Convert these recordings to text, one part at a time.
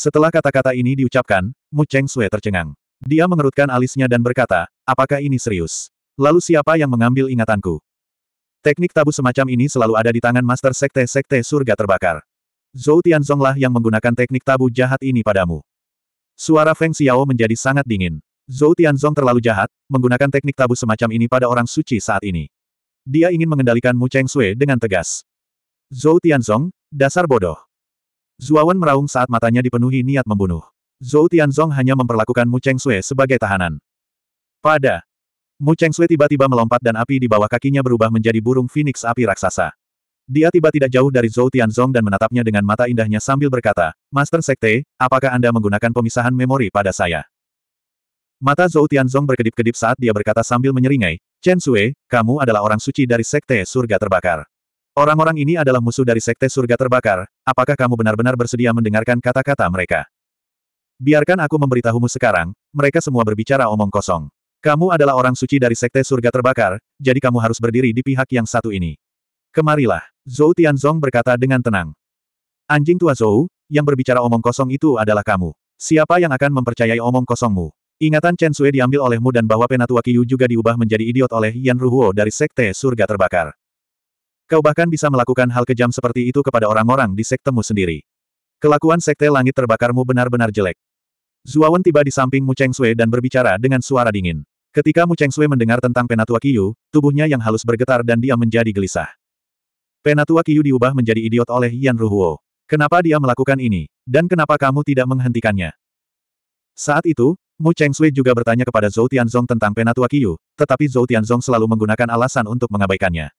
Setelah kata-kata ini diucapkan, Mu Cheng Sue tercengang. Dia mengerutkan alisnya dan berkata, apakah ini serius? Lalu siapa yang mengambil ingatanku? Teknik tabu semacam ini selalu ada di tangan Master Sekte-Sekte Surga Terbakar. Zhou Tianzong lah yang menggunakan teknik tabu jahat ini padamu. Suara Feng Xiao menjadi sangat dingin. Zhou Tianzong terlalu jahat, menggunakan teknik tabu semacam ini pada orang suci saat ini. Dia ingin mengendalikan Mu Cheng Sui dengan tegas. Zhou Tianzong, dasar bodoh. Zuawan meraung saat matanya dipenuhi niat membunuh. Zhou Tianzong hanya memperlakukan Mu Cheng Sui sebagai tahanan. Pada. Mu Cheng Sui tiba-tiba melompat dan api di bawah kakinya berubah menjadi burung phoenix api raksasa. Dia tiba tidak jauh dari Zhou Tianzong dan menatapnya dengan mata indahnya sambil berkata, Master Sekte, apakah Anda menggunakan pemisahan memori pada saya? Mata Zhou Tianzong berkedip-kedip saat dia berkata sambil menyeringai, Chen Sui, kamu adalah orang suci dari Sekte Surga Terbakar. Orang-orang ini adalah musuh dari Sekte Surga Terbakar, apakah kamu benar-benar bersedia mendengarkan kata-kata mereka? Biarkan aku memberitahumu sekarang, mereka semua berbicara omong kosong. Kamu adalah orang suci dari Sekte Surga Terbakar, jadi kamu harus berdiri di pihak yang satu ini. Kemarilah, Zhou Tianzong berkata dengan tenang. Anjing tua Zhou, yang berbicara omong kosong itu adalah kamu. Siapa yang akan mempercayai omong kosongmu? Ingatan Chen Sui diambil olehmu dan bahwa penatua Qiyu juga diubah menjadi idiot oleh Yan Ruhuo dari Sekte Surga Terbakar. Kau bahkan bisa melakukan hal kejam seperti itu kepada orang-orang di sektemu sendiri. Kelakuan sekte langit terbakarmu benar-benar jelek. Zuawan tiba di samping Mu Cheng Sui dan berbicara dengan suara dingin. Ketika Mu Cheng Sui mendengar tentang Penatua Kiyu, tubuhnya yang halus bergetar dan dia menjadi gelisah. Penatua Kiyu diubah menjadi idiot oleh Yan Ruhuo. Kenapa dia melakukan ini? Dan kenapa kamu tidak menghentikannya? Saat itu, Mu Cheng Sui juga bertanya kepada Zhou Tianzong tentang Penatua Kiyu, tetapi Zhou Tianzong selalu menggunakan alasan untuk mengabaikannya.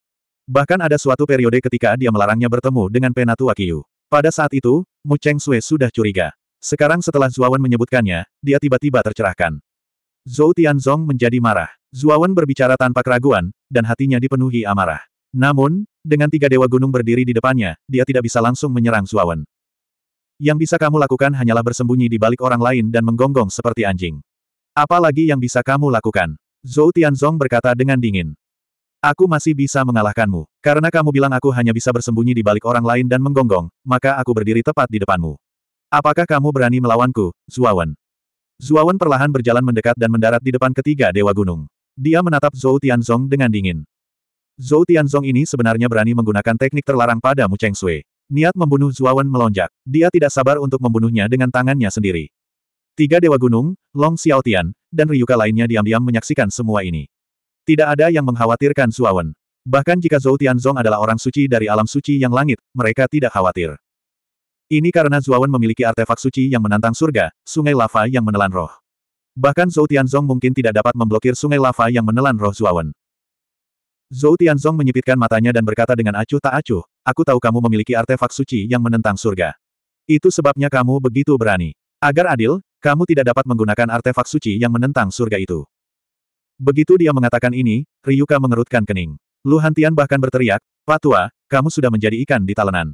Bahkan ada suatu periode ketika dia melarangnya bertemu dengan Penatua Kiyu. Pada saat itu, Mu Cheng Sui sudah curiga. Sekarang setelah Zuawan menyebutkannya, dia tiba-tiba tercerahkan. Zhou Tianzong menjadi marah. Zuawan berbicara tanpa keraguan, dan hatinya dipenuhi amarah. Namun, dengan tiga dewa gunung berdiri di depannya, dia tidak bisa langsung menyerang Zuawan. Yang bisa kamu lakukan hanyalah bersembunyi di balik orang lain dan menggonggong seperti anjing. Apalagi yang bisa kamu lakukan? Zhou Tianzong berkata dengan dingin. Aku masih bisa mengalahkanmu. Karena kamu bilang aku hanya bisa bersembunyi di balik orang lain dan menggonggong, maka aku berdiri tepat di depanmu. Apakah kamu berani melawanku, Zuawan? Zuawan perlahan berjalan mendekat dan mendarat di depan ketiga dewa gunung. Dia menatap Zhou Tianzong dengan dingin. Zhou Tianzong ini sebenarnya berani menggunakan teknik terlarang pada Mu Cheng Sui. Niat membunuh Zuawan melonjak. Dia tidak sabar untuk membunuhnya dengan tangannya sendiri. Tiga dewa gunung, Long Xiaotian, dan Ryuka lainnya diam-diam menyaksikan semua ini. Tidak ada yang mengkhawatirkan Suawen. Bahkan jika Zhou Tianzong adalah orang suci dari alam suci yang langit, mereka tidak khawatir. Ini karena Zuawan memiliki artefak suci yang menantang surga, sungai lava yang menelan roh. Bahkan Zhou Tianzong mungkin tidak dapat memblokir sungai lava yang menelan roh Zuawan. Zhou Tianzong menyipitkan matanya dan berkata dengan acuh tak acuh, aku tahu kamu memiliki artefak suci yang menentang surga. Itu sebabnya kamu begitu berani. Agar adil, kamu tidak dapat menggunakan artefak suci yang menentang surga itu. Begitu dia mengatakan ini, Ryuka mengerutkan kening. Lu Hantian bahkan berteriak, Patua, kamu sudah menjadi ikan di talenan.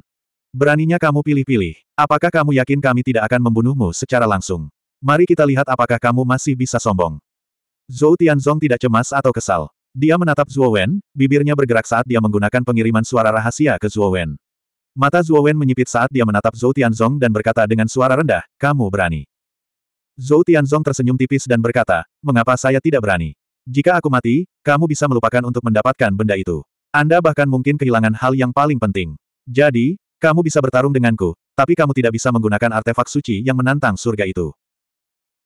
Beraninya kamu pilih-pilih. Apakah kamu yakin kami tidak akan membunuhmu secara langsung? Mari kita lihat apakah kamu masih bisa sombong. Zhou Tianzong tidak cemas atau kesal. Dia menatap Zhuo Wen, bibirnya bergerak saat dia menggunakan pengiriman suara rahasia ke Zhuo Wen. Mata Zhuo Wen menyipit saat dia menatap Zhou Tianzong dan berkata dengan suara rendah, kamu berani. Zhou Tianzong tersenyum tipis dan berkata, mengapa saya tidak berani? Jika aku mati, kamu bisa melupakan untuk mendapatkan benda itu. Anda bahkan mungkin kehilangan hal yang paling penting. Jadi, kamu bisa bertarung denganku, tapi kamu tidak bisa menggunakan artefak suci yang menantang surga itu.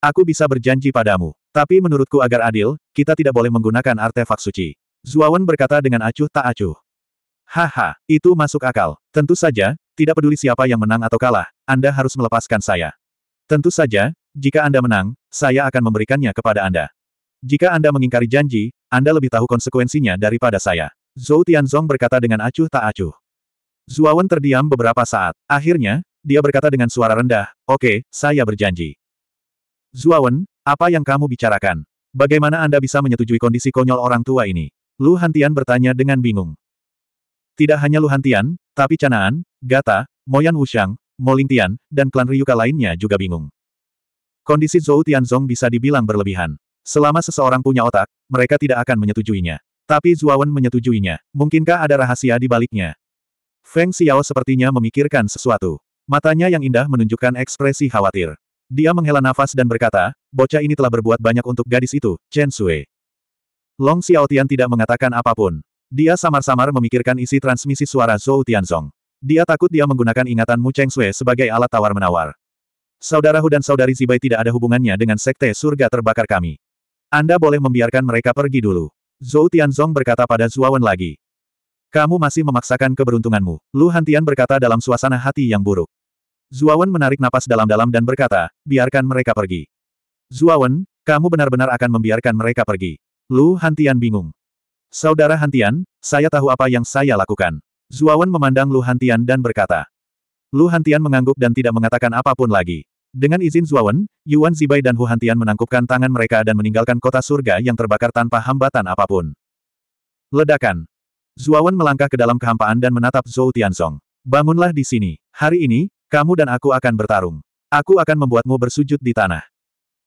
Aku bisa berjanji padamu. Tapi menurutku agar adil, kita tidak boleh menggunakan artefak suci. Zuawan berkata dengan acuh tak acuh. Haha, itu masuk akal. Tentu saja, tidak peduli siapa yang menang atau kalah, Anda harus melepaskan saya. Tentu saja, jika Anda menang, saya akan memberikannya kepada Anda. Jika Anda mengingkari janji, Anda lebih tahu konsekuensinya daripada saya. Zhou Tianzong berkata dengan acuh tak acuh. Zuawan terdiam beberapa saat. Akhirnya, dia berkata dengan suara rendah, Oke, okay, saya berjanji. Zuawan, apa yang kamu bicarakan? Bagaimana Anda bisa menyetujui kondisi konyol orang tua ini? Lu Hantian bertanya dengan bingung. Tidak hanya Lu Hantian, tapi Canaan, Gata, Moyan Wushang, Tian, dan klan Ryuka lainnya juga bingung. Kondisi Zhou Tianzong bisa dibilang berlebihan. Selama seseorang punya otak, mereka tidak akan menyetujuinya. Tapi Zuawan menyetujuinya. Mungkinkah ada rahasia di baliknya? Feng Xiao sepertinya memikirkan sesuatu. Matanya yang indah menunjukkan ekspresi khawatir. Dia menghela nafas dan berkata, bocah ini telah berbuat banyak untuk gadis itu, Chen Sui. Long Tian tidak mengatakan apapun. Dia samar-samar memikirkan isi transmisi suara Zhou Tianzong. Dia takut dia menggunakan ingatan Mu Cheng Sui sebagai alat tawar-menawar. Saudara Hu dan saudari Zibai tidak ada hubungannya dengan sekte surga terbakar kami. Anda boleh membiarkan mereka pergi dulu. Zhou Tianzong berkata pada Zuawan lagi. Kamu masih memaksakan keberuntunganmu, Lu Hantian berkata dalam suasana hati yang buruk. Zuawan menarik napas dalam-dalam dan berkata, biarkan mereka pergi. Zuawan, kamu benar-benar akan membiarkan mereka pergi. Lu Hantian bingung. Saudara Hantian, saya tahu apa yang saya lakukan. Zuawan memandang Lu Hantian dan berkata. Lu Hantian mengangguk dan tidak mengatakan apapun lagi. Dengan izin Zuawan, Yuan Zibai dan Hu Hantian menangkupkan tangan mereka dan meninggalkan kota surga yang terbakar tanpa hambatan apapun. Ledakan. Zuawan melangkah ke dalam kehampaan dan menatap Zhou Tianzong. Bangunlah di sini. Hari ini, kamu dan aku akan bertarung. Aku akan membuatmu bersujud di tanah.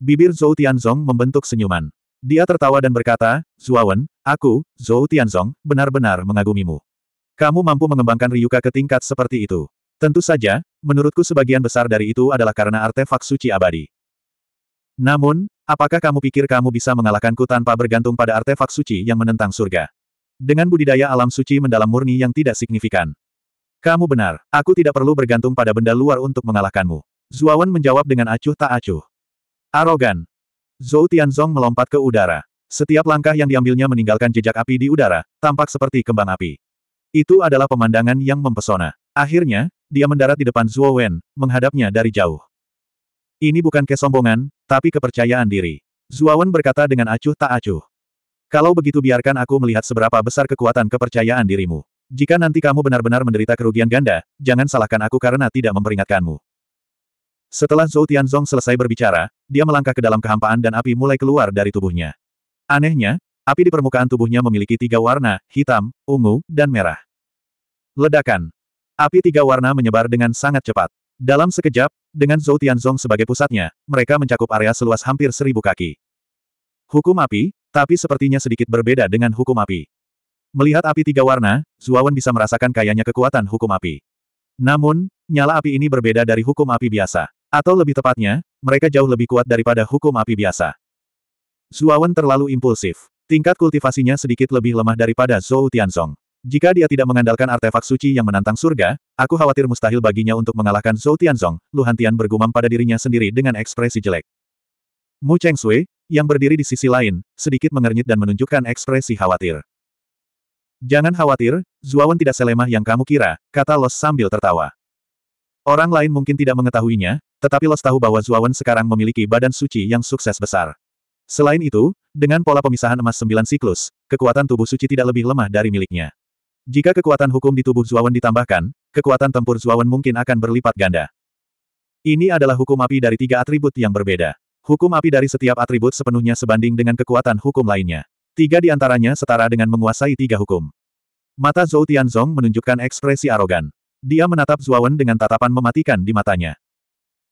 Bibir Zhou Tianzong membentuk senyuman. Dia tertawa dan berkata, Zuawan, aku, Zhou Tianzong, benar-benar mengagumimu. Kamu mampu mengembangkan Ryuka ke tingkat seperti itu. Tentu saja, Menurutku sebagian besar dari itu adalah karena artefak suci abadi. Namun, apakah kamu pikir kamu bisa mengalahkanku tanpa bergantung pada artefak suci yang menentang surga? Dengan budidaya alam suci mendalam murni yang tidak signifikan. Kamu benar, aku tidak perlu bergantung pada benda luar untuk mengalahkanmu. Zuawan menjawab dengan acuh tak acuh. Arogan. Zhou Tianzong melompat ke udara. Setiap langkah yang diambilnya meninggalkan jejak api di udara, tampak seperti kembang api. Itu adalah pemandangan yang mempesona. Akhirnya, dia mendarat di depan Zuo Wen, menghadapnya dari jauh. Ini bukan kesombongan, tapi kepercayaan diri. Zuo Wen berkata dengan acuh tak acuh. Kalau begitu biarkan aku melihat seberapa besar kekuatan kepercayaan dirimu. Jika nanti kamu benar-benar menderita kerugian ganda, jangan salahkan aku karena tidak memperingatkanmu. Setelah Zhou Tianzong selesai berbicara, dia melangkah ke dalam kehampaan dan api mulai keluar dari tubuhnya. Anehnya, api di permukaan tubuhnya memiliki tiga warna, hitam, ungu, dan merah. Ledakan. Api tiga warna menyebar dengan sangat cepat. Dalam sekejap, dengan Zhou Tianzong sebagai pusatnya, mereka mencakup area seluas hampir seribu kaki. Hukum api, tapi sepertinya sedikit berbeda dengan hukum api. Melihat api tiga warna, Zuawan bisa merasakan kayanya kekuatan hukum api. Namun, nyala api ini berbeda dari hukum api biasa. Atau lebih tepatnya, mereka jauh lebih kuat daripada hukum api biasa. Zuawan terlalu impulsif. Tingkat kultivasinya sedikit lebih lemah daripada Zhou Tianzong. Jika dia tidak mengandalkan artefak suci yang menantang surga, aku khawatir mustahil baginya untuk mengalahkan Zhou Tianzong, Lu Hantian bergumam pada dirinya sendiri dengan ekspresi jelek. Mu Cheng Sui, yang berdiri di sisi lain, sedikit mengernyit dan menunjukkan ekspresi khawatir. Jangan khawatir, Zuawan tidak selemah yang kamu kira, kata Los sambil tertawa. Orang lain mungkin tidak mengetahuinya, tetapi Los tahu bahwa Zuawan sekarang memiliki badan suci yang sukses besar. Selain itu, dengan pola pemisahan emas sembilan siklus, kekuatan tubuh suci tidak lebih lemah dari miliknya. Jika kekuatan hukum di tubuh Zuawan ditambahkan, kekuatan tempur Zuawan mungkin akan berlipat ganda. Ini adalah hukum api dari tiga atribut yang berbeda. Hukum api dari setiap atribut sepenuhnya sebanding dengan kekuatan hukum lainnya. Tiga di antaranya setara dengan menguasai tiga hukum. Mata Zhou Tianzong menunjukkan ekspresi arogan. Dia menatap Zuawan dengan tatapan mematikan di matanya.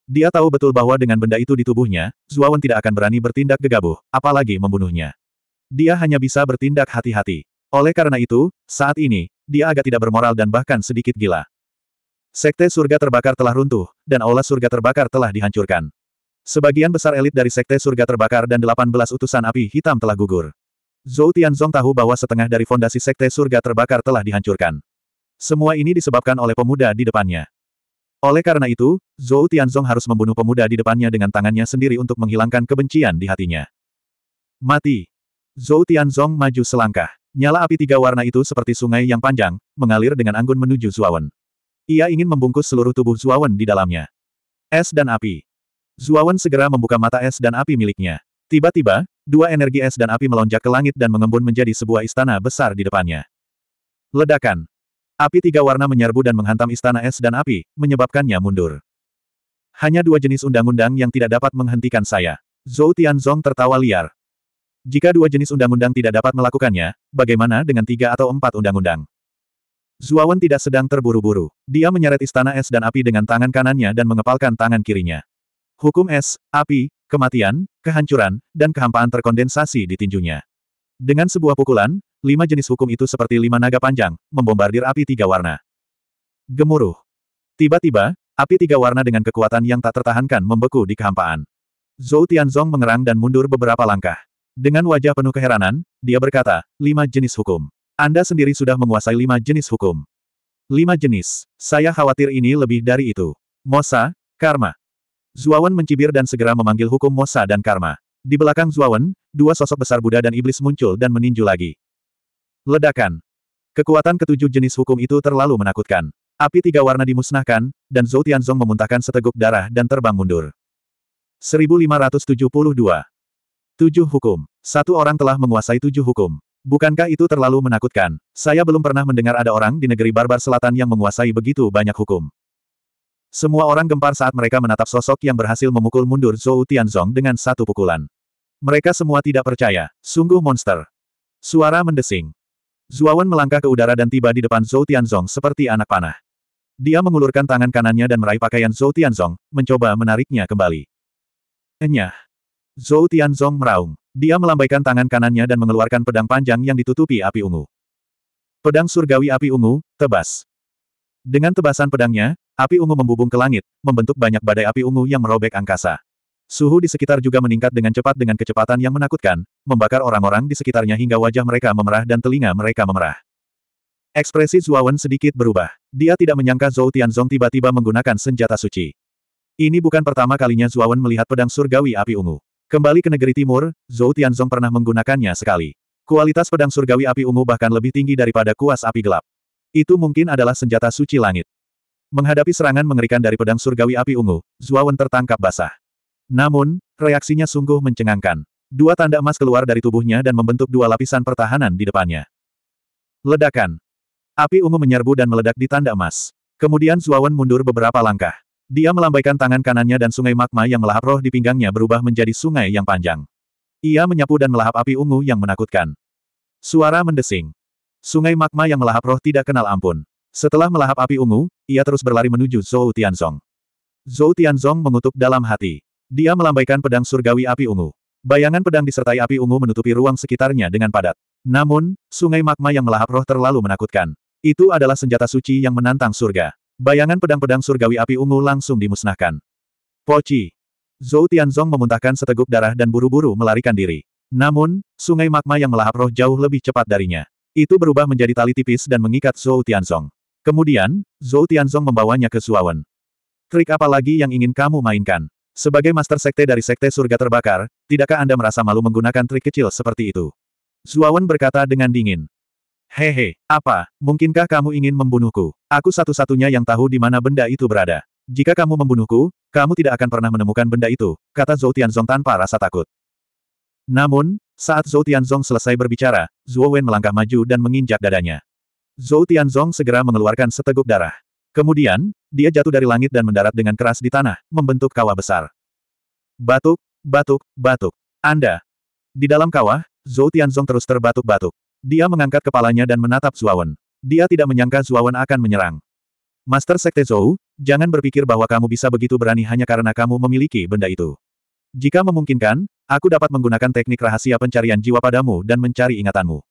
Dia tahu betul bahwa dengan benda itu di tubuhnya, Zuawan tidak akan berani bertindak gegabah, apalagi membunuhnya. Dia hanya bisa bertindak hati-hati. Oleh karena itu, saat ini, dia agak tidak bermoral dan bahkan sedikit gila. Sekte surga terbakar telah runtuh, dan aula surga terbakar telah dihancurkan. Sebagian besar elit dari sekte surga terbakar dan 18 utusan api hitam telah gugur. Zhou Tianzong tahu bahwa setengah dari fondasi sekte surga terbakar telah dihancurkan. Semua ini disebabkan oleh pemuda di depannya. Oleh karena itu, Zhou Tianzong harus membunuh pemuda di depannya dengan tangannya sendiri untuk menghilangkan kebencian di hatinya. Mati. Zhou Tianzong maju selangkah. Nyala api tiga warna itu seperti sungai yang panjang, mengalir dengan anggun menuju Zuawan. Ia ingin membungkus seluruh tubuh Zuawan di dalamnya. Es dan api. Zuawan segera membuka mata es dan api miliknya. Tiba-tiba, dua energi es dan api melonjak ke langit dan mengembun menjadi sebuah istana besar di depannya. Ledakan. Api tiga warna menyerbu dan menghantam istana es dan api, menyebabkannya mundur. Hanya dua jenis undang-undang yang tidak dapat menghentikan saya. Zhou Tianzong tertawa liar. Jika dua jenis undang-undang tidak dapat melakukannya, bagaimana dengan tiga atau empat undang-undang? Zuawan tidak sedang terburu-buru. Dia menyeret istana es dan api dengan tangan kanannya dan mengepalkan tangan kirinya. Hukum es, api, kematian, kehancuran, dan kehampaan terkondensasi di tinjunya. Dengan sebuah pukulan, lima jenis hukum itu seperti lima naga panjang, membombardir api tiga warna. Gemuruh. Tiba-tiba, api tiga warna dengan kekuatan yang tak tertahankan membeku di kehampaan. Zhou Tianzong mengerang dan mundur beberapa langkah. Dengan wajah penuh keheranan, dia berkata, lima jenis hukum. Anda sendiri sudah menguasai lima jenis hukum. Lima jenis. Saya khawatir ini lebih dari itu. Mosa, Karma. Zuawan mencibir dan segera memanggil hukum Mosa dan Karma. Di belakang Zuawan, dua sosok besar Buddha dan Iblis muncul dan meninju lagi. Ledakan. Kekuatan ketujuh jenis hukum itu terlalu menakutkan. Api tiga warna dimusnahkan, dan Zhou Tianzong memuntahkan seteguk darah dan terbang mundur. 1572 Tujuh hukum. Satu orang telah menguasai tujuh hukum. Bukankah itu terlalu menakutkan? Saya belum pernah mendengar ada orang di negeri barbar selatan yang menguasai begitu banyak hukum. Semua orang gempar saat mereka menatap sosok yang berhasil memukul mundur Zhou Tianzong dengan satu pukulan. Mereka semua tidak percaya. Sungguh monster. Suara mendesing. Zuawan melangkah ke udara dan tiba di depan Zhou Tianzong seperti anak panah. Dia mengulurkan tangan kanannya dan meraih pakaian Zhou Tianzong, mencoba menariknya kembali. Enyah. Zhou Tianzong meraung. Dia melambaikan tangan kanannya dan mengeluarkan pedang panjang yang ditutupi api ungu. Pedang surgawi api ungu, tebas. Dengan tebasan pedangnya, api ungu membubung ke langit, membentuk banyak badai api ungu yang merobek angkasa. Suhu di sekitar juga meningkat dengan cepat dengan kecepatan yang menakutkan, membakar orang-orang di sekitarnya hingga wajah mereka memerah dan telinga mereka memerah. Ekspresi Zuawan sedikit berubah. Dia tidak menyangka Zhou Tianzong tiba-tiba menggunakan senjata suci. Ini bukan pertama kalinya Zuawan melihat pedang surgawi api ungu. Kembali ke negeri timur, Zhou Tianzong pernah menggunakannya sekali. Kualitas pedang surgawi api ungu bahkan lebih tinggi daripada kuas api gelap. Itu mungkin adalah senjata suci langit. Menghadapi serangan mengerikan dari pedang surgawi api ungu, Zuawan tertangkap basah. Namun, reaksinya sungguh mencengangkan. Dua tanda emas keluar dari tubuhnya dan membentuk dua lapisan pertahanan di depannya. Ledakan. Api ungu menyerbu dan meledak di tanda emas. Kemudian Zuawan mundur beberapa langkah. Dia melambaikan tangan kanannya dan sungai magma yang melahap roh di pinggangnya berubah menjadi sungai yang panjang. Ia menyapu dan melahap api ungu yang menakutkan. Suara mendesing. Sungai magma yang melahap roh tidak kenal ampun. Setelah melahap api ungu, ia terus berlari menuju Zhou Tianzong. Zhou Tianzong mengutuk dalam hati. Dia melambaikan pedang surgawi api ungu. Bayangan pedang disertai api ungu menutupi ruang sekitarnya dengan padat. Namun, sungai magma yang melahap roh terlalu menakutkan. Itu adalah senjata suci yang menantang surga. Bayangan pedang-pedang surgawi api ungu langsung dimusnahkan. Poci. Zhou Tianzong memuntahkan seteguk darah dan buru-buru melarikan diri. Namun, sungai magma yang melahap roh jauh lebih cepat darinya. Itu berubah menjadi tali tipis dan mengikat Zhou Tianzong. Kemudian, Zhou Tianzong membawanya ke Suawen. Trik apa lagi yang ingin kamu mainkan? Sebagai master sekte dari sekte surga terbakar, tidakkah Anda merasa malu menggunakan trik kecil seperti itu? Zuawan berkata dengan dingin. Hehe, apa, mungkinkah kamu ingin membunuhku? Aku satu-satunya yang tahu di mana benda itu berada. Jika kamu membunuhku, kamu tidak akan pernah menemukan benda itu, kata Zhou Tianzong tanpa rasa takut. Namun, saat Zhou Tianzong selesai berbicara, Zhuo Wen melangkah maju dan menginjak dadanya. Zhou Tianzong segera mengeluarkan seteguk darah. Kemudian, dia jatuh dari langit dan mendarat dengan keras di tanah, membentuk kawah besar. Batuk, batuk, batuk. Anda. Di dalam kawah, Zhou Tianzong terus terbatuk-batuk. Dia mengangkat kepalanya dan menatap Zuawan. Dia tidak menyangka Zuawan akan menyerang. Master Sekte Zhou, jangan berpikir bahwa kamu bisa begitu berani hanya karena kamu memiliki benda itu. Jika memungkinkan, aku dapat menggunakan teknik rahasia pencarian jiwa padamu dan mencari ingatanmu.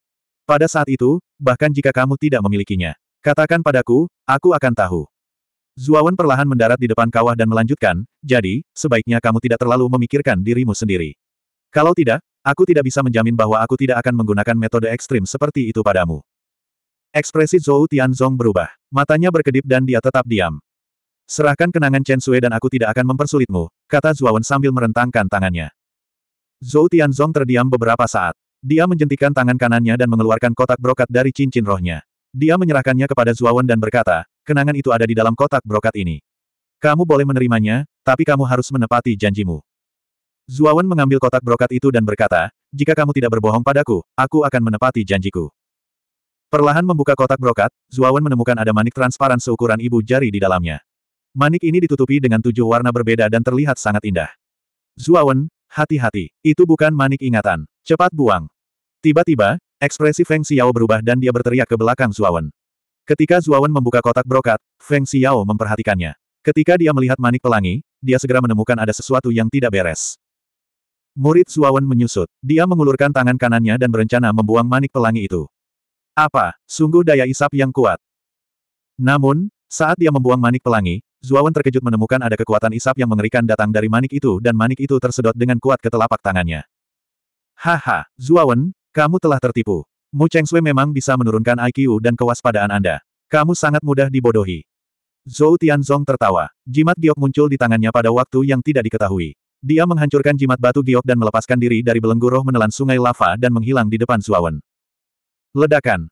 Pada saat itu, bahkan jika kamu tidak memilikinya, katakan padaku, aku akan tahu. Zuawan perlahan mendarat di depan kawah dan melanjutkan, jadi, sebaiknya kamu tidak terlalu memikirkan dirimu sendiri. Kalau tidak, Aku tidak bisa menjamin bahwa aku tidak akan menggunakan metode ekstrim seperti itu padamu. Ekspresi Zhou Tianzong berubah. Matanya berkedip dan dia tetap diam. Serahkan kenangan Chen Sui dan aku tidak akan mempersulitmu, kata Zhuawan sambil merentangkan tangannya. Zhou Tianzong terdiam beberapa saat. Dia menjentikan tangan kanannya dan mengeluarkan kotak brokat dari cincin rohnya. Dia menyerahkannya kepada Zhuawan dan berkata, kenangan itu ada di dalam kotak brokat ini. Kamu boleh menerimanya, tapi kamu harus menepati janjimu. Zuawan mengambil kotak brokat itu dan berkata, jika kamu tidak berbohong padaku, aku akan menepati janjiku. Perlahan membuka kotak brokat, Zuawan menemukan ada manik transparan seukuran ibu jari di dalamnya. Manik ini ditutupi dengan tujuh warna berbeda dan terlihat sangat indah. Zuawan, hati-hati, itu bukan manik ingatan. Cepat buang. Tiba-tiba, ekspresi Feng Xiao berubah dan dia berteriak ke belakang Zuawan. Ketika Zuawan membuka kotak brokat, Feng Xiao memperhatikannya. Ketika dia melihat manik pelangi, dia segera menemukan ada sesuatu yang tidak beres. Murid Suawan menyusut. Dia mengulurkan tangan kanannya dan berencana membuang manik pelangi itu. Apa? Sungguh daya isap yang kuat. Namun, saat dia membuang manik pelangi, Zuawan terkejut menemukan ada kekuatan isap yang mengerikan datang dari manik itu dan manik itu tersedot dengan kuat ke telapak tangannya. Haha, Zuawan, kamu telah tertipu. Mu Cheng Sui memang bisa menurunkan IQ dan kewaspadaan Anda. Kamu sangat mudah dibodohi. Zhou Tianzong tertawa. Jimat giok muncul di tangannya pada waktu yang tidak diketahui. Dia menghancurkan jimat batu giok dan melepaskan diri dari belenggu roh menelan sungai lava dan menghilang di depan Zuawan. Ledakan.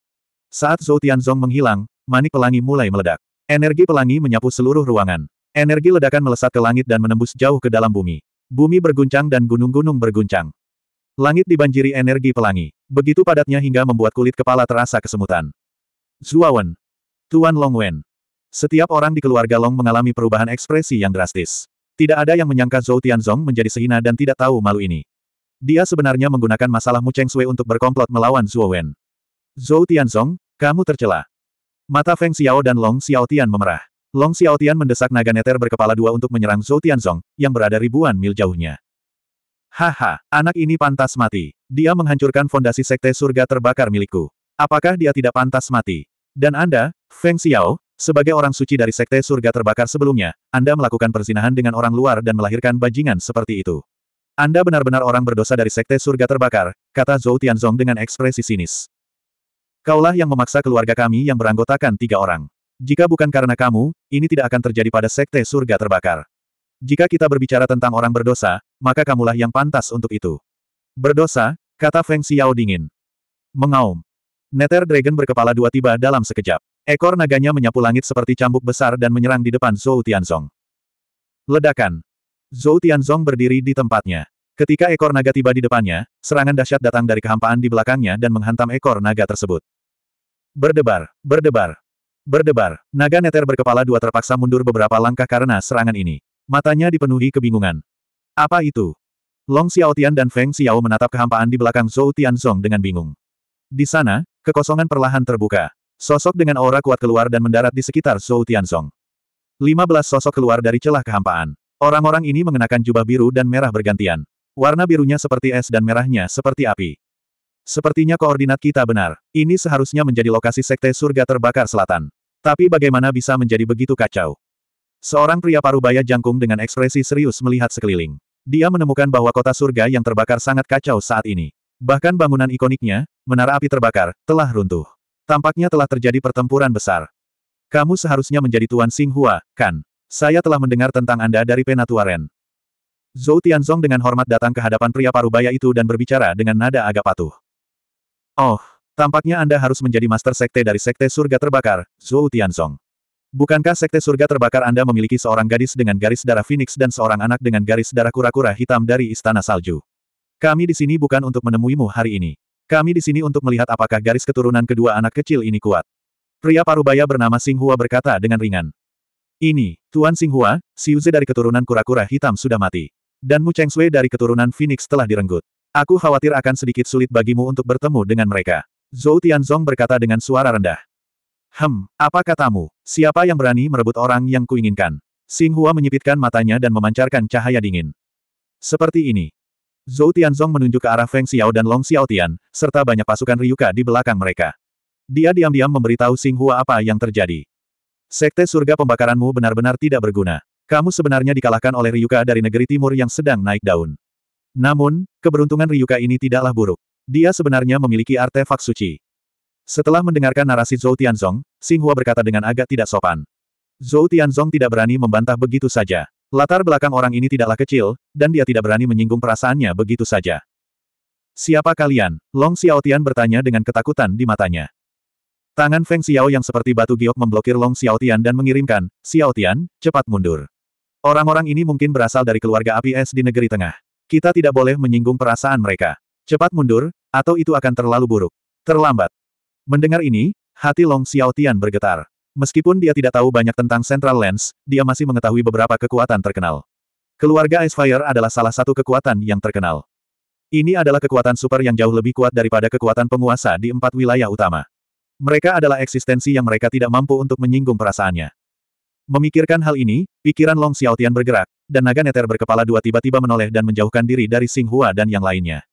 Saat Zhou Tianzong menghilang, manik pelangi mulai meledak. Energi pelangi menyapu seluruh ruangan. Energi ledakan melesat ke langit dan menembus jauh ke dalam bumi. Bumi berguncang dan gunung-gunung berguncang. Langit dibanjiri energi pelangi. Begitu padatnya hingga membuat kulit kepala terasa kesemutan. Zuawan. Tuan Longwen. Setiap orang di keluarga Long mengalami perubahan ekspresi yang drastis. Tidak ada yang menyangka Zhou Tianzong menjadi sehina dan tidak tahu malu ini. Dia sebenarnya menggunakan masalah Mu Cheng Sui untuk berkomplot melawan Zhuo Wen. Zhou Tianzong, kamu tercela. Mata Feng Xiao dan Long Xiaotian memerah. Long Xiaotian mendesak naga neter berkepala dua untuk menyerang Zhou Tianzong, yang berada ribuan mil jauhnya. Haha, anak ini pantas mati. Dia menghancurkan fondasi sekte surga terbakar milikku. Apakah dia tidak pantas mati? Dan Anda, Feng Xiao, sebagai orang suci dari Sekte Surga Terbakar sebelumnya, Anda melakukan perzinahan dengan orang luar dan melahirkan bajingan seperti itu. Anda benar-benar orang berdosa dari Sekte Surga Terbakar, kata Zhou Tianzong dengan ekspresi sinis. Kaulah yang memaksa keluarga kami yang beranggotakan tiga orang. Jika bukan karena kamu, ini tidak akan terjadi pada Sekte Surga Terbakar. Jika kita berbicara tentang orang berdosa, maka kamulah yang pantas untuk itu. Berdosa, kata Feng Xiao dingin. Mengaum. Nether Dragon berkepala dua tiba dalam sekejap. Ekor naganya menyapu langit seperti cambuk besar dan menyerang di depan Zhou Tianzong. Ledakan. Zhou Tianzong berdiri di tempatnya. Ketika ekor naga tiba di depannya, serangan dahsyat datang dari kehampaan di belakangnya dan menghantam ekor naga tersebut. Berdebar, berdebar, berdebar. Naga neter berkepala dua terpaksa mundur beberapa langkah karena serangan ini. Matanya dipenuhi kebingungan. Apa itu? Long Xiaotian dan Feng Xiao menatap kehampaan di belakang Zhou Tianzong dengan bingung. Di sana, kekosongan perlahan terbuka. Sosok dengan aura kuat keluar dan mendarat di sekitar Zhou Tianzong. 15 sosok keluar dari celah kehampaan. Orang-orang ini mengenakan jubah biru dan merah bergantian. Warna birunya seperti es dan merahnya seperti api. Sepertinya koordinat kita benar. Ini seharusnya menjadi lokasi sekte surga terbakar selatan. Tapi bagaimana bisa menjadi begitu kacau? Seorang pria parubaya jangkung dengan ekspresi serius melihat sekeliling. Dia menemukan bahwa kota surga yang terbakar sangat kacau saat ini. Bahkan bangunan ikoniknya, menara api terbakar, telah runtuh. Tampaknya telah terjadi pertempuran besar. Kamu seharusnya menjadi Tuan Singhua, kan? Saya telah mendengar tentang Anda dari Penatua Ren. Zhou Tianzong dengan hormat datang ke hadapan pria parubaya itu dan berbicara dengan nada agak patuh. Oh, tampaknya Anda harus menjadi master sekte dari sekte surga terbakar, Zhou Tianzong. Bukankah sekte surga terbakar Anda memiliki seorang gadis dengan garis darah Phoenix dan seorang anak dengan garis darah kura-kura hitam dari Istana Salju? Kami di sini bukan untuk menemuimu hari ini. Kami di sini untuk melihat apakah garis keturunan kedua anak kecil ini kuat. Pria parubaya bernama Singhua berkata dengan ringan. Ini, Tuan Singhua, Siuze dari keturunan kura-kura hitam sudah mati. Dan Mu Cheng Sui dari keturunan Phoenix telah direnggut. Aku khawatir akan sedikit sulit bagimu untuk bertemu dengan mereka. Zhou Tianzong berkata dengan suara rendah. Hem, apa katamu? Siapa yang berani merebut orang yang kuinginkan? Singhua menyipitkan matanya dan memancarkan cahaya dingin. Seperti ini, Zhou Tianzong menunjuk ke arah Feng Xiao dan Long Xiaotian, serta banyak pasukan Ryuka di belakang mereka. Dia diam-diam memberitahu Xing Hua apa yang terjadi. Sekte surga pembakaranmu benar-benar tidak berguna. Kamu sebenarnya dikalahkan oleh Ryuka dari negeri timur yang sedang naik daun. Namun, keberuntungan Ryuka ini tidaklah buruk. Dia sebenarnya memiliki artefak suci. Setelah mendengarkan narasi Zhou Tianzong, Xing Hua berkata dengan agak tidak sopan. Zhou Tianzong tidak berani membantah begitu saja. Latar belakang orang ini tidaklah kecil, dan dia tidak berani menyinggung perasaannya begitu saja. Siapa kalian? Long Xiaotian bertanya dengan ketakutan di matanya. Tangan Feng Xiao yang seperti batu giok memblokir Long Xiaotian dan mengirimkan, Xiaotian, cepat mundur. Orang-orang ini mungkin berasal dari keluarga api es di negeri tengah. Kita tidak boleh menyinggung perasaan mereka. Cepat mundur, atau itu akan terlalu buruk. Terlambat. Mendengar ini, hati Long Xiaotian bergetar. Meskipun dia tidak tahu banyak tentang Central Lens, dia masih mengetahui beberapa kekuatan terkenal. Keluarga Ice Fire adalah salah satu kekuatan yang terkenal. Ini adalah kekuatan super yang jauh lebih kuat daripada kekuatan penguasa di empat wilayah utama. Mereka adalah eksistensi yang mereka tidak mampu untuk menyinggung perasaannya. Memikirkan hal ini, pikiran Long Xiaotian bergerak, dan naga neter berkepala dua tiba-tiba menoleh dan menjauhkan diri dari Sing Hua dan yang lainnya.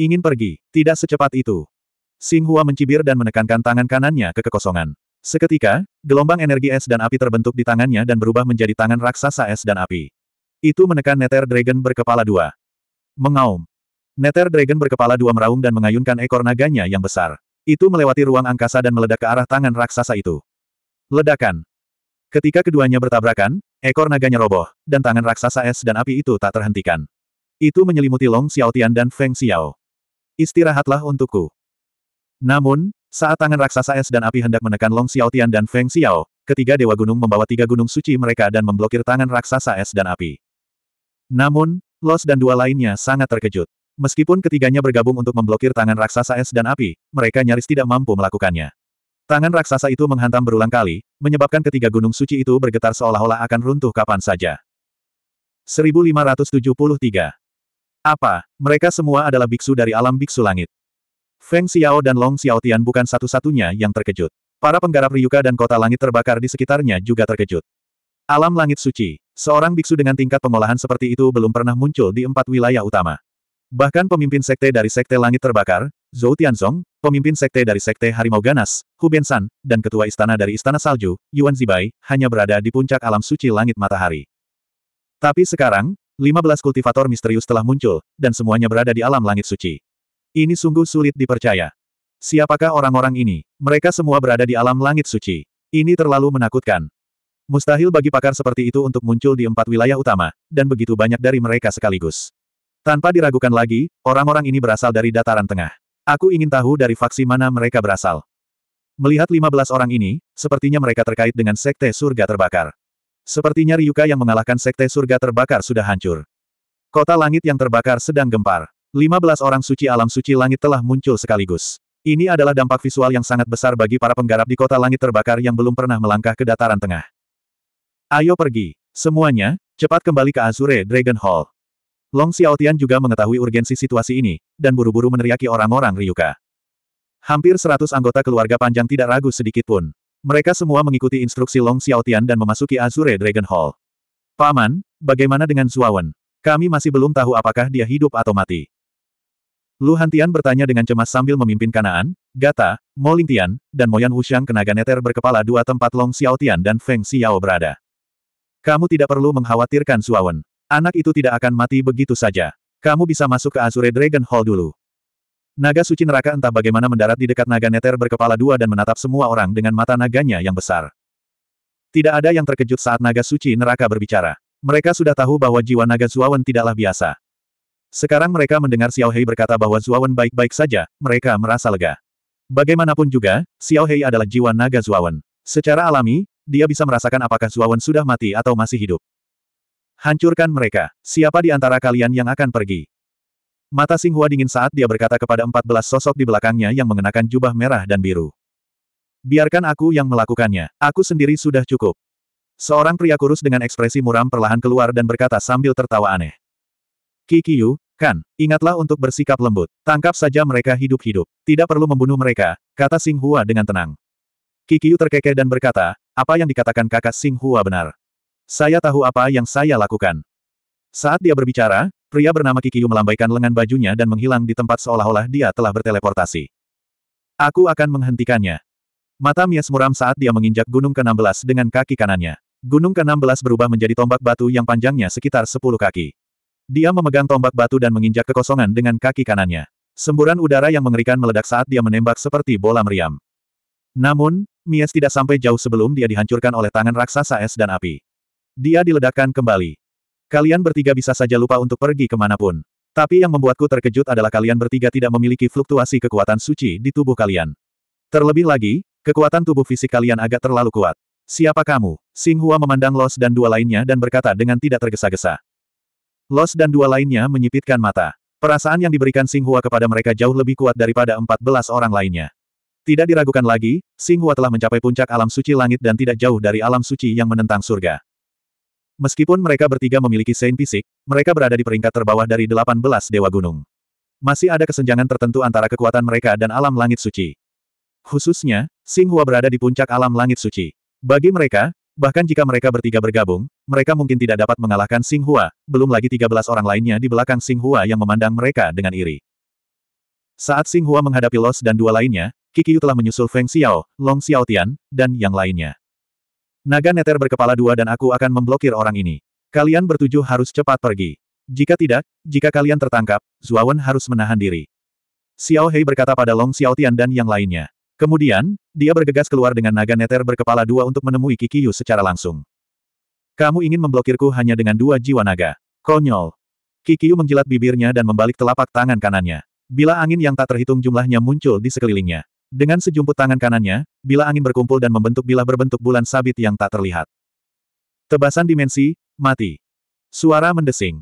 Ingin pergi, tidak secepat itu. Sing Hua mencibir dan menekankan tangan kanannya ke kekosongan. Seketika, gelombang energi es dan api terbentuk di tangannya dan berubah menjadi tangan raksasa es dan api. Itu menekan Nether Dragon berkepala dua. Mengaum. Nether Dragon berkepala dua meraung dan mengayunkan ekor naganya yang besar. Itu melewati ruang angkasa dan meledak ke arah tangan raksasa itu. Ledakan. Ketika keduanya bertabrakan, ekor naganya roboh, dan tangan raksasa es dan api itu tak terhentikan. Itu menyelimuti Long Xiaotian dan Feng Xiao. Istirahatlah untukku. Namun, saat tangan raksasa es dan api hendak menekan Long Xiao Tian dan Feng Xiao, ketiga dewa gunung membawa tiga gunung suci mereka dan memblokir tangan raksasa es dan api. Namun, Los dan dua lainnya sangat terkejut. Meskipun ketiganya bergabung untuk memblokir tangan raksasa es dan api, mereka nyaris tidak mampu melakukannya. Tangan raksasa itu menghantam berulang kali, menyebabkan ketiga gunung suci itu bergetar seolah-olah akan runtuh kapan saja. 1573. Apa, mereka semua adalah biksu dari alam biksu langit. Feng Xiao dan Long Xiaotian bukan satu-satunya yang terkejut. Para penggarap Ryuka dan kota langit terbakar di sekitarnya juga terkejut. Alam langit suci. Seorang biksu dengan tingkat pengolahan seperti itu belum pernah muncul di empat wilayah utama. Bahkan pemimpin sekte dari sekte langit terbakar, Zhou Tianzong, pemimpin sekte dari sekte Harimau Ganas, Hu San, dan ketua istana dari Istana Salju, Yuan Zibai, hanya berada di puncak alam suci langit matahari. Tapi sekarang, 15 kultivator misterius telah muncul, dan semuanya berada di alam langit suci. Ini sungguh sulit dipercaya. Siapakah orang-orang ini? Mereka semua berada di alam langit suci. Ini terlalu menakutkan. Mustahil bagi pakar seperti itu untuk muncul di empat wilayah utama, dan begitu banyak dari mereka sekaligus. Tanpa diragukan lagi, orang-orang ini berasal dari dataran tengah. Aku ingin tahu dari faksi mana mereka berasal. Melihat 15 orang ini, sepertinya mereka terkait dengan sekte surga terbakar. Sepertinya Ryuka yang mengalahkan sekte surga terbakar sudah hancur. Kota langit yang terbakar sedang gempar. 15 orang suci alam suci langit telah muncul sekaligus. Ini adalah dampak visual yang sangat besar bagi para penggarap di kota langit terbakar yang belum pernah melangkah ke dataran tengah. Ayo pergi, semuanya, cepat kembali ke Azure Dragon Hall. Long Xiaotian juga mengetahui urgensi situasi ini, dan buru-buru meneriaki orang-orang Ryuka. Hampir 100 anggota keluarga panjang tidak ragu sedikit pun. Mereka semua mengikuti instruksi Long Xiaotian dan memasuki Azure Dragon Hall. Paman, bagaimana dengan Zuawan? Kami masih belum tahu apakah dia hidup atau mati. Lu Hantian bertanya dengan cemas sambil memimpin Kanaan, Gata, Mo Lingtian, dan Moyan Wuxiang ke naga neter berkepala dua tempat Long Xiaotian dan Feng Xiao berada. Kamu tidak perlu mengkhawatirkan Suawen. Anak itu tidak akan mati begitu saja. Kamu bisa masuk ke Azure Dragon Hall dulu. Naga suci neraka entah bagaimana mendarat di dekat naga neter berkepala dua dan menatap semua orang dengan mata naganya yang besar. Tidak ada yang terkejut saat naga suci neraka berbicara. Mereka sudah tahu bahwa jiwa naga Zuawan tidaklah biasa. Sekarang mereka mendengar Xiao Hei berkata bahwa Zuawan baik-baik saja, mereka merasa lega. Bagaimanapun juga, Xiao Hei adalah jiwa naga Zuawan. Secara alami, dia bisa merasakan apakah Zuawan sudah mati atau masih hidup. Hancurkan mereka. Siapa di antara kalian yang akan pergi? Mata Singhua dingin saat dia berkata kepada belas sosok di belakangnya yang mengenakan jubah merah dan biru. Biarkan aku yang melakukannya. Aku sendiri sudah cukup. Seorang pria kurus dengan ekspresi muram perlahan keluar dan berkata sambil tertawa aneh. Kikiyu, kan, ingatlah untuk bersikap lembut. Tangkap saja mereka hidup-hidup. Tidak perlu membunuh mereka, kata Sing Hua dengan tenang. Kikiyu terkekeh dan berkata, apa yang dikatakan kakak Sing Hua benar. Saya tahu apa yang saya lakukan. Saat dia berbicara, pria bernama Kikiyu melambaikan lengan bajunya dan menghilang di tempat seolah-olah dia telah berteleportasi. Aku akan menghentikannya. Mata Mias muram saat dia menginjak gunung ke-16 dengan kaki kanannya. Gunung ke-16 berubah menjadi tombak batu yang panjangnya sekitar 10 kaki. Dia memegang tombak batu dan menginjak kekosongan dengan kaki kanannya. Semburan udara yang mengerikan meledak saat dia menembak seperti bola meriam. Namun, Mies tidak sampai jauh sebelum dia dihancurkan oleh tangan raksasa es dan api. Dia diledakkan kembali. Kalian bertiga bisa saja lupa untuk pergi kemanapun. Tapi yang membuatku terkejut adalah kalian bertiga tidak memiliki fluktuasi kekuatan suci di tubuh kalian. Terlebih lagi, kekuatan tubuh fisik kalian agak terlalu kuat. Siapa kamu? Singhua memandang Los dan dua lainnya dan berkata dengan tidak tergesa-gesa. Los dan dua lainnya menyipitkan mata. Perasaan yang diberikan Singhua kepada mereka jauh lebih kuat daripada 14 orang lainnya. Tidak diragukan lagi, Singhua telah mencapai puncak alam suci langit dan tidak jauh dari alam suci yang menentang surga. Meskipun mereka bertiga memiliki sein fisik, mereka berada di peringkat terbawah dari 18 dewa gunung. Masih ada kesenjangan tertentu antara kekuatan mereka dan alam langit suci. Khususnya, Singhua berada di puncak alam langit suci. Bagi mereka, Bahkan jika mereka bertiga bergabung, mereka mungkin tidak dapat mengalahkan Sing Hua, belum lagi 13 orang lainnya di belakang Sing Hua yang memandang mereka dengan iri. Saat Sing Hua menghadapi Los dan dua lainnya, Kikiu telah menyusul Feng Xiao, Long Xiaotian, dan yang lainnya. Naga Neter berkepala dua dan aku akan memblokir orang ini. Kalian bertujuh harus cepat pergi. Jika tidak, jika kalian tertangkap, Zuawan harus menahan diri. Xiao Hei berkata pada Long Xiaotian dan yang lainnya. Kemudian, dia bergegas keluar dengan naga neter berkepala dua untuk menemui Kikiyu secara langsung. Kamu ingin memblokirku hanya dengan dua jiwa naga. Konyol. Kikiyu menjilat bibirnya dan membalik telapak tangan kanannya. Bila angin yang tak terhitung jumlahnya muncul di sekelilingnya. Dengan sejumput tangan kanannya, bila angin berkumpul dan membentuk bila berbentuk bulan sabit yang tak terlihat. Tebasan dimensi, mati. Suara mendesing.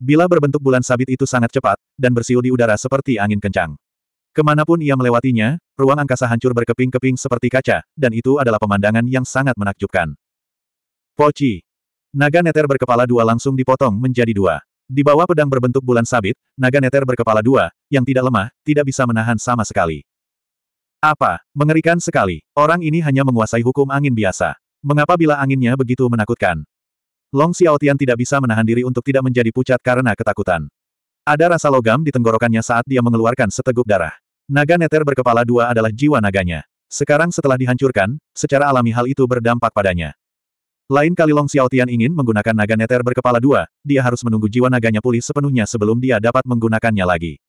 Bila berbentuk bulan sabit itu sangat cepat, dan bersiul di udara seperti angin kencang. Kemanapun ia melewatinya, ruang angkasa hancur berkeping-keping seperti kaca, dan itu adalah pemandangan yang sangat menakjubkan. Poci. Naga neter berkepala dua langsung dipotong menjadi dua. Di bawah pedang berbentuk bulan sabit, naga neter berkepala dua, yang tidak lemah, tidak bisa menahan sama sekali. Apa? Mengerikan sekali. Orang ini hanya menguasai hukum angin biasa. Mengapa bila anginnya begitu menakutkan? Long Xiaotian tidak bisa menahan diri untuk tidak menjadi pucat karena ketakutan. Ada rasa logam di tenggorokannya saat dia mengeluarkan seteguk darah. Naga neter berkepala dua adalah jiwa naganya. Sekarang setelah dihancurkan, secara alami hal itu berdampak padanya. Lain kali Long Xiao Tian ingin menggunakan naga neter berkepala dua, dia harus menunggu jiwa naganya pulih sepenuhnya sebelum dia dapat menggunakannya lagi.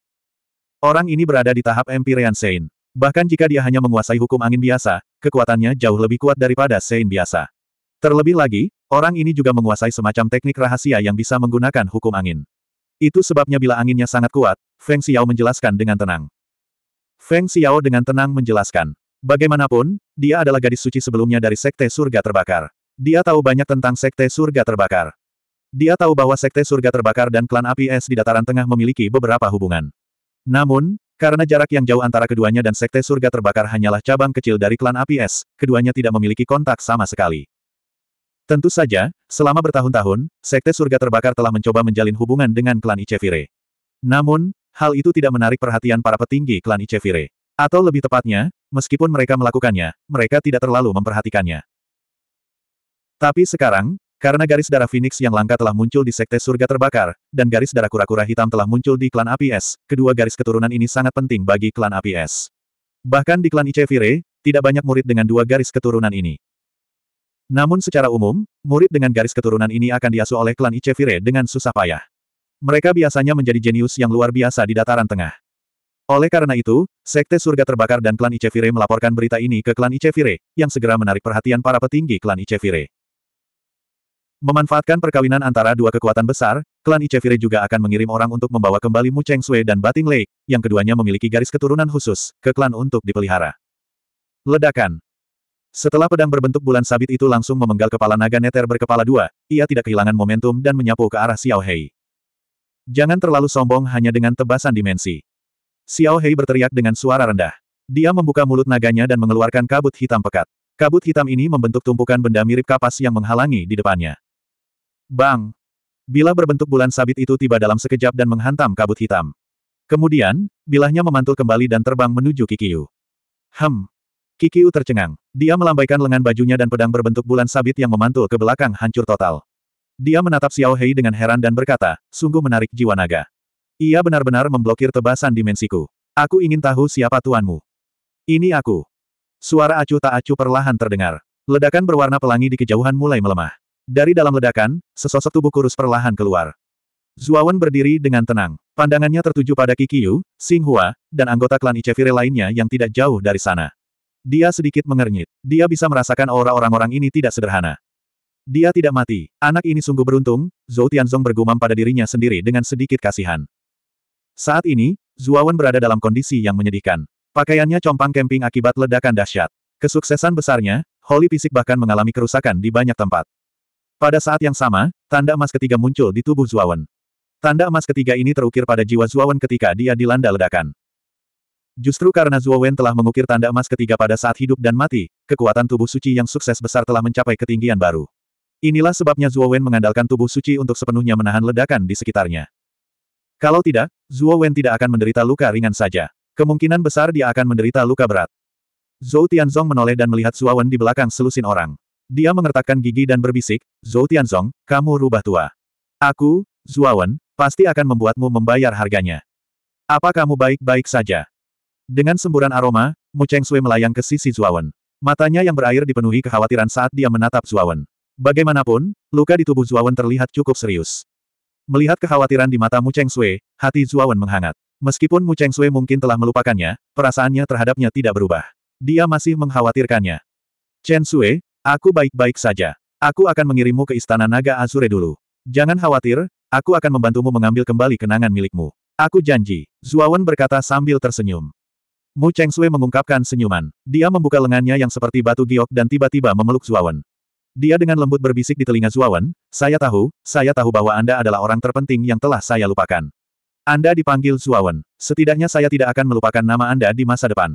Orang ini berada di tahap Empyrean Sein. Bahkan jika dia hanya menguasai hukum angin biasa, kekuatannya jauh lebih kuat daripada Sein biasa. Terlebih lagi, orang ini juga menguasai semacam teknik rahasia yang bisa menggunakan hukum angin. Itu sebabnya bila anginnya sangat kuat, Feng Xiao menjelaskan dengan tenang. Feng Xiao dengan tenang menjelaskan. Bagaimanapun, dia adalah gadis suci sebelumnya dari Sekte Surga Terbakar. Dia tahu banyak tentang Sekte Surga Terbakar. Dia tahu bahwa Sekte Surga Terbakar dan klan api es di dataran tengah memiliki beberapa hubungan. Namun, karena jarak yang jauh antara keduanya dan Sekte Surga Terbakar hanyalah cabang kecil dari klan api es, keduanya tidak memiliki kontak sama sekali. Tentu saja, selama bertahun-tahun, Sekte Surga Terbakar telah mencoba menjalin hubungan dengan klan Icevire. Namun, hal itu tidak menarik perhatian para petinggi klan Icevire. Atau lebih tepatnya, meskipun mereka melakukannya, mereka tidak terlalu memperhatikannya. Tapi sekarang, karena garis darah Phoenix yang langka telah muncul di Sekte Surga Terbakar, dan garis darah kura-kura hitam telah muncul di klan APS, kedua garis keturunan ini sangat penting bagi klan APS. Bahkan di klan Icevire, tidak banyak murid dengan dua garis keturunan ini. Namun secara umum, murid dengan garis keturunan ini akan diasuh oleh klan Icevire dengan susah payah. Mereka biasanya menjadi jenius yang luar biasa di dataran tengah. Oleh karena itu, Sekte Surga Terbakar dan Klan Icevire melaporkan berita ini ke Klan Icevire, yang segera menarik perhatian para petinggi Klan Icevire. Memanfaatkan perkawinan antara dua kekuatan besar, Klan Icevire juga akan mengirim orang untuk membawa kembali Mu Cheng Sui dan Bating Lake, yang keduanya memiliki garis keturunan khusus, ke klan untuk dipelihara. Ledakan Setelah pedang berbentuk bulan sabit itu langsung memenggal kepala naga neter berkepala dua, ia tidak kehilangan momentum dan menyapu ke arah Xiao Hei. Jangan terlalu sombong hanya dengan tebasan dimensi. Xiao Hei berteriak dengan suara rendah. Dia membuka mulut naganya dan mengeluarkan kabut hitam pekat. Kabut hitam ini membentuk tumpukan benda mirip kapas yang menghalangi di depannya. Bang! Bila berbentuk bulan sabit itu tiba dalam sekejap dan menghantam kabut hitam. Kemudian, bilahnya memantul kembali dan terbang menuju Kikiu. Hem! Kikiu tercengang. Dia melambaikan lengan bajunya dan pedang berbentuk bulan sabit yang memantul ke belakang hancur total. Dia menatap Xiao Hei dengan heran dan berkata, sungguh menarik jiwa naga. Ia benar-benar memblokir tebasan dimensiku. Aku ingin tahu siapa tuanmu. Ini aku. Suara acuh tak acuh perlahan terdengar. Ledakan berwarna pelangi di kejauhan mulai melemah. Dari dalam ledakan, sesosok tubuh kurus perlahan keluar. Zuawan berdiri dengan tenang. Pandangannya tertuju pada Kikiyu, Singhua, dan anggota klan Ichevire lainnya yang tidak jauh dari sana. Dia sedikit mengernyit. Dia bisa merasakan aura orang-orang ini tidak sederhana. Dia tidak mati. Anak ini sungguh beruntung, Zhou Tianzong bergumam pada dirinya sendiri dengan sedikit kasihan. Saat ini, Zuawan berada dalam kondisi yang menyedihkan. Pakaiannya compang kemping akibat ledakan dahsyat. Kesuksesan besarnya, Holy Fisik bahkan mengalami kerusakan di banyak tempat. Pada saat yang sama, tanda emas ketiga muncul di tubuh Zuawan. Tanda emas ketiga ini terukir pada jiwa Zuawan ketika dia dilanda ledakan. Justru karena Zuawan telah mengukir tanda emas ketiga pada saat hidup dan mati, kekuatan tubuh suci yang sukses besar telah mencapai ketinggian baru. Inilah sebabnya Zuo Wen mengandalkan tubuh suci untuk sepenuhnya menahan ledakan di sekitarnya. Kalau tidak, Zuo Wen tidak akan menderita luka ringan saja. Kemungkinan besar dia akan menderita luka berat. Zhou Tianzong menoleh dan melihat Zuo Wen di belakang selusin orang. Dia mengertakkan gigi dan berbisik, Zhou Tianzong, kamu rubah tua. Aku, Zuo Wen, pasti akan membuatmu membayar harganya. Apa kamu baik-baik saja? Dengan semburan aroma, Mu Cheng Sui melayang ke sisi Zuo Wen. Matanya yang berair dipenuhi kekhawatiran saat dia menatap Zuo Wen. Bagaimanapun, luka di tubuh Zuawan terlihat cukup serius. Melihat kekhawatiran di mata Mu Cheng Sui, hati Zuawan menghangat. Meskipun Mu Cheng Sui mungkin telah melupakannya, perasaannya terhadapnya tidak berubah. Dia masih mengkhawatirkannya. Chen Sui, aku baik-baik saja. Aku akan mengirimmu ke Istana Naga Azure dulu. Jangan khawatir, aku akan membantumu mengambil kembali kenangan milikmu. Aku janji, Zuawan berkata sambil tersenyum. Mu Cheng Sui mengungkapkan senyuman. Dia membuka lengannya yang seperti batu giok dan tiba-tiba memeluk Zuawan. Dia dengan lembut berbisik di telinga Zuawan, saya tahu, saya tahu bahwa Anda adalah orang terpenting yang telah saya lupakan. Anda dipanggil Zuawan. Setidaknya saya tidak akan melupakan nama Anda di masa depan.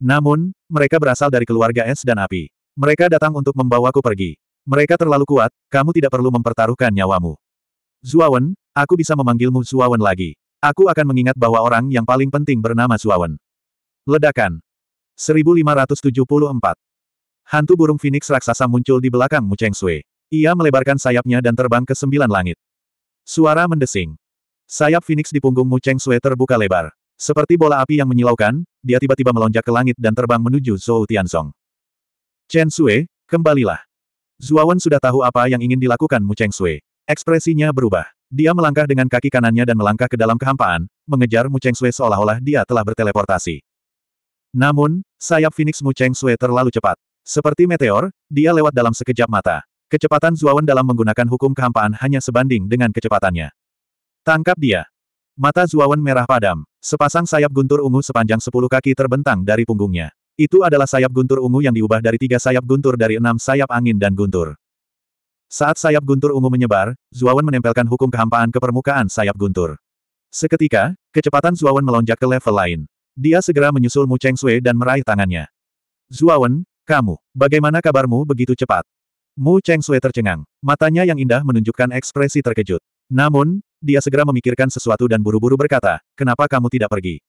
Namun, mereka berasal dari keluarga es dan api. Mereka datang untuk membawaku pergi. Mereka terlalu kuat, kamu tidak perlu mempertaruhkan nyawamu. Zuawan, aku bisa memanggilmu Zuawan lagi. Aku akan mengingat bahwa orang yang paling penting bernama Zuawan. Ledakan. 1574 Hantu burung Phoenix raksasa muncul di belakang Mu Cheng Sui. Ia melebarkan sayapnya dan terbang ke sembilan langit. Suara mendesing. Sayap Phoenix di punggung Mu Cheng Sui terbuka lebar. Seperti bola api yang menyilaukan, dia tiba-tiba melonjak ke langit dan terbang menuju Zhou Tianzong. Chen Sui, kembalilah. Zuawan sudah tahu apa yang ingin dilakukan Mu Cheng Sui. Ekspresinya berubah. Dia melangkah dengan kaki kanannya dan melangkah ke dalam kehampaan, mengejar Mu Cheng Sui seolah-olah dia telah berteleportasi. Namun, sayap Phoenix Mu Cheng Sui terlalu cepat. Seperti meteor, dia lewat dalam sekejap mata. Kecepatan Zuawan dalam menggunakan hukum kehampaan hanya sebanding dengan kecepatannya. Tangkap dia. Mata Zuawan merah padam. Sepasang sayap guntur ungu sepanjang sepuluh kaki terbentang dari punggungnya. Itu adalah sayap guntur ungu yang diubah dari tiga sayap guntur dari enam sayap angin dan guntur. Saat sayap guntur ungu menyebar, Zuawan menempelkan hukum kehampaan ke permukaan sayap guntur. Seketika, kecepatan Zuawan melonjak ke level lain. Dia segera menyusul Mu Cheng Sui dan meraih tangannya. Zuawan, kamu, bagaimana kabarmu begitu cepat? Mu Cheng Sui tercengang. Matanya yang indah menunjukkan ekspresi terkejut. Namun, dia segera memikirkan sesuatu dan buru-buru berkata, kenapa kamu tidak pergi?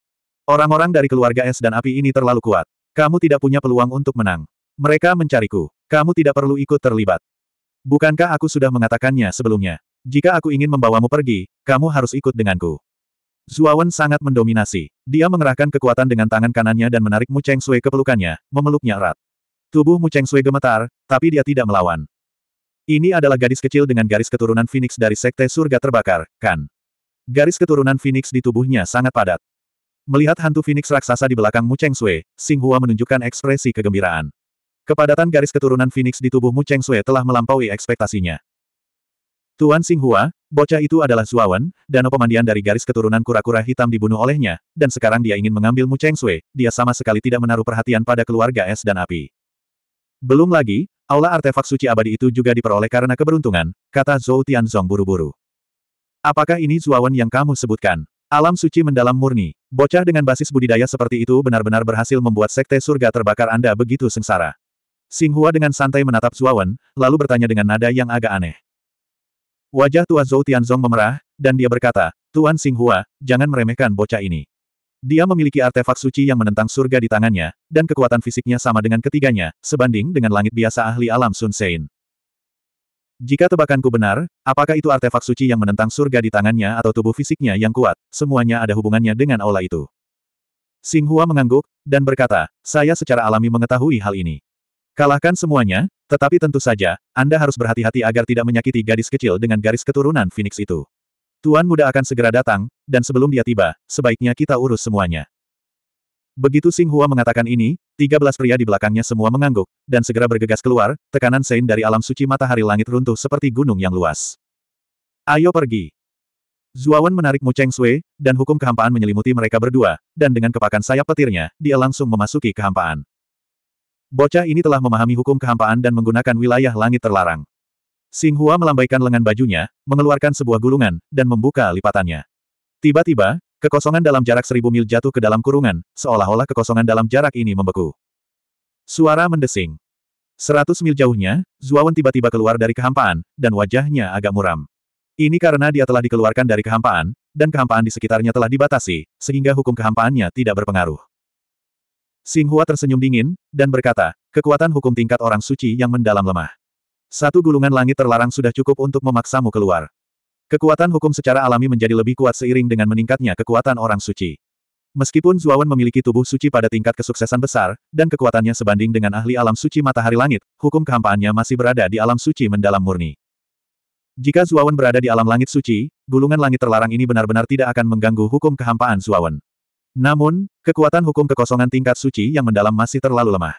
Orang-orang dari keluarga es dan api ini terlalu kuat. Kamu tidak punya peluang untuk menang. Mereka mencariku. Kamu tidak perlu ikut terlibat. Bukankah aku sudah mengatakannya sebelumnya? Jika aku ingin membawamu pergi, kamu harus ikut denganku. Zuawan sangat mendominasi. Dia mengerahkan kekuatan dengan tangan kanannya dan menarik Mu Cheng Sui ke pelukannya, memeluknya erat. Tubuh Mu Cheng Sui gemetar, tapi dia tidak melawan. Ini adalah gadis kecil dengan garis keturunan Phoenix dari Sekte Surga Terbakar, kan? Garis keturunan Phoenix di tubuhnya sangat padat. Melihat hantu Phoenix raksasa di belakang Mu Cheng Sui, Xing Hua menunjukkan ekspresi kegembiraan. Kepadatan garis keturunan Phoenix di tubuh Mu Cheng Sui telah melampaui ekspektasinya. Tuan Xing Hua, bocah itu adalah Zuawan, danau pemandian dari garis keturunan kura-kura hitam dibunuh olehnya, dan sekarang dia ingin mengambil Mu Cheng Sui, dia sama sekali tidak menaruh perhatian pada keluarga es dan api. Belum lagi, aula artefak suci abadi itu juga diperoleh karena keberuntungan, kata Zhou Tianzong buru-buru. Apakah ini Zuawan yang kamu sebutkan? Alam suci mendalam murni, bocah dengan basis budidaya seperti itu benar-benar berhasil membuat sekte surga terbakar Anda begitu sengsara. Singhua dengan santai menatap Zuawan, lalu bertanya dengan nada yang agak aneh. Wajah tua Zhou Tianzong memerah, dan dia berkata, Tuan Singhua, jangan meremehkan bocah ini. Dia memiliki artefak suci yang menentang surga di tangannya, dan kekuatan fisiknya sama dengan ketiganya, sebanding dengan langit biasa ahli alam Sun Sein. Jika tebakanku benar, apakah itu artefak suci yang menentang surga di tangannya atau tubuh fisiknya yang kuat, semuanya ada hubungannya dengan aula itu. Sing Hua mengangguk, dan berkata, saya secara alami mengetahui hal ini. Kalahkan semuanya, tetapi tentu saja, Anda harus berhati-hati agar tidak menyakiti gadis kecil dengan garis keturunan Phoenix itu. Tuan muda akan segera datang, dan sebelum dia tiba, sebaiknya kita urus semuanya. Begitu Sing Hua mengatakan ini, tiga belas pria di belakangnya semua mengangguk, dan segera bergegas keluar, tekanan Sein dari alam suci matahari langit runtuh seperti gunung yang luas. Ayo pergi. Zuawan menarik Mu Cheng Sui, dan hukum kehampaan menyelimuti mereka berdua, dan dengan kepakan sayap petirnya, dia langsung memasuki kehampaan. Bocah ini telah memahami hukum kehampaan dan menggunakan wilayah langit terlarang. Singhua melambaikan lengan bajunya, mengeluarkan sebuah gulungan, dan membuka lipatannya. Tiba-tiba, kekosongan dalam jarak seribu mil jatuh ke dalam kurungan, seolah-olah kekosongan dalam jarak ini membeku. Suara mendesing. Seratus mil jauhnya, Zuawan tiba-tiba keluar dari kehampaan, dan wajahnya agak muram. Ini karena dia telah dikeluarkan dari kehampaan, dan kehampaan di sekitarnya telah dibatasi, sehingga hukum kehampaannya tidak berpengaruh. Singhua tersenyum dingin, dan berkata, kekuatan hukum tingkat orang suci yang mendalam lemah. Satu gulungan langit terlarang sudah cukup untuk memaksamu keluar. Kekuatan hukum secara alami menjadi lebih kuat seiring dengan meningkatnya kekuatan orang suci. Meskipun Zuawan memiliki tubuh suci pada tingkat kesuksesan besar, dan kekuatannya sebanding dengan ahli alam suci matahari langit, hukum kehampaannya masih berada di alam suci mendalam murni. Jika Zuawan berada di alam langit suci, gulungan langit terlarang ini benar-benar tidak akan mengganggu hukum kehampaan Zuawan. Namun, kekuatan hukum kekosongan tingkat suci yang mendalam masih terlalu lemah.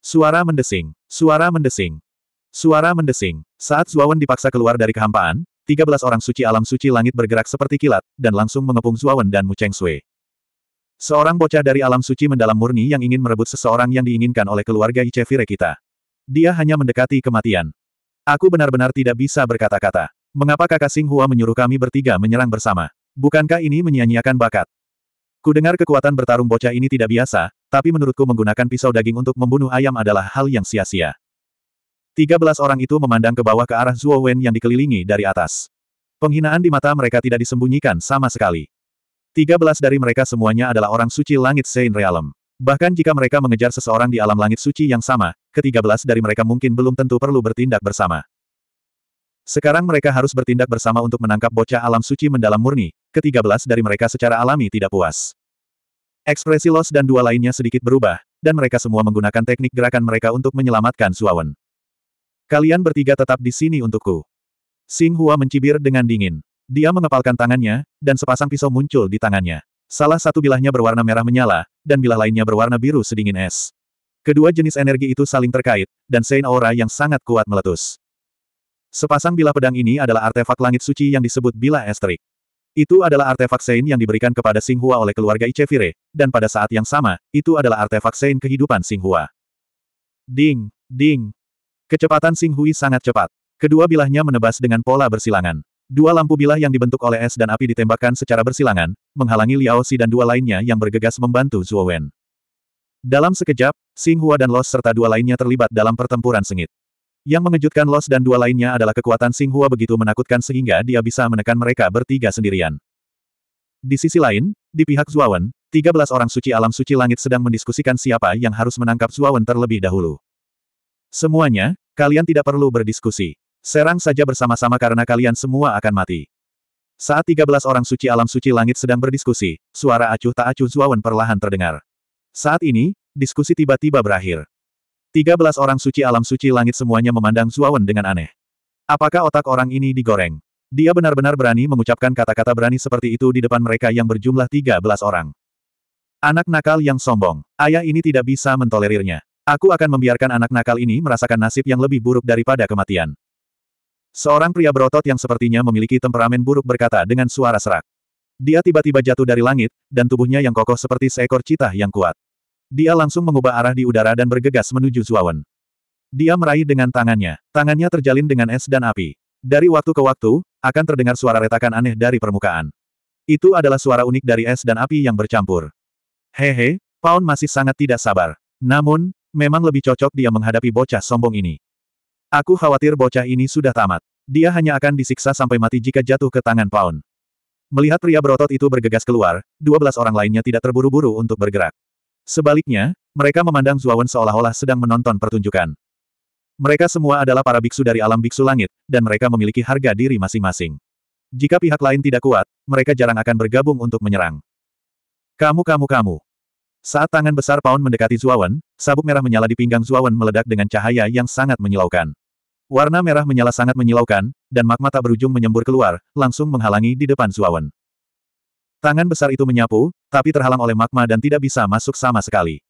Suara mendesing. Suara mendesing. Suara mendesing. Saat Zuawan dipaksa keluar dari kehampaan, 13 orang suci alam suci langit bergerak seperti kilat, dan langsung mengepung Zuawan dan Mu Cheng Sui. Seorang bocah dari alam suci mendalam murni yang ingin merebut seseorang yang diinginkan oleh keluarga Icevire kita. Dia hanya mendekati kematian. Aku benar-benar tidak bisa berkata-kata. Mengapa kakak Singhua menyuruh kami bertiga menyerang bersama? Bukankah ini menyia-nyiakan bakat? Ku dengar kekuatan bertarung bocah ini tidak biasa, tapi menurutku menggunakan pisau daging untuk membunuh ayam adalah hal yang sia-sia belas orang itu memandang ke bawah ke arah Zuo Wen yang dikelilingi dari atas. Penghinaan di mata mereka tidak disembunyikan sama sekali. Tiga belas dari mereka semuanya adalah orang suci langit Sein Realm. Bahkan jika mereka mengejar seseorang di alam langit suci yang sama, ketiga belas dari mereka mungkin belum tentu perlu bertindak bersama. Sekarang mereka harus bertindak bersama untuk menangkap bocah alam suci mendalam murni, ketiga belas dari mereka secara alami tidak puas. Ekspresi Los dan dua lainnya sedikit berubah, dan mereka semua menggunakan teknik gerakan mereka untuk menyelamatkan Suawen. Kalian bertiga tetap di sini untukku. Sing Hua mencibir dengan dingin. Dia mengepalkan tangannya, dan sepasang pisau muncul di tangannya. Salah satu bilahnya berwarna merah menyala, dan bilah lainnya berwarna biru sedingin es. Kedua jenis energi itu saling terkait, dan Sein Aura yang sangat kuat meletus. Sepasang bilah pedang ini adalah artefak langit suci yang disebut bilah estrik. Itu adalah artefak Sein yang diberikan kepada Singhua oleh keluarga Ichevire, dan pada saat yang sama, itu adalah artefak Sein kehidupan Singhua. Ding, ding, Kecepatan Sing Hui sangat cepat. Kedua bilahnya menebas dengan pola bersilangan. Dua lampu bilah yang dibentuk oleh es dan api ditembakkan secara bersilangan, menghalangi Liao Si dan dua lainnya yang bergegas membantu Zhuo Wen. Dalam sekejap, Sing Hua dan Los serta dua lainnya terlibat dalam pertempuran sengit. Yang mengejutkan Los dan dua lainnya adalah kekuatan Sing Hua begitu menakutkan sehingga dia bisa menekan mereka bertiga sendirian. Di sisi lain, di pihak Wen, 13 orang suci alam suci langit sedang mendiskusikan siapa yang harus menangkap Wen terlebih dahulu. Semuanya, kalian tidak perlu berdiskusi. Serang saja bersama-sama karena kalian semua akan mati. Saat 13 orang suci alam suci langit sedang berdiskusi, suara acuh tak acuh Zuawan perlahan terdengar. Saat ini, diskusi tiba-tiba berakhir. 13 orang suci alam suci langit semuanya memandang Zuawan dengan aneh. Apakah otak orang ini digoreng? Dia benar-benar berani mengucapkan kata-kata berani seperti itu di depan mereka yang berjumlah 13 orang. Anak nakal yang sombong. Ayah ini tidak bisa mentolerirnya. Aku akan membiarkan anak nakal ini merasakan nasib yang lebih buruk daripada kematian. Seorang pria berotot yang sepertinya memiliki temperamen buruk berkata dengan suara serak. Dia tiba-tiba jatuh dari langit, dan tubuhnya yang kokoh seperti seekor citah yang kuat. Dia langsung mengubah arah di udara dan bergegas menuju Zuawan. Dia meraih dengan tangannya. Tangannya terjalin dengan es dan api. Dari waktu ke waktu, akan terdengar suara retakan aneh dari permukaan. Itu adalah suara unik dari es dan api yang bercampur. Hehe, Paun masih sangat tidak sabar. Namun, memang lebih cocok dia menghadapi bocah sombong ini. Aku khawatir bocah ini sudah tamat. Dia hanya akan disiksa sampai mati jika jatuh ke tangan Paun. Melihat pria berotot itu bergegas keluar, dua belas orang lainnya tidak terburu-buru untuk bergerak. Sebaliknya, mereka memandang Zuawan seolah-olah sedang menonton pertunjukan. Mereka semua adalah para biksu dari alam biksu langit, dan mereka memiliki harga diri masing-masing. Jika pihak lain tidak kuat, mereka jarang akan bergabung untuk menyerang. Kamu kamu kamu, saat tangan besar Paun mendekati Zuawan, sabuk merah menyala di pinggang Zuawan meledak dengan cahaya yang sangat menyilaukan. Warna merah menyala sangat menyilaukan, dan magma tak berujung menyembur keluar, langsung menghalangi di depan Zuawan. Tangan besar itu menyapu, tapi terhalang oleh magma dan tidak bisa masuk sama sekali.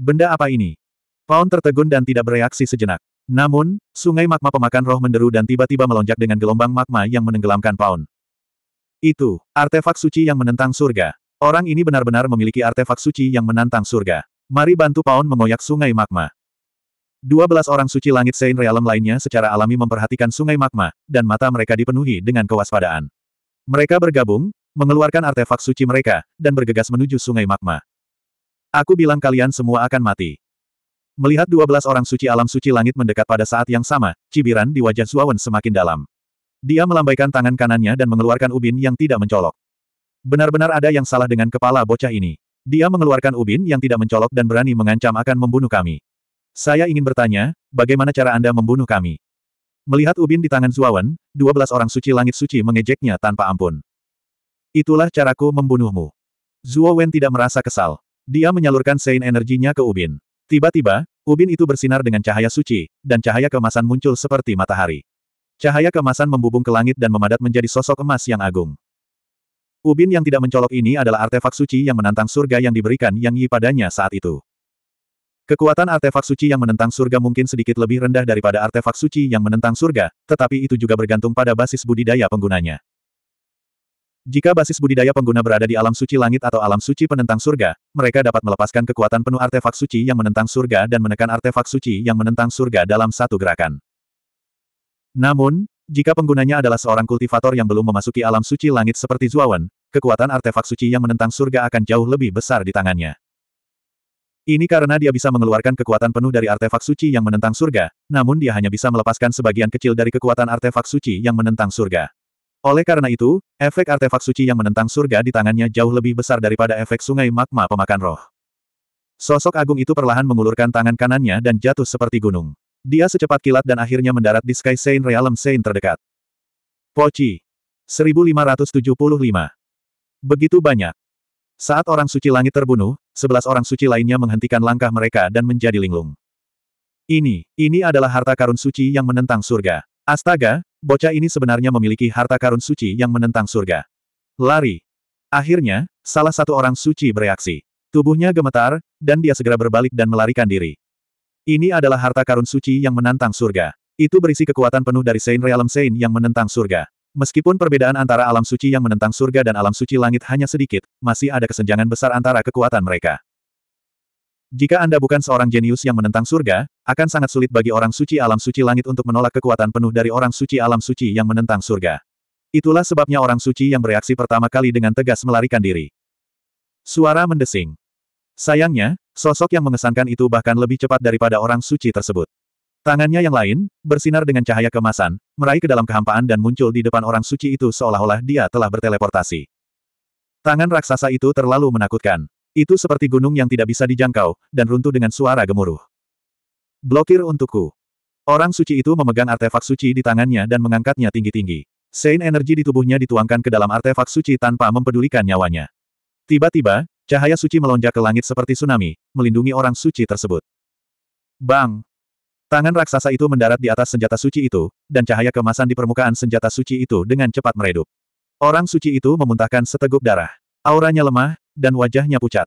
Benda apa ini? Paun tertegun dan tidak bereaksi sejenak. Namun, sungai magma pemakan roh menderu dan tiba-tiba melonjak dengan gelombang magma yang menenggelamkan Paun. Itu, artefak suci yang menentang surga. Orang ini benar-benar memiliki artefak suci yang menantang surga. Mari bantu Paon mengoyak sungai magma. Dua belas orang suci langit Sein Realem lainnya secara alami memperhatikan sungai magma, dan mata mereka dipenuhi dengan kewaspadaan. Mereka bergabung, mengeluarkan artefak suci mereka, dan bergegas menuju sungai magma. Aku bilang kalian semua akan mati. Melihat dua belas orang suci alam suci langit mendekat pada saat yang sama, cibiran di wajah Zuawan semakin dalam. Dia melambaikan tangan kanannya dan mengeluarkan ubin yang tidak mencolok. Benar-benar ada yang salah dengan kepala bocah ini. Dia mengeluarkan ubin yang tidak mencolok dan berani mengancam akan membunuh kami. Saya ingin bertanya, bagaimana cara Anda membunuh kami? Melihat ubin di tangan Zuawan, 12 orang suci langit suci mengejeknya tanpa ampun. Itulah caraku membunuhmu. Zuawan tidak merasa kesal. Dia menyalurkan sein energinya ke ubin. Tiba-tiba, ubin itu bersinar dengan cahaya suci, dan cahaya kemasan muncul seperti matahari. Cahaya kemasan membubung ke langit dan memadat menjadi sosok emas yang agung. Ubin yang tidak mencolok ini adalah artefak suci yang menantang surga yang diberikan Yang Yi padanya saat itu. Kekuatan artefak suci yang menentang surga mungkin sedikit lebih rendah daripada artefak suci yang menentang surga, tetapi itu juga bergantung pada basis budidaya penggunanya. Jika basis budidaya pengguna berada di alam suci langit atau alam suci penentang surga, mereka dapat melepaskan kekuatan penuh artefak suci yang menentang surga dan menekan artefak suci yang menentang surga dalam satu gerakan. Namun, jika penggunanya adalah seorang kultivator yang belum memasuki alam suci langit seperti Zuawan, kekuatan artefak suci yang menentang surga akan jauh lebih besar di tangannya. Ini karena dia bisa mengeluarkan kekuatan penuh dari artefak suci yang menentang surga, namun dia hanya bisa melepaskan sebagian kecil dari kekuatan artefak suci yang menentang surga. Oleh karena itu, efek artefak suci yang menentang surga di tangannya jauh lebih besar daripada efek sungai magma pemakan roh. Sosok agung itu perlahan mengulurkan tangan kanannya dan jatuh seperti gunung. Dia secepat kilat dan akhirnya mendarat di Sky Saint Realm Saint terdekat. Poci. 1575. Begitu banyak. Saat orang suci langit terbunuh, sebelas orang suci lainnya menghentikan langkah mereka dan menjadi linglung. Ini, ini adalah harta karun suci yang menentang surga. Astaga, bocah ini sebenarnya memiliki harta karun suci yang menentang surga. Lari. Akhirnya, salah satu orang suci bereaksi. Tubuhnya gemetar, dan dia segera berbalik dan melarikan diri. Ini adalah harta karun suci yang menantang surga. Itu berisi kekuatan penuh dari Sein Realm Sein yang menentang surga. Meskipun perbedaan antara alam suci yang menentang surga dan alam suci langit hanya sedikit, masih ada kesenjangan besar antara kekuatan mereka. Jika Anda bukan seorang jenius yang menentang surga, akan sangat sulit bagi orang suci alam suci langit untuk menolak kekuatan penuh dari orang suci alam suci yang menentang surga. Itulah sebabnya orang suci yang bereaksi pertama kali dengan tegas melarikan diri. Suara mendesing. Sayangnya, sosok yang mengesankan itu bahkan lebih cepat daripada orang suci tersebut. Tangannya yang lain, bersinar dengan cahaya kemasan, meraih ke dalam kehampaan dan muncul di depan orang suci itu seolah-olah dia telah berteleportasi. Tangan raksasa itu terlalu menakutkan. Itu seperti gunung yang tidak bisa dijangkau, dan runtuh dengan suara gemuruh. Blokir untukku. Orang suci itu memegang artefak suci di tangannya dan mengangkatnya tinggi-tinggi. Sein energi di tubuhnya dituangkan ke dalam artefak suci tanpa mempedulikan nyawanya. Tiba-tiba, Cahaya suci melonjak ke langit seperti tsunami, melindungi orang suci tersebut. Bang! Tangan raksasa itu mendarat di atas senjata suci itu, dan cahaya kemasan di permukaan senjata suci itu dengan cepat meredup. Orang suci itu memuntahkan seteguk darah. Auranya lemah, dan wajahnya pucat.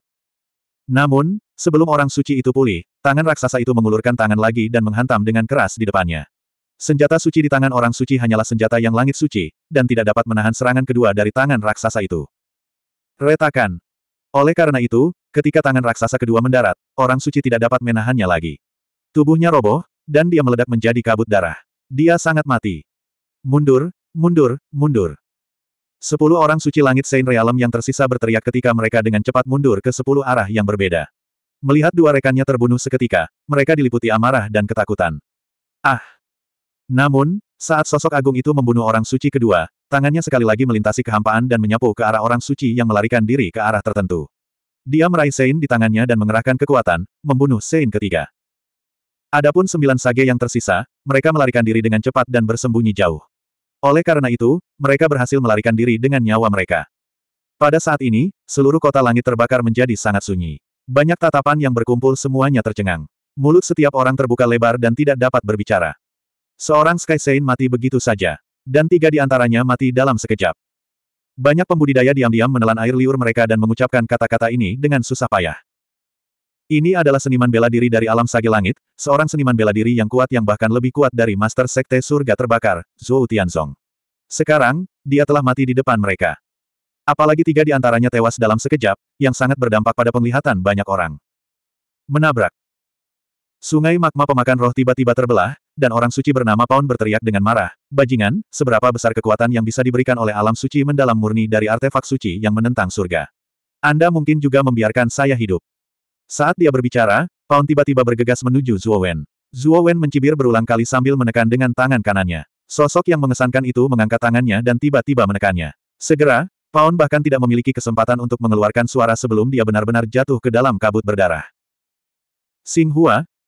Namun, sebelum orang suci itu pulih, tangan raksasa itu mengulurkan tangan lagi dan menghantam dengan keras di depannya. Senjata suci di tangan orang suci hanyalah senjata yang langit suci, dan tidak dapat menahan serangan kedua dari tangan raksasa itu. Retakan. Oleh karena itu, ketika tangan raksasa kedua mendarat, orang suci tidak dapat menahannya lagi. Tubuhnya roboh, dan dia meledak menjadi kabut darah. Dia sangat mati. Mundur, mundur, mundur. Sepuluh orang suci langit Saint Realem yang tersisa berteriak ketika mereka dengan cepat mundur ke sepuluh arah yang berbeda. Melihat dua rekannya terbunuh seketika, mereka diliputi amarah dan ketakutan. Ah! Namun, saat sosok agung itu membunuh orang suci kedua, Tangannya sekali lagi melintasi kehampaan dan menyapu ke arah orang suci yang melarikan diri ke arah tertentu. Dia meraih Sein di tangannya dan mengerahkan kekuatan, membunuh Sein ketiga. Adapun sembilan sage yang tersisa, mereka melarikan diri dengan cepat dan bersembunyi jauh. Oleh karena itu, mereka berhasil melarikan diri dengan nyawa mereka. Pada saat ini, seluruh kota langit terbakar menjadi sangat sunyi. Banyak tatapan yang berkumpul semuanya tercengang. Mulut setiap orang terbuka lebar dan tidak dapat berbicara. Seorang Sky Sein mati begitu saja. Dan tiga di antaranya mati dalam sekejap. Banyak pembudidaya diam-diam menelan air liur mereka dan mengucapkan kata-kata ini dengan susah payah. Ini adalah seniman bela diri dari alam sage langit, seorang seniman bela diri yang kuat yang bahkan lebih kuat dari Master Sekte Surga Terbakar, Zhou Tianzong. Sekarang, dia telah mati di depan mereka. Apalagi tiga di antaranya tewas dalam sekejap, yang sangat berdampak pada penglihatan banyak orang. Menabrak. Sungai magma pemakan roh tiba-tiba terbelah, dan orang suci bernama Paun berteriak dengan marah. Bajingan, seberapa besar kekuatan yang bisa diberikan oleh alam suci mendalam murni dari artefak suci yang menentang surga? Anda mungkin juga membiarkan saya hidup. Saat dia berbicara, Paun tiba-tiba bergegas menuju Zuo Wen. Zuo Wen mencibir berulang kali sambil menekan dengan tangan kanannya. Sosok yang mengesankan itu mengangkat tangannya dan tiba-tiba menekannya. Segera, Paun bahkan tidak memiliki kesempatan untuk mengeluarkan suara sebelum dia benar-benar jatuh ke dalam kabut berdarah. Sing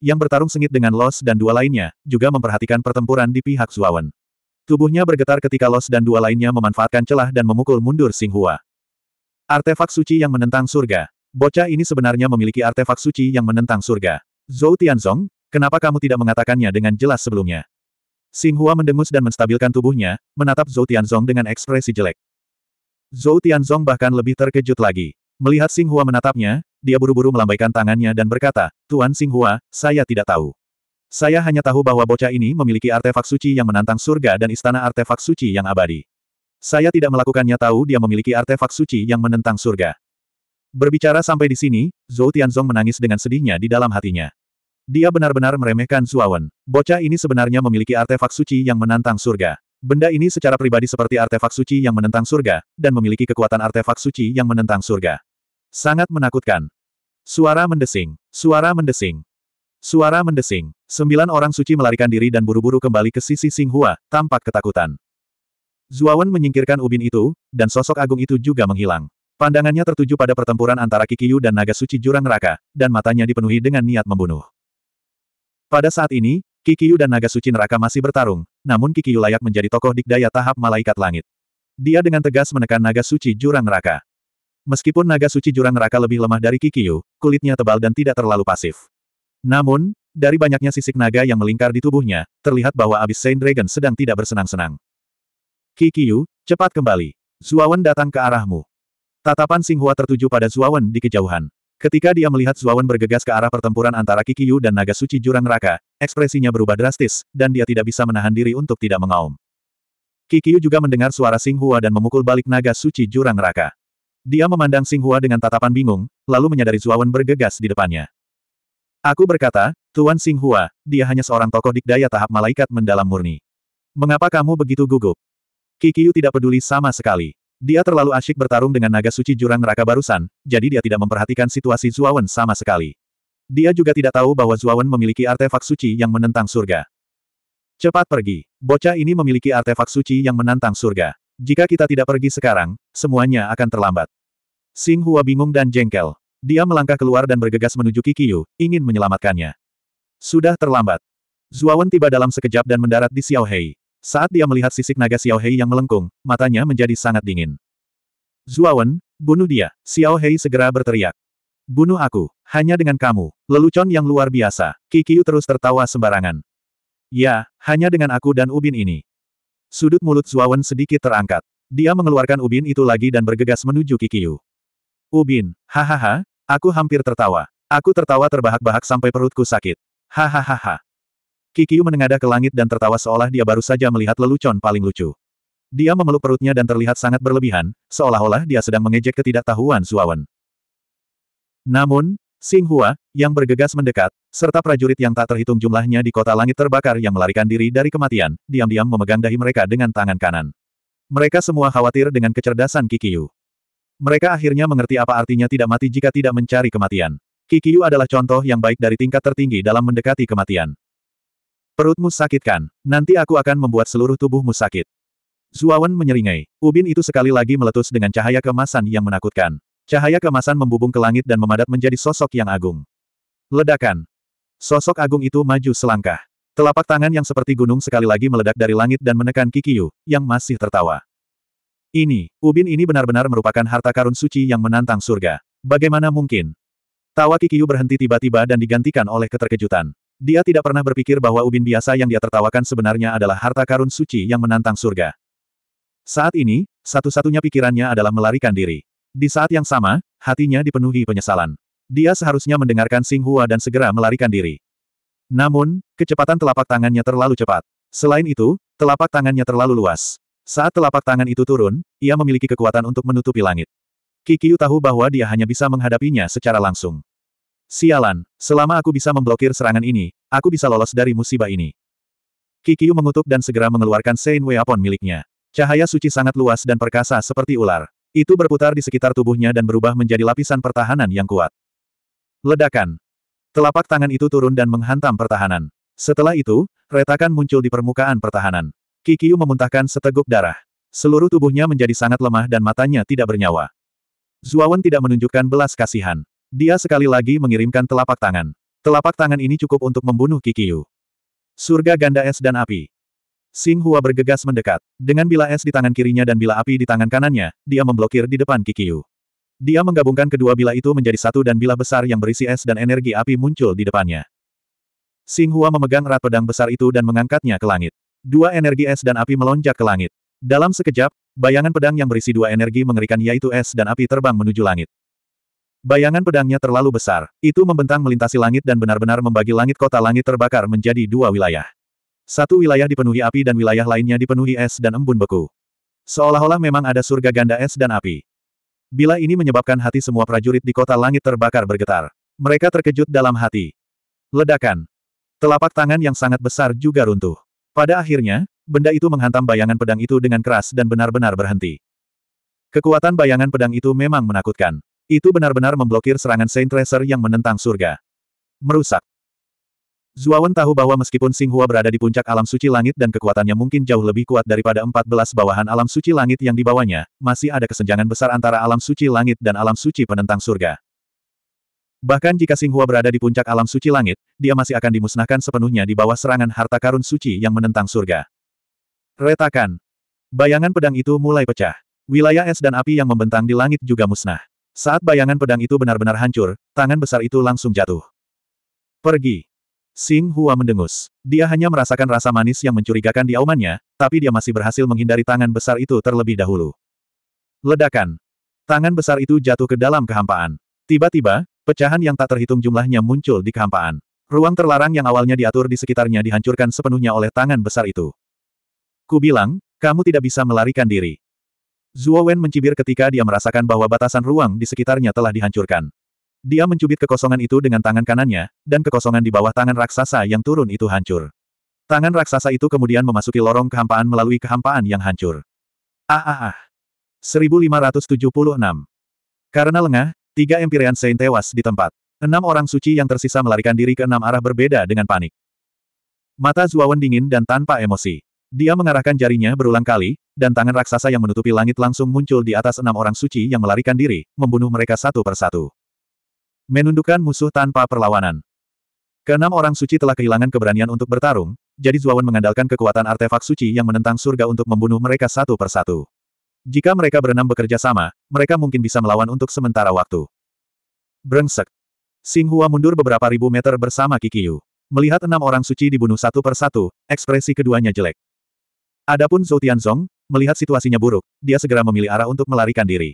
yang bertarung sengit dengan Los dan dua lainnya, juga memperhatikan pertempuran di pihak Zuawan. Tubuhnya bergetar ketika Los dan dua lainnya memanfaatkan celah dan memukul mundur Singhua. Artefak suci yang menentang surga. Bocah ini sebenarnya memiliki artefak suci yang menentang surga. Zhou Tianzong, kenapa kamu tidak mengatakannya dengan jelas sebelumnya? Singhua mendengus dan menstabilkan tubuhnya, menatap Zhou Tianzong dengan ekspresi jelek. Zhou Tianzong bahkan lebih terkejut lagi. Melihat Singhua menatapnya, dia buru-buru melambaikan tangannya dan berkata, Tuan Singhua, saya tidak tahu. Saya hanya tahu bahwa bocah ini memiliki artefak suci yang menantang surga dan istana artefak suci yang abadi. Saya tidak melakukannya tahu dia memiliki artefak suci yang menentang surga. Berbicara sampai di sini, Zhou Tianzong menangis dengan sedihnya di dalam hatinya. Dia benar-benar meremehkan Zuawan. Bocah ini sebenarnya memiliki artefak suci yang menantang surga. Benda ini secara pribadi seperti artefak suci yang menentang surga, dan memiliki kekuatan artefak suci yang menentang surga. Sangat menakutkan. Suara mendesing, suara mendesing. Suara mendesing. Sembilan orang suci melarikan diri dan buru-buru kembali ke sisi Singhua, tampak ketakutan. Zuawan menyingkirkan ubin itu, dan sosok agung itu juga menghilang. Pandangannya tertuju pada pertempuran antara Kikiyu dan naga suci jurang neraka, dan matanya dipenuhi dengan niat membunuh. Pada saat ini, Kikiyu dan naga suci neraka masih bertarung, namun Kikiyu layak menjadi tokoh dikdaya tahap malaikat langit. Dia dengan tegas menekan naga suci jurang neraka. Meskipun naga suci jurang neraka lebih lemah dari Kikiyu, kulitnya tebal dan tidak terlalu pasif. Namun, dari banyaknya sisik naga yang melingkar di tubuhnya, terlihat bahwa abis Saint Dragon sedang tidak bersenang-senang. Kikiyu, cepat kembali. Zuawan datang ke arahmu. Tatapan Singhua tertuju pada Zuawan di kejauhan. Ketika dia melihat Zuawan bergegas ke arah pertempuran antara Kikiyu dan naga suci jurang neraka, ekspresinya berubah drastis, dan dia tidak bisa menahan diri untuk tidak mengaum. Kikiyu juga mendengar suara Singhua dan memukul balik naga suci jurang neraka. Dia memandang Singhua dengan tatapan bingung, lalu menyadari Zuawan bergegas di depannya. Aku berkata, Tuan Singhua, dia hanya seorang tokoh dikdaya tahap malaikat mendalam murni. Mengapa kamu begitu gugup? Kikiu tidak peduli sama sekali. Dia terlalu asyik bertarung dengan naga suci jurang neraka barusan, jadi dia tidak memperhatikan situasi Zuawan sama sekali. Dia juga tidak tahu bahwa Zuawan memiliki artefak suci yang menentang surga. Cepat pergi. Bocah ini memiliki artefak suci yang menantang surga. Jika kita tidak pergi sekarang, semuanya akan terlambat. Sing Hua bingung dan jengkel. Dia melangkah keluar dan bergegas menuju Kikiu, ingin menyelamatkannya. Sudah terlambat. Zuawan tiba dalam sekejap dan mendarat di Xiaohei. Saat dia melihat sisik naga Xiaohei yang melengkung, matanya menjadi sangat dingin. Zuawan, bunuh dia. Xiaohei segera berteriak. Bunuh aku, hanya dengan kamu, lelucon yang luar biasa. Kikiu terus tertawa sembarangan. Ya, hanya dengan aku dan Ubin ini. Sudut mulut Zuawan sedikit terangkat. Dia mengeluarkan ubin itu lagi dan bergegas menuju Kikiu. Ubin, hahaha, aku hampir tertawa. Aku tertawa terbahak-bahak sampai perutku sakit. Hahaha. Kikiu menengadah ke langit dan tertawa seolah dia baru saja melihat lelucon paling lucu. Dia memeluk perutnya dan terlihat sangat berlebihan, seolah-olah dia sedang mengejek ketidaktahuan Zuawan. Namun, Singhua yang bergegas mendekat, serta prajurit yang tak terhitung jumlahnya di kota langit terbakar yang melarikan diri dari kematian, diam-diam memegang dahi mereka dengan tangan kanan. Mereka semua khawatir dengan kecerdasan Kikiyu. Mereka akhirnya mengerti apa artinya tidak mati jika tidak mencari kematian. Kikiyu adalah contoh yang baik dari tingkat tertinggi dalam mendekati kematian. Perutmu sakit kan? Nanti aku akan membuat seluruh tubuhmu sakit. Zuawan menyeringai. Ubin itu sekali lagi meletus dengan cahaya kemasan yang menakutkan. Cahaya kemasan membubung ke langit dan memadat menjadi sosok yang agung. Ledakan. Sosok agung itu maju selangkah. Telapak tangan yang seperti gunung sekali lagi meledak dari langit dan menekan Kikiyu, yang masih tertawa. Ini, ubin ini benar-benar merupakan harta karun suci yang menantang surga. Bagaimana mungkin? Tawa Kikiyu berhenti tiba-tiba dan digantikan oleh keterkejutan. Dia tidak pernah berpikir bahwa ubin biasa yang dia tertawakan sebenarnya adalah harta karun suci yang menantang surga. Saat ini, satu-satunya pikirannya adalah melarikan diri. Di saat yang sama, hatinya dipenuhi penyesalan. Dia seharusnya mendengarkan Sing Hua dan segera melarikan diri. Namun, kecepatan telapak tangannya terlalu cepat. Selain itu, telapak tangannya terlalu luas. Saat telapak tangan itu turun, ia memiliki kekuatan untuk menutupi langit. Kikiu tahu bahwa dia hanya bisa menghadapinya secara langsung. Sialan, selama aku bisa memblokir serangan ini, aku bisa lolos dari musibah ini. Kikiu mengutuk dan segera mengeluarkan Sein Weapon miliknya. Cahaya suci sangat luas dan perkasa seperti ular. Itu berputar di sekitar tubuhnya dan berubah menjadi lapisan pertahanan yang kuat. Ledakan. Telapak tangan itu turun dan menghantam pertahanan. Setelah itu, retakan muncul di permukaan pertahanan. Kikiu memuntahkan seteguk darah. Seluruh tubuhnya menjadi sangat lemah dan matanya tidak bernyawa. Zuawan tidak menunjukkan belas kasihan. Dia sekali lagi mengirimkan telapak tangan. Telapak tangan ini cukup untuk membunuh Kikiu. Surga ganda es dan api. Sing Hua bergegas mendekat. Dengan bila es di tangan kirinya dan bila api di tangan kanannya, dia memblokir di depan Kikiu. Dia menggabungkan kedua bila itu menjadi satu dan bila besar yang berisi es dan energi api muncul di depannya. Sing Hua memegang erat pedang besar itu dan mengangkatnya ke langit. Dua energi es dan api melonjak ke langit. Dalam sekejap, bayangan pedang yang berisi dua energi mengerikan yaitu es dan api terbang menuju langit. Bayangan pedangnya terlalu besar, itu membentang melintasi langit dan benar-benar membagi langit kota langit terbakar menjadi dua wilayah. Satu wilayah dipenuhi api dan wilayah lainnya dipenuhi es dan embun beku. Seolah-olah memang ada surga ganda es dan api. Bila ini menyebabkan hati semua prajurit di kota langit terbakar bergetar. Mereka terkejut dalam hati. Ledakan. Telapak tangan yang sangat besar juga runtuh. Pada akhirnya, benda itu menghantam bayangan pedang itu dengan keras dan benar-benar berhenti. Kekuatan bayangan pedang itu memang menakutkan. Itu benar-benar memblokir serangan Saint Tracer yang menentang surga. Merusak. Zuawan tahu bahwa meskipun Singhua berada di puncak alam suci langit dan kekuatannya mungkin jauh lebih kuat daripada 14 bawahan alam suci langit yang dibawanya, masih ada kesenjangan besar antara alam suci langit dan alam suci penentang surga. Bahkan jika Singhua berada di puncak alam suci langit, dia masih akan dimusnahkan sepenuhnya di bawah serangan harta karun suci yang menentang surga. Retakan. Bayangan pedang itu mulai pecah. Wilayah es dan api yang membentang di langit juga musnah. Saat bayangan pedang itu benar-benar hancur, tangan besar itu langsung jatuh. Pergi. Sing Hua mendengus. Dia hanya merasakan rasa manis yang mencurigakan di aumannya, tapi dia masih berhasil menghindari tangan besar itu terlebih dahulu. Ledakan. Tangan besar itu jatuh ke dalam kehampaan. Tiba-tiba, pecahan yang tak terhitung jumlahnya muncul di kehampaan. Ruang terlarang yang awalnya diatur di sekitarnya dihancurkan sepenuhnya oleh tangan besar itu. Ku bilang, kamu tidak bisa melarikan diri. Zhuo Wen mencibir ketika dia merasakan bahwa batasan ruang di sekitarnya telah dihancurkan. Dia mencubit kekosongan itu dengan tangan kanannya, dan kekosongan di bawah tangan raksasa yang turun itu hancur. Tangan raksasa itu kemudian memasuki lorong kehampaan melalui kehampaan yang hancur. Ah ah ah. 1576. Karena lengah, tiga Empyrean Saint tewas di tempat. Enam orang suci yang tersisa melarikan diri ke enam arah berbeda dengan panik. Mata Zuawan dingin dan tanpa emosi. Dia mengarahkan jarinya berulang kali, dan tangan raksasa yang menutupi langit langsung muncul di atas enam orang suci yang melarikan diri, membunuh mereka satu persatu. Menundukkan musuh tanpa perlawanan. Keenam orang suci telah kehilangan keberanian untuk bertarung, jadi Zuawan mengandalkan kekuatan artefak suci yang menentang surga untuk membunuh mereka satu persatu. Jika mereka berenam bekerja sama, mereka mungkin bisa melawan untuk sementara waktu. Brengsek. Singhua mundur beberapa ribu meter bersama Kikiyu. Melihat enam orang suci dibunuh satu persatu, ekspresi keduanya jelek. Adapun Zhou Tianzong, melihat situasinya buruk, dia segera memilih arah untuk melarikan diri.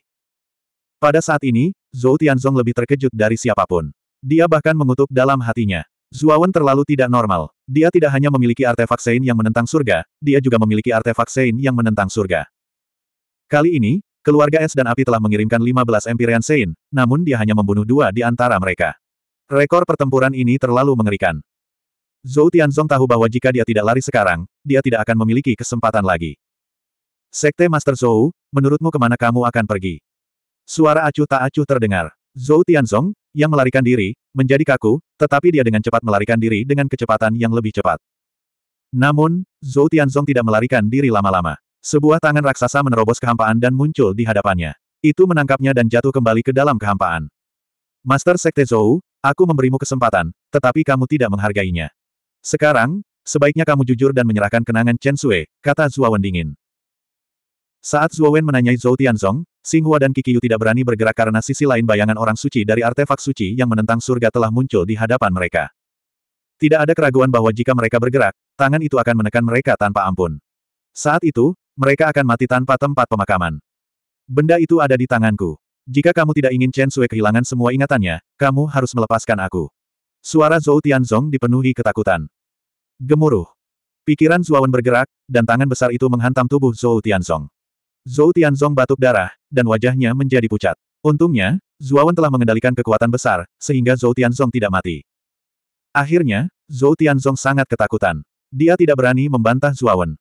Pada saat ini, Zhou Tianzong lebih terkejut dari siapapun. Dia bahkan mengutuk dalam hatinya. Zuawan terlalu tidak normal. Dia tidak hanya memiliki artefak Sein yang menentang surga, dia juga memiliki artefak Sein yang menentang surga. Kali ini, keluarga Es dan Api telah mengirimkan 15 Empyrean Sein, namun dia hanya membunuh dua di antara mereka. Rekor pertempuran ini terlalu mengerikan. Zhou Tianzong tahu bahwa jika dia tidak lari sekarang, dia tidak akan memiliki kesempatan lagi. Sekte Master Zhou, menurutmu kemana kamu akan pergi? Suara acuh tak acuh terdengar. Zhou Tianzong, yang melarikan diri, menjadi kaku, tetapi dia dengan cepat melarikan diri dengan kecepatan yang lebih cepat. Namun, Zhou Tianzong tidak melarikan diri lama-lama. Sebuah tangan raksasa menerobos kehampaan dan muncul di hadapannya. Itu menangkapnya dan jatuh kembali ke dalam kehampaan. Master Sekte Zhou, aku memberimu kesempatan, tetapi kamu tidak menghargainya. Sekarang, sebaiknya kamu jujur dan menyerahkan kenangan Chen Sui, kata Zhuowen dingin. Saat Zhuowen menanyai Zhou Tianzong, Singhua dan Kikiyu tidak berani bergerak karena sisi lain bayangan orang suci dari artefak suci yang menentang surga telah muncul di hadapan mereka. Tidak ada keraguan bahwa jika mereka bergerak, tangan itu akan menekan mereka tanpa ampun. Saat itu, mereka akan mati tanpa tempat pemakaman. Benda itu ada di tanganku. Jika kamu tidak ingin Chen Sui kehilangan semua ingatannya, kamu harus melepaskan aku. Suara Zhou Tianzong dipenuhi ketakutan. Gemuruh. Pikiran Zuawan bergerak, dan tangan besar itu menghantam tubuh Zhou Tianzong. Zhou Tianzong batuk darah, dan wajahnya menjadi pucat. Untungnya, Zuawan telah mengendalikan kekuatan besar, sehingga Zhou Tianzong tidak mati. Akhirnya, Zhou Tianzong sangat ketakutan. Dia tidak berani membantah Zuawan.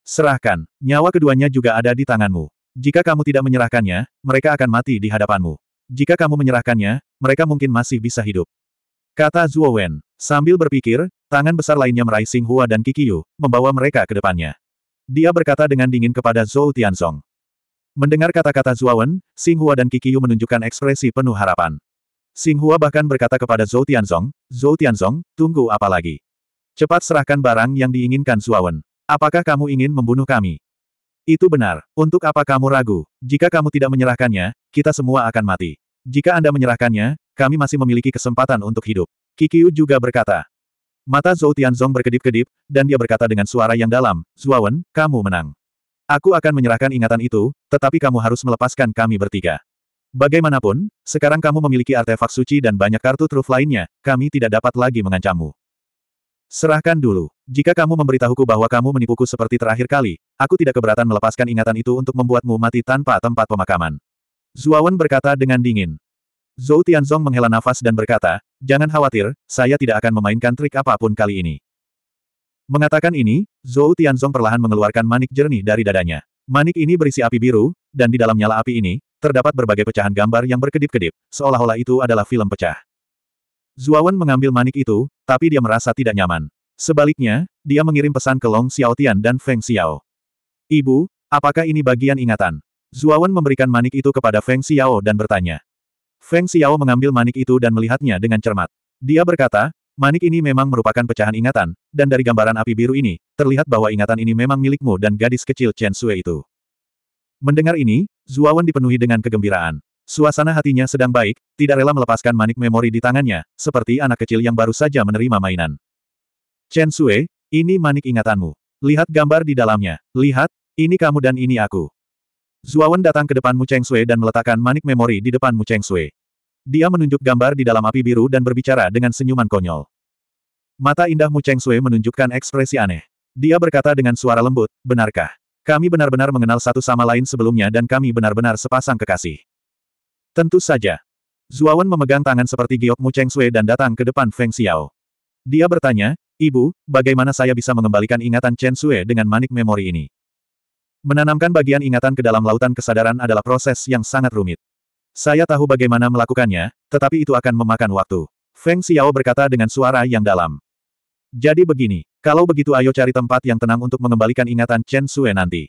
Serahkan, nyawa keduanya juga ada di tanganmu. Jika kamu tidak menyerahkannya, mereka akan mati di hadapanmu. Jika kamu menyerahkannya, mereka mungkin masih bisa hidup. Kata Zuo Sambil berpikir, tangan besar lainnya meraih Xinghua dan Kikiyu, membawa mereka ke depannya. Dia berkata dengan dingin kepada Zhou Tianzong. Mendengar kata-kata Zuawan, Xinghua dan Kikiyu menunjukkan ekspresi penuh harapan. Xinghua bahkan berkata kepada Zhou Tianzong, Zhou Tianzong, tunggu apa lagi? Cepat serahkan barang yang diinginkan Zuawan. Apakah kamu ingin membunuh kami? Itu benar. Untuk apa kamu ragu? Jika kamu tidak menyerahkannya, kita semua akan mati. Jika Anda menyerahkannya, kami masih memiliki kesempatan untuk hidup. Kikiu juga berkata, Mata Zhou Tianzong berkedip-kedip, dan dia berkata dengan suara yang dalam, Zuawan, kamu menang. Aku akan menyerahkan ingatan itu, tetapi kamu harus melepaskan kami bertiga. Bagaimanapun, sekarang kamu memiliki artefak suci dan banyak kartu truf lainnya, kami tidak dapat lagi mengancammu. Serahkan dulu. Jika kamu memberitahuku bahwa kamu menipuku seperti terakhir kali, aku tidak keberatan melepaskan ingatan itu untuk membuatmu mati tanpa tempat pemakaman. Zuawan berkata dengan dingin. Zhou Tianzong menghela nafas dan berkata, Jangan khawatir, saya tidak akan memainkan trik apapun kali ini. Mengatakan ini, Zhou Tianzong perlahan mengeluarkan manik jernih dari dadanya. Manik ini berisi api biru, dan di dalam nyala api ini, terdapat berbagai pecahan gambar yang berkedip-kedip, seolah-olah itu adalah film pecah. Zuawan mengambil manik itu, tapi dia merasa tidak nyaman. Sebaliknya, dia mengirim pesan ke Long Xiao Tian dan Feng Xiao. Ibu, apakah ini bagian ingatan? Zuawan memberikan manik itu kepada Feng Xiao dan bertanya. Feng Xiao mengambil manik itu dan melihatnya dengan cermat. Dia berkata, manik ini memang merupakan pecahan ingatan, dan dari gambaran api biru ini, terlihat bahwa ingatan ini memang milikmu dan gadis kecil Chen Sui itu. Mendengar ini, Zuawan dipenuhi dengan kegembiraan. Suasana hatinya sedang baik, tidak rela melepaskan manik memori di tangannya, seperti anak kecil yang baru saja menerima mainan. Chen Sui, ini manik ingatanmu. Lihat gambar di dalamnya. Lihat, ini kamu dan ini aku. Zuawan datang ke depanmu Cheng Sui dan meletakkan manik memori di depanmu Cheng Sui. Dia menunjuk gambar di dalam api biru dan berbicara dengan senyuman konyol. Mata indah Mu Cheng Sui menunjukkan ekspresi aneh. Dia berkata dengan suara lembut, benarkah? Kami benar-benar mengenal satu sama lain sebelumnya dan kami benar-benar sepasang kekasih. Tentu saja. Zuawan memegang tangan seperti giok Mu Cheng Sui dan datang ke depan Feng Xiao. Dia bertanya, Ibu, bagaimana saya bisa mengembalikan ingatan Chen Sui dengan manik memori ini? Menanamkan bagian ingatan ke dalam lautan kesadaran adalah proses yang sangat rumit. Saya tahu bagaimana melakukannya, tetapi itu akan memakan waktu. Feng Xiao berkata dengan suara yang dalam. Jadi begini, kalau begitu ayo cari tempat yang tenang untuk mengembalikan ingatan Chen Sue nanti.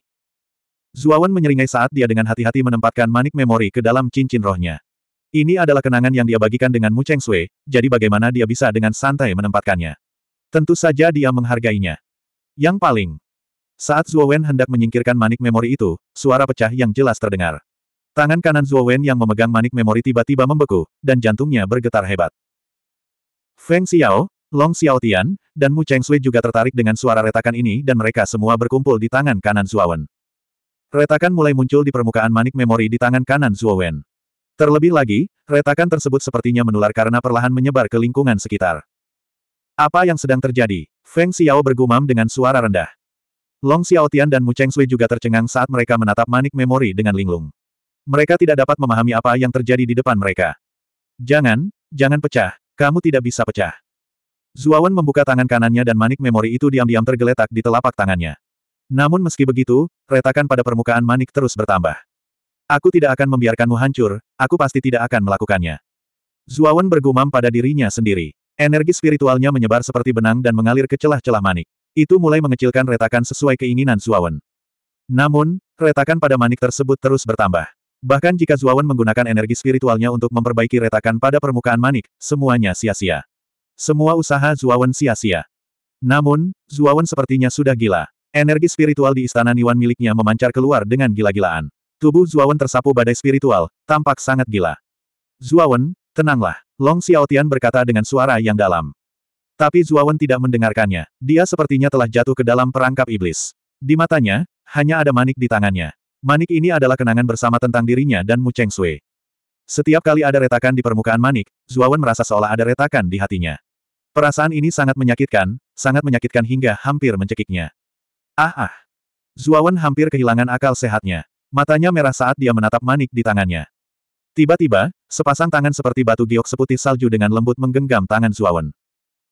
Zuawan menyeringai saat dia dengan hati-hati menempatkan manik memori ke dalam cincin rohnya. Ini adalah kenangan yang dia bagikan dengan Mu Cheng Sui, jadi bagaimana dia bisa dengan santai menempatkannya. Tentu saja dia menghargainya. Yang paling, saat Wen hendak menyingkirkan manik memori itu, suara pecah yang jelas terdengar. Tangan kanan Zhuo Wen yang memegang manik memori tiba-tiba membeku, dan jantungnya bergetar hebat. Feng Xiao, Long Xiaotian, dan Mu Cheng Sui juga tertarik dengan suara retakan ini dan mereka semua berkumpul di tangan kanan Zhuo Wen. Retakan mulai muncul di permukaan manik memori di tangan kanan Zhuo Wen. Terlebih lagi, retakan tersebut sepertinya menular karena perlahan menyebar ke lingkungan sekitar. Apa yang sedang terjadi? Feng Xiao bergumam dengan suara rendah. Long Xiaotian dan Mu Cheng Sui juga tercengang saat mereka menatap manik memori dengan linglung. Mereka tidak dapat memahami apa yang terjadi di depan mereka. Jangan, jangan pecah, kamu tidak bisa pecah. Zuawan membuka tangan kanannya dan manik memori itu diam-diam tergeletak di telapak tangannya. Namun meski begitu, retakan pada permukaan manik terus bertambah. Aku tidak akan membiarkanmu hancur, aku pasti tidak akan melakukannya. Zuawan bergumam pada dirinya sendiri. Energi spiritualnya menyebar seperti benang dan mengalir ke celah-celah manik. Itu mulai mengecilkan retakan sesuai keinginan Zuawan. Namun, retakan pada manik tersebut terus bertambah. Bahkan jika Zuawan menggunakan energi spiritualnya untuk memperbaiki retakan pada permukaan manik, semuanya sia-sia. Semua usaha Zuawan sia-sia. Namun, Zuawan sepertinya sudah gila. Energi spiritual di istana Niwan miliknya memancar keluar dengan gila-gilaan. Tubuh Zuawan tersapu badai spiritual, tampak sangat gila. Zuawan, tenanglah. Long Xiaotian berkata dengan suara yang dalam. Tapi Zuawan tidak mendengarkannya. Dia sepertinya telah jatuh ke dalam perangkap iblis. Di matanya, hanya ada manik di tangannya. Manik ini adalah kenangan bersama tentang dirinya dan Mu Cheng Sui. Setiap kali ada retakan di permukaan manik, Zuawan merasa seolah ada retakan di hatinya. Perasaan ini sangat menyakitkan, sangat menyakitkan hingga hampir mencekiknya. Ah ah! Zuawan hampir kehilangan akal sehatnya. Matanya merah saat dia menatap manik di tangannya. Tiba-tiba, sepasang tangan seperti batu giok seputih salju dengan lembut menggenggam tangan Zuawan.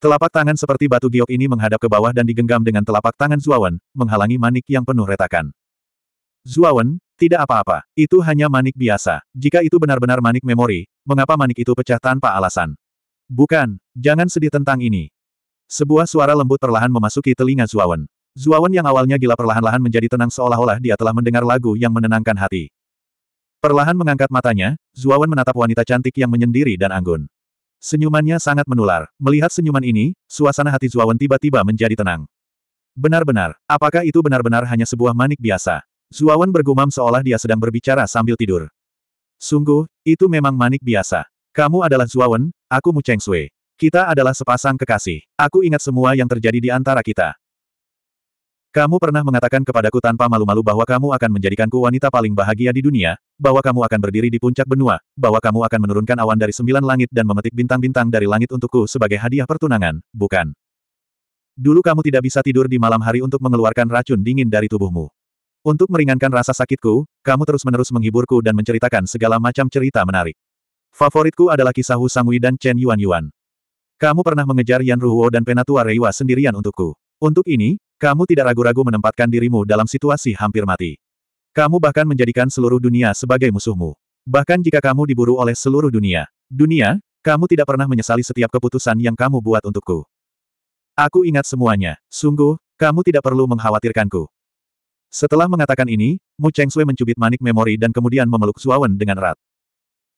Telapak tangan seperti batu giok ini menghadap ke bawah dan digenggam dengan telapak tangan Zuawan, menghalangi manik yang penuh retakan. Zuawan, tidak apa-apa, itu hanya manik biasa. Jika itu benar-benar manik memori, mengapa manik itu pecah tanpa alasan? Bukan, jangan sedih tentang ini. Sebuah suara lembut perlahan memasuki telinga Zuawan. Zuawan yang awalnya gila perlahan-lahan menjadi tenang seolah-olah dia telah mendengar lagu yang menenangkan hati. Perlahan mengangkat matanya, Zuawan menatap wanita cantik yang menyendiri dan anggun. Senyumannya sangat menular. Melihat senyuman ini, suasana hati Zuawan tiba-tiba menjadi tenang. Benar-benar, apakah itu benar-benar hanya sebuah manik biasa? Zuawan bergumam seolah dia sedang berbicara sambil tidur. Sungguh, itu memang manik biasa. Kamu adalah Zuawan, aku Mu Cheng Sui. Kita adalah sepasang kekasih. Aku ingat semua yang terjadi di antara kita. Kamu pernah mengatakan kepadaku tanpa malu-malu bahwa kamu akan menjadikanku wanita paling bahagia di dunia, bahwa kamu akan berdiri di puncak benua, bahwa kamu akan menurunkan awan dari sembilan langit dan memetik bintang-bintang dari langit untukku sebagai hadiah pertunangan, bukan? Dulu kamu tidak bisa tidur di malam hari untuk mengeluarkan racun dingin dari tubuhmu. Untuk meringankan rasa sakitku, kamu terus-menerus menghiburku dan menceritakan segala macam cerita menarik. Favoritku adalah kisah Hu Sangui dan Chen Yuan Yuan. Kamu pernah mengejar Yan Ruhuo dan Penatua Reiwa sendirian untukku. Untuk ini, kamu tidak ragu-ragu menempatkan dirimu dalam situasi hampir mati. Kamu bahkan menjadikan seluruh dunia sebagai musuhmu. Bahkan jika kamu diburu oleh seluruh dunia. Dunia, kamu tidak pernah menyesali setiap keputusan yang kamu buat untukku. Aku ingat semuanya. Sungguh, kamu tidak perlu mengkhawatirkanku. Setelah mengatakan ini, Mu Cheng Sui mencubit manik memori dan kemudian memeluk Suawen dengan erat.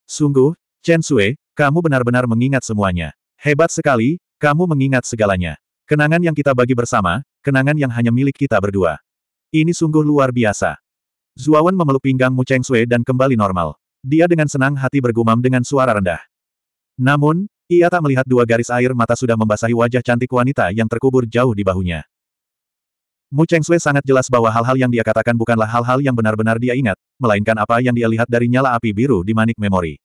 Sungguh, Chen Sui, kamu benar-benar mengingat semuanya. Hebat sekali, kamu mengingat segalanya. Kenangan yang kita bagi bersama, kenangan yang hanya milik kita berdua. Ini sungguh luar biasa. Zuawan memeluk pinggang Mu Cheng Sui dan kembali normal. Dia dengan senang hati bergumam dengan suara rendah. Namun, ia tak melihat dua garis air mata sudah membasahi wajah cantik wanita yang terkubur jauh di bahunya. Mu Chengsui sangat jelas bahwa hal-hal yang dia katakan bukanlah hal-hal yang benar-benar dia ingat, melainkan apa yang dia lihat dari nyala api biru di manik memori.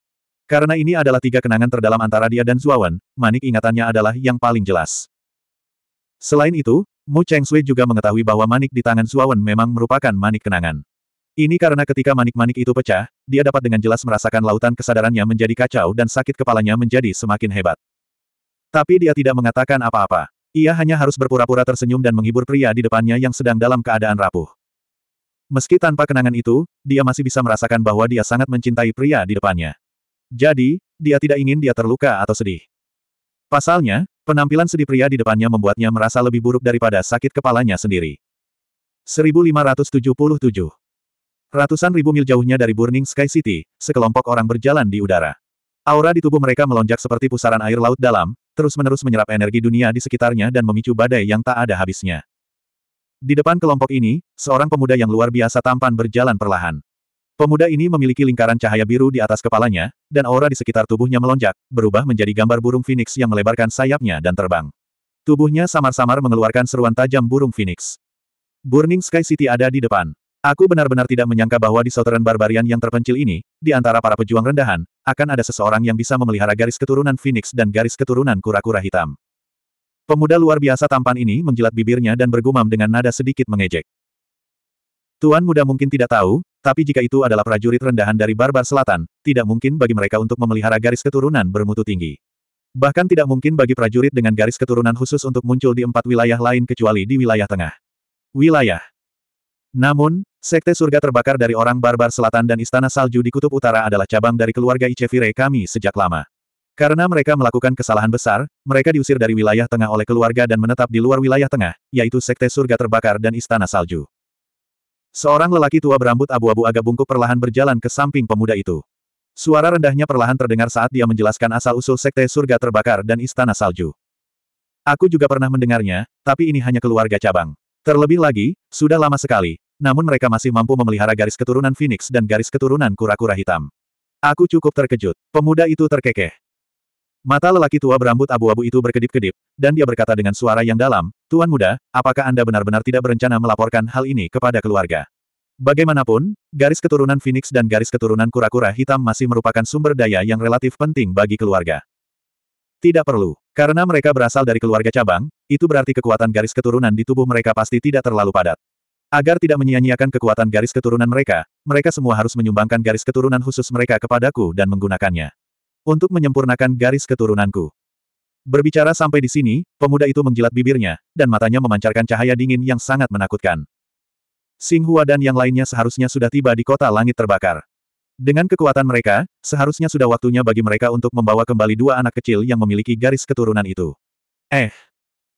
Karena ini adalah tiga kenangan terdalam antara dia dan Zuawan, manik ingatannya adalah yang paling jelas. Selain itu, Mu Chengsui juga mengetahui bahwa manik di tangan Zuawan memang merupakan manik kenangan. Ini karena ketika manik-manik itu pecah, dia dapat dengan jelas merasakan lautan kesadarannya menjadi kacau dan sakit kepalanya menjadi semakin hebat. Tapi dia tidak mengatakan apa-apa. Ia hanya harus berpura-pura tersenyum dan menghibur pria di depannya yang sedang dalam keadaan rapuh. Meski tanpa kenangan itu, dia masih bisa merasakan bahwa dia sangat mencintai pria di depannya. Jadi, dia tidak ingin dia terluka atau sedih. Pasalnya, penampilan sedih pria di depannya membuatnya merasa lebih buruk daripada sakit kepalanya sendiri. 1577 Ratusan ribu mil jauhnya dari Burning Sky City, sekelompok orang berjalan di udara. Aura di tubuh mereka melonjak seperti pusaran air laut dalam, terus-menerus menyerap energi dunia di sekitarnya dan memicu badai yang tak ada habisnya. Di depan kelompok ini, seorang pemuda yang luar biasa tampan berjalan perlahan. Pemuda ini memiliki lingkaran cahaya biru di atas kepalanya, dan aura di sekitar tubuhnya melonjak, berubah menjadi gambar burung phoenix yang melebarkan sayapnya dan terbang. Tubuhnya samar-samar mengeluarkan seruan tajam burung phoenix. Burning Sky City ada di depan. Aku benar-benar tidak menyangka bahwa di Southern Barbarian yang terpencil ini, di antara para pejuang rendahan, akan ada seseorang yang bisa memelihara garis keturunan Phoenix dan garis keturunan kura-kura hitam. Pemuda luar biasa tampan ini menjilat bibirnya dan bergumam dengan nada sedikit mengejek. Tuan muda mungkin tidak tahu, tapi jika itu adalah prajurit rendahan dari Barbar Selatan, tidak mungkin bagi mereka untuk memelihara garis keturunan bermutu tinggi. Bahkan tidak mungkin bagi prajurit dengan garis keturunan khusus untuk muncul di empat wilayah lain kecuali di wilayah tengah. Wilayah. Namun, Sekte surga terbakar dari orang barbar selatan dan istana salju di kutub utara adalah cabang dari keluarga Ichevire kami sejak lama. Karena mereka melakukan kesalahan besar, mereka diusir dari wilayah tengah oleh keluarga dan menetap di luar wilayah tengah, yaitu sekte surga terbakar dan istana salju. Seorang lelaki tua berambut abu-abu agak bungkuk perlahan berjalan ke samping pemuda itu. Suara rendahnya perlahan terdengar saat dia menjelaskan asal-usul sekte surga terbakar dan istana salju. Aku juga pernah mendengarnya, tapi ini hanya keluarga cabang. Terlebih lagi, sudah lama sekali, namun mereka masih mampu memelihara garis keturunan Phoenix dan garis keturunan kura-kura hitam. Aku cukup terkejut. Pemuda itu terkekeh. Mata lelaki tua berambut abu-abu itu berkedip-kedip, dan dia berkata dengan suara yang dalam, Tuan muda, apakah Anda benar-benar tidak berencana melaporkan hal ini kepada keluarga? Bagaimanapun, garis keturunan Phoenix dan garis keturunan kura-kura hitam masih merupakan sumber daya yang relatif penting bagi keluarga. Tidak perlu. Karena mereka berasal dari keluarga cabang, itu berarti kekuatan garis keturunan di tubuh mereka pasti tidak terlalu padat. Agar tidak menyia-nyiakan kekuatan garis keturunan mereka, mereka semua harus menyumbangkan garis keturunan khusus mereka kepadaku dan menggunakannya. Untuk menyempurnakan garis keturunanku. Berbicara sampai di sini, pemuda itu menjilat bibirnya, dan matanya memancarkan cahaya dingin yang sangat menakutkan. Sing Hua dan yang lainnya seharusnya sudah tiba di kota langit terbakar. Dengan kekuatan mereka, seharusnya sudah waktunya bagi mereka untuk membawa kembali dua anak kecil yang memiliki garis keturunan itu. Eh!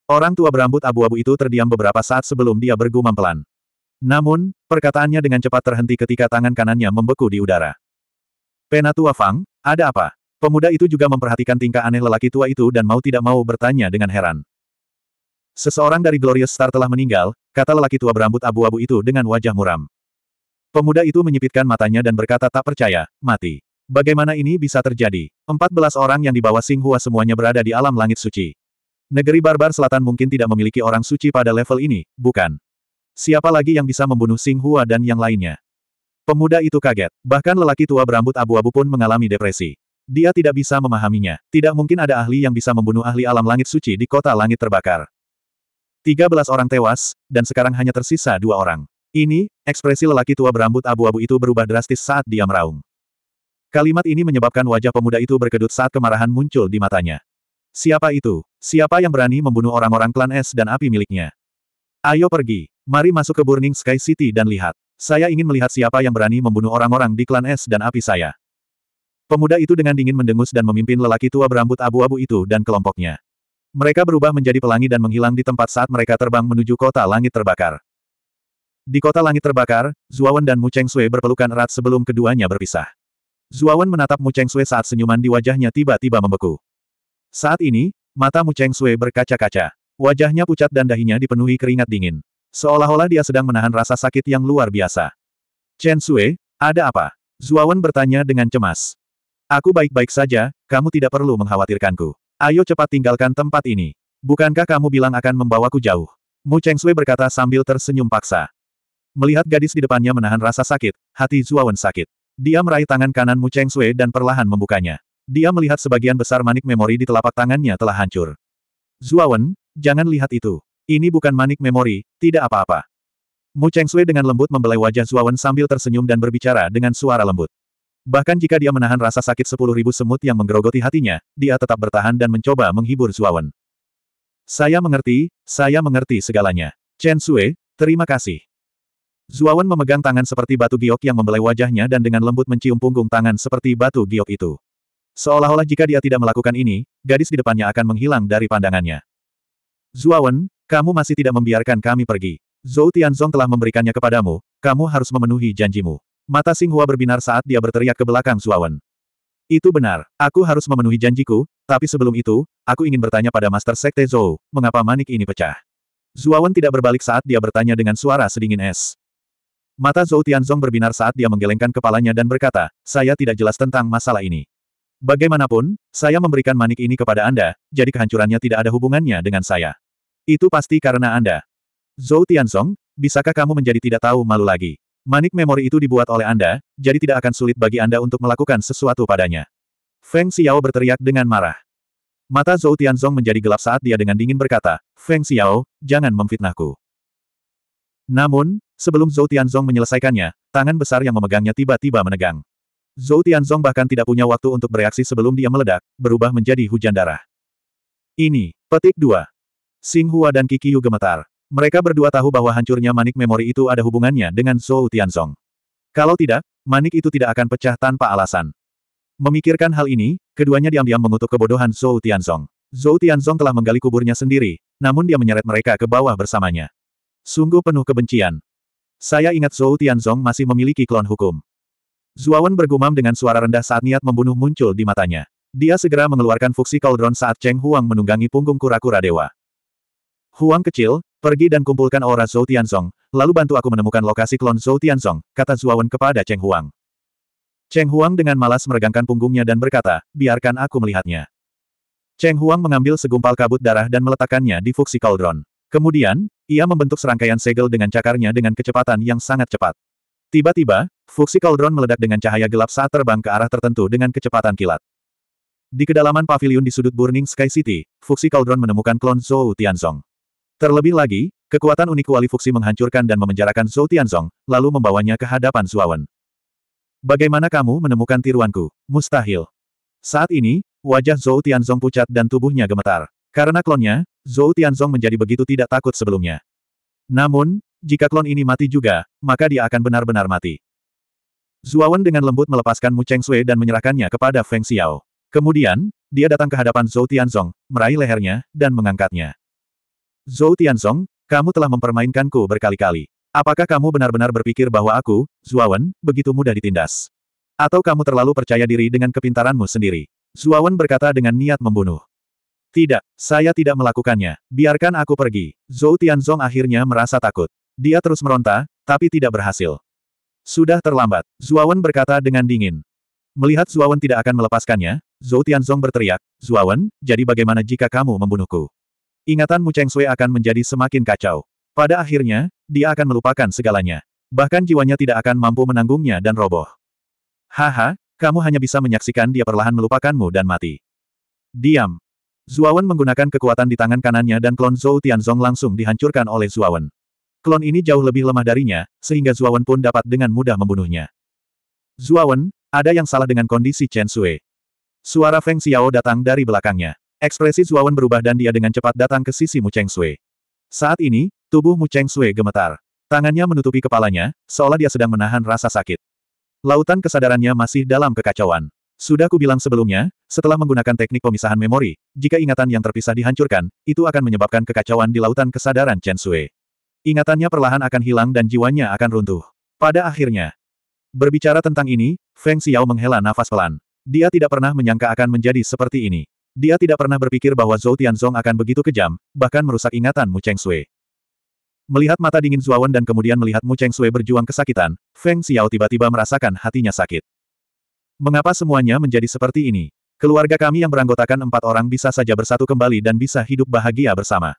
Orang tua berambut abu-abu itu terdiam beberapa saat sebelum dia bergumam pelan. Namun, perkataannya dengan cepat terhenti ketika tangan kanannya membeku di udara. Penatua Fang, ada apa? Pemuda itu juga memperhatikan tingkah aneh lelaki tua itu dan mau tidak mau bertanya dengan heran. Seseorang dari Glorious Star telah meninggal, kata lelaki tua berambut abu-abu itu dengan wajah muram. Pemuda itu menyipitkan matanya dan berkata tak percaya, mati. Bagaimana ini bisa terjadi? Empat belas orang yang dibawa Singhua semuanya berada di alam langit suci. Negeri barbar selatan mungkin tidak memiliki orang suci pada level ini, bukan? Siapa lagi yang bisa membunuh Sing Hua dan yang lainnya? Pemuda itu kaget. Bahkan lelaki tua berambut abu-abu pun mengalami depresi. Dia tidak bisa memahaminya. Tidak mungkin ada ahli yang bisa membunuh ahli alam langit suci di kota langit terbakar. 13 orang tewas, dan sekarang hanya tersisa dua orang. Ini, ekspresi lelaki tua berambut abu-abu itu berubah drastis saat dia meraung. Kalimat ini menyebabkan wajah pemuda itu berkedut saat kemarahan muncul di matanya. Siapa itu? Siapa yang berani membunuh orang-orang klan es dan api miliknya? Ayo pergi. Mari masuk ke Burning Sky City dan lihat. Saya ingin melihat siapa yang berani membunuh orang-orang di klan es dan api saya. Pemuda itu dengan dingin mendengus dan memimpin lelaki tua berambut abu-abu itu dan kelompoknya. Mereka berubah menjadi pelangi dan menghilang di tempat saat mereka terbang menuju kota langit terbakar. Di kota langit terbakar, Zuawan dan Mu Cheng Sui berpelukan erat sebelum keduanya berpisah. Zuawan menatap Mu Cheng Sui saat senyuman di wajahnya tiba-tiba membeku. Saat ini, mata Mu Cheng Sui berkaca-kaca. Wajahnya pucat dan dahinya dipenuhi keringat dingin. Seolah-olah dia sedang menahan rasa sakit yang luar biasa. Chen Sui, ada apa? Zuawan bertanya dengan cemas. Aku baik-baik saja, kamu tidak perlu mengkhawatirkanku. Ayo cepat tinggalkan tempat ini. Bukankah kamu bilang akan membawaku jauh? Mu Cheng Sui berkata sambil tersenyum paksa. Melihat gadis di depannya menahan rasa sakit, hati Zuawan sakit. Dia meraih tangan kanan Mu Cheng Sui dan perlahan membukanya. Dia melihat sebagian besar manik memori di telapak tangannya telah hancur. Zuawan, jangan lihat itu. Ini bukan manik memori, tidak apa-apa. Mu Cheng Sui dengan lembut membelai wajah Zuawan sambil tersenyum dan berbicara dengan suara lembut. Bahkan jika dia menahan rasa sakit sepuluh ribu semut yang menggerogoti hatinya, dia tetap bertahan dan mencoba menghibur Zuawan. Saya mengerti, saya mengerti segalanya. Chen Sui, terima kasih. Zuawan memegang tangan seperti batu giok yang membelai wajahnya dan dengan lembut mencium punggung tangan seperti batu giok itu. Seolah-olah jika dia tidak melakukan ini, gadis di depannya akan menghilang dari pandangannya. Zuawan, kamu masih tidak membiarkan kami pergi. Zhou Tianzong telah memberikannya kepadamu, kamu harus memenuhi janjimu. Mata Singhua berbinar saat dia berteriak ke belakang Zuawan. Itu benar, aku harus memenuhi janjiku, tapi sebelum itu, aku ingin bertanya pada Master Sekte Zhou, mengapa manik ini pecah? Zuawan tidak berbalik saat dia bertanya dengan suara sedingin es. Mata Zhou Tianzong berbinar saat dia menggelengkan kepalanya dan berkata, saya tidak jelas tentang masalah ini. Bagaimanapun, saya memberikan manik ini kepada Anda, jadi kehancurannya tidak ada hubungannya dengan saya. Itu pasti karena Anda. Zhou Tianzong, bisakah kamu menjadi tidak tahu malu lagi? Manik memori itu dibuat oleh Anda, jadi tidak akan sulit bagi Anda untuk melakukan sesuatu padanya. Feng Xiao berteriak dengan marah. Mata Zhou Tianzong menjadi gelap saat dia dengan dingin berkata, Feng Xiao, jangan memfitnahku. Namun, sebelum Zhou Tianzong menyelesaikannya, tangan besar yang memegangnya tiba-tiba menegang. Zhou Tianzong bahkan tidak punya waktu untuk bereaksi sebelum dia meledak, berubah menjadi hujan darah. Ini, petik dua. Sing Hua dan Kikiyu gemetar. Mereka berdua tahu bahwa hancurnya manik memori itu ada hubungannya dengan Zhou Tianzong. Kalau tidak, manik itu tidak akan pecah tanpa alasan. Memikirkan hal ini, keduanya diam-diam mengutuk kebodohan Zhou Tianzong. Zhou Tianzong telah menggali kuburnya sendiri, namun dia menyeret mereka ke bawah bersamanya. Sungguh penuh kebencian. Saya ingat Zhou Tianzong masih memiliki klon hukum. Zuawan bergumam dengan suara rendah saat niat membunuh muncul di matanya. Dia segera mengeluarkan fuksi cauldron saat Cheng Huang menunggangi punggung kura-kura dewa. Huang kecil, pergi dan kumpulkan aura Zhou Tianzong, lalu bantu aku menemukan lokasi klon Zhou Tianzong, kata Zuawan kepada Cheng Huang. Cheng Huang dengan malas meregangkan punggungnya dan berkata, biarkan aku melihatnya. Cheng Huang mengambil segumpal kabut darah dan meletakkannya di fuksi cauldron. Kemudian, ia membentuk serangkaian segel dengan cakarnya dengan kecepatan yang sangat cepat. Tiba-tiba, fuksi cauldron meledak dengan cahaya gelap saat terbang ke arah tertentu dengan kecepatan kilat. Di kedalaman pavilion di sudut Burning Sky City, Fuxi Cauldron menemukan klon Zhou Tianzong. Terlebih lagi, kekuatan unik fuksi menghancurkan dan memenjarakan Zhou Tianzong, lalu membawanya ke hadapan Zuawan. Bagaimana kamu menemukan tiruanku? Mustahil. Saat ini, wajah Zhou Tianzong pucat dan tubuhnya gemetar. Karena klonnya, Zhou Tianzong menjadi begitu tidak takut sebelumnya. Namun, jika klon ini mati juga, maka dia akan benar-benar mati. Zuawan dengan lembut melepaskan Mu Cheng Sui dan menyerahkannya kepada Feng Xiao. Kemudian, dia datang ke hadapan Zhou Tianzong, meraih lehernya, dan mengangkatnya. Zhou Tianzong, kamu telah mempermainkanku berkali-kali. Apakah kamu benar-benar berpikir bahwa aku, Zuawan, begitu mudah ditindas? Atau kamu terlalu percaya diri dengan kepintaranmu sendiri? Zuawan berkata dengan niat membunuh. Tidak, saya tidak melakukannya. Biarkan aku pergi. Zhou Tianzong akhirnya merasa takut. Dia terus meronta, tapi tidak berhasil. Sudah terlambat, Zuawan berkata dengan dingin. Melihat Zuawan tidak akan melepaskannya, Zhou Tianzong berteriak, Zuawan, jadi bagaimana jika kamu membunuhku? Ingatan Mu Cheng Sui akan menjadi semakin kacau. Pada akhirnya, dia akan melupakan segalanya. Bahkan jiwanya tidak akan mampu menanggungnya dan roboh. Haha, kamu hanya bisa menyaksikan dia perlahan melupakanmu dan mati. Diam. Zuawan menggunakan kekuatan di tangan kanannya dan klon Zhou Tianzong langsung dihancurkan oleh Zuawan. Klon ini jauh lebih lemah darinya, sehingga Zuawan pun dapat dengan mudah membunuhnya. Zuawan, ada yang salah dengan kondisi Chen Sui. Suara Feng Xiao datang dari belakangnya. Ekspresi Zuawan berubah dan dia dengan cepat datang ke sisi Mu Cheng Sui. Saat ini, tubuh Mu Cheng Sui gemetar. Tangannya menutupi kepalanya, seolah dia sedang menahan rasa sakit. Lautan kesadarannya masih dalam kekacauan. Sudah kubilang sebelumnya, setelah menggunakan teknik pemisahan memori, jika ingatan yang terpisah dihancurkan, itu akan menyebabkan kekacauan di lautan kesadaran Chen Sui. Ingatannya perlahan akan hilang dan jiwanya akan runtuh. Pada akhirnya, berbicara tentang ini, Feng Xiao menghela nafas pelan. Dia tidak pernah menyangka akan menjadi seperti ini. Dia tidak pernah berpikir bahwa Zhou Tianzong akan begitu kejam, bahkan merusak ingatan Mu Cheng Sui. Melihat mata dingin Zuawan dan kemudian melihat Mu Cheng Sui berjuang kesakitan, Feng Xiao tiba-tiba merasakan hatinya sakit. Mengapa semuanya menjadi seperti ini? Keluarga kami yang beranggotakan empat orang bisa saja bersatu kembali dan bisa hidup bahagia bersama.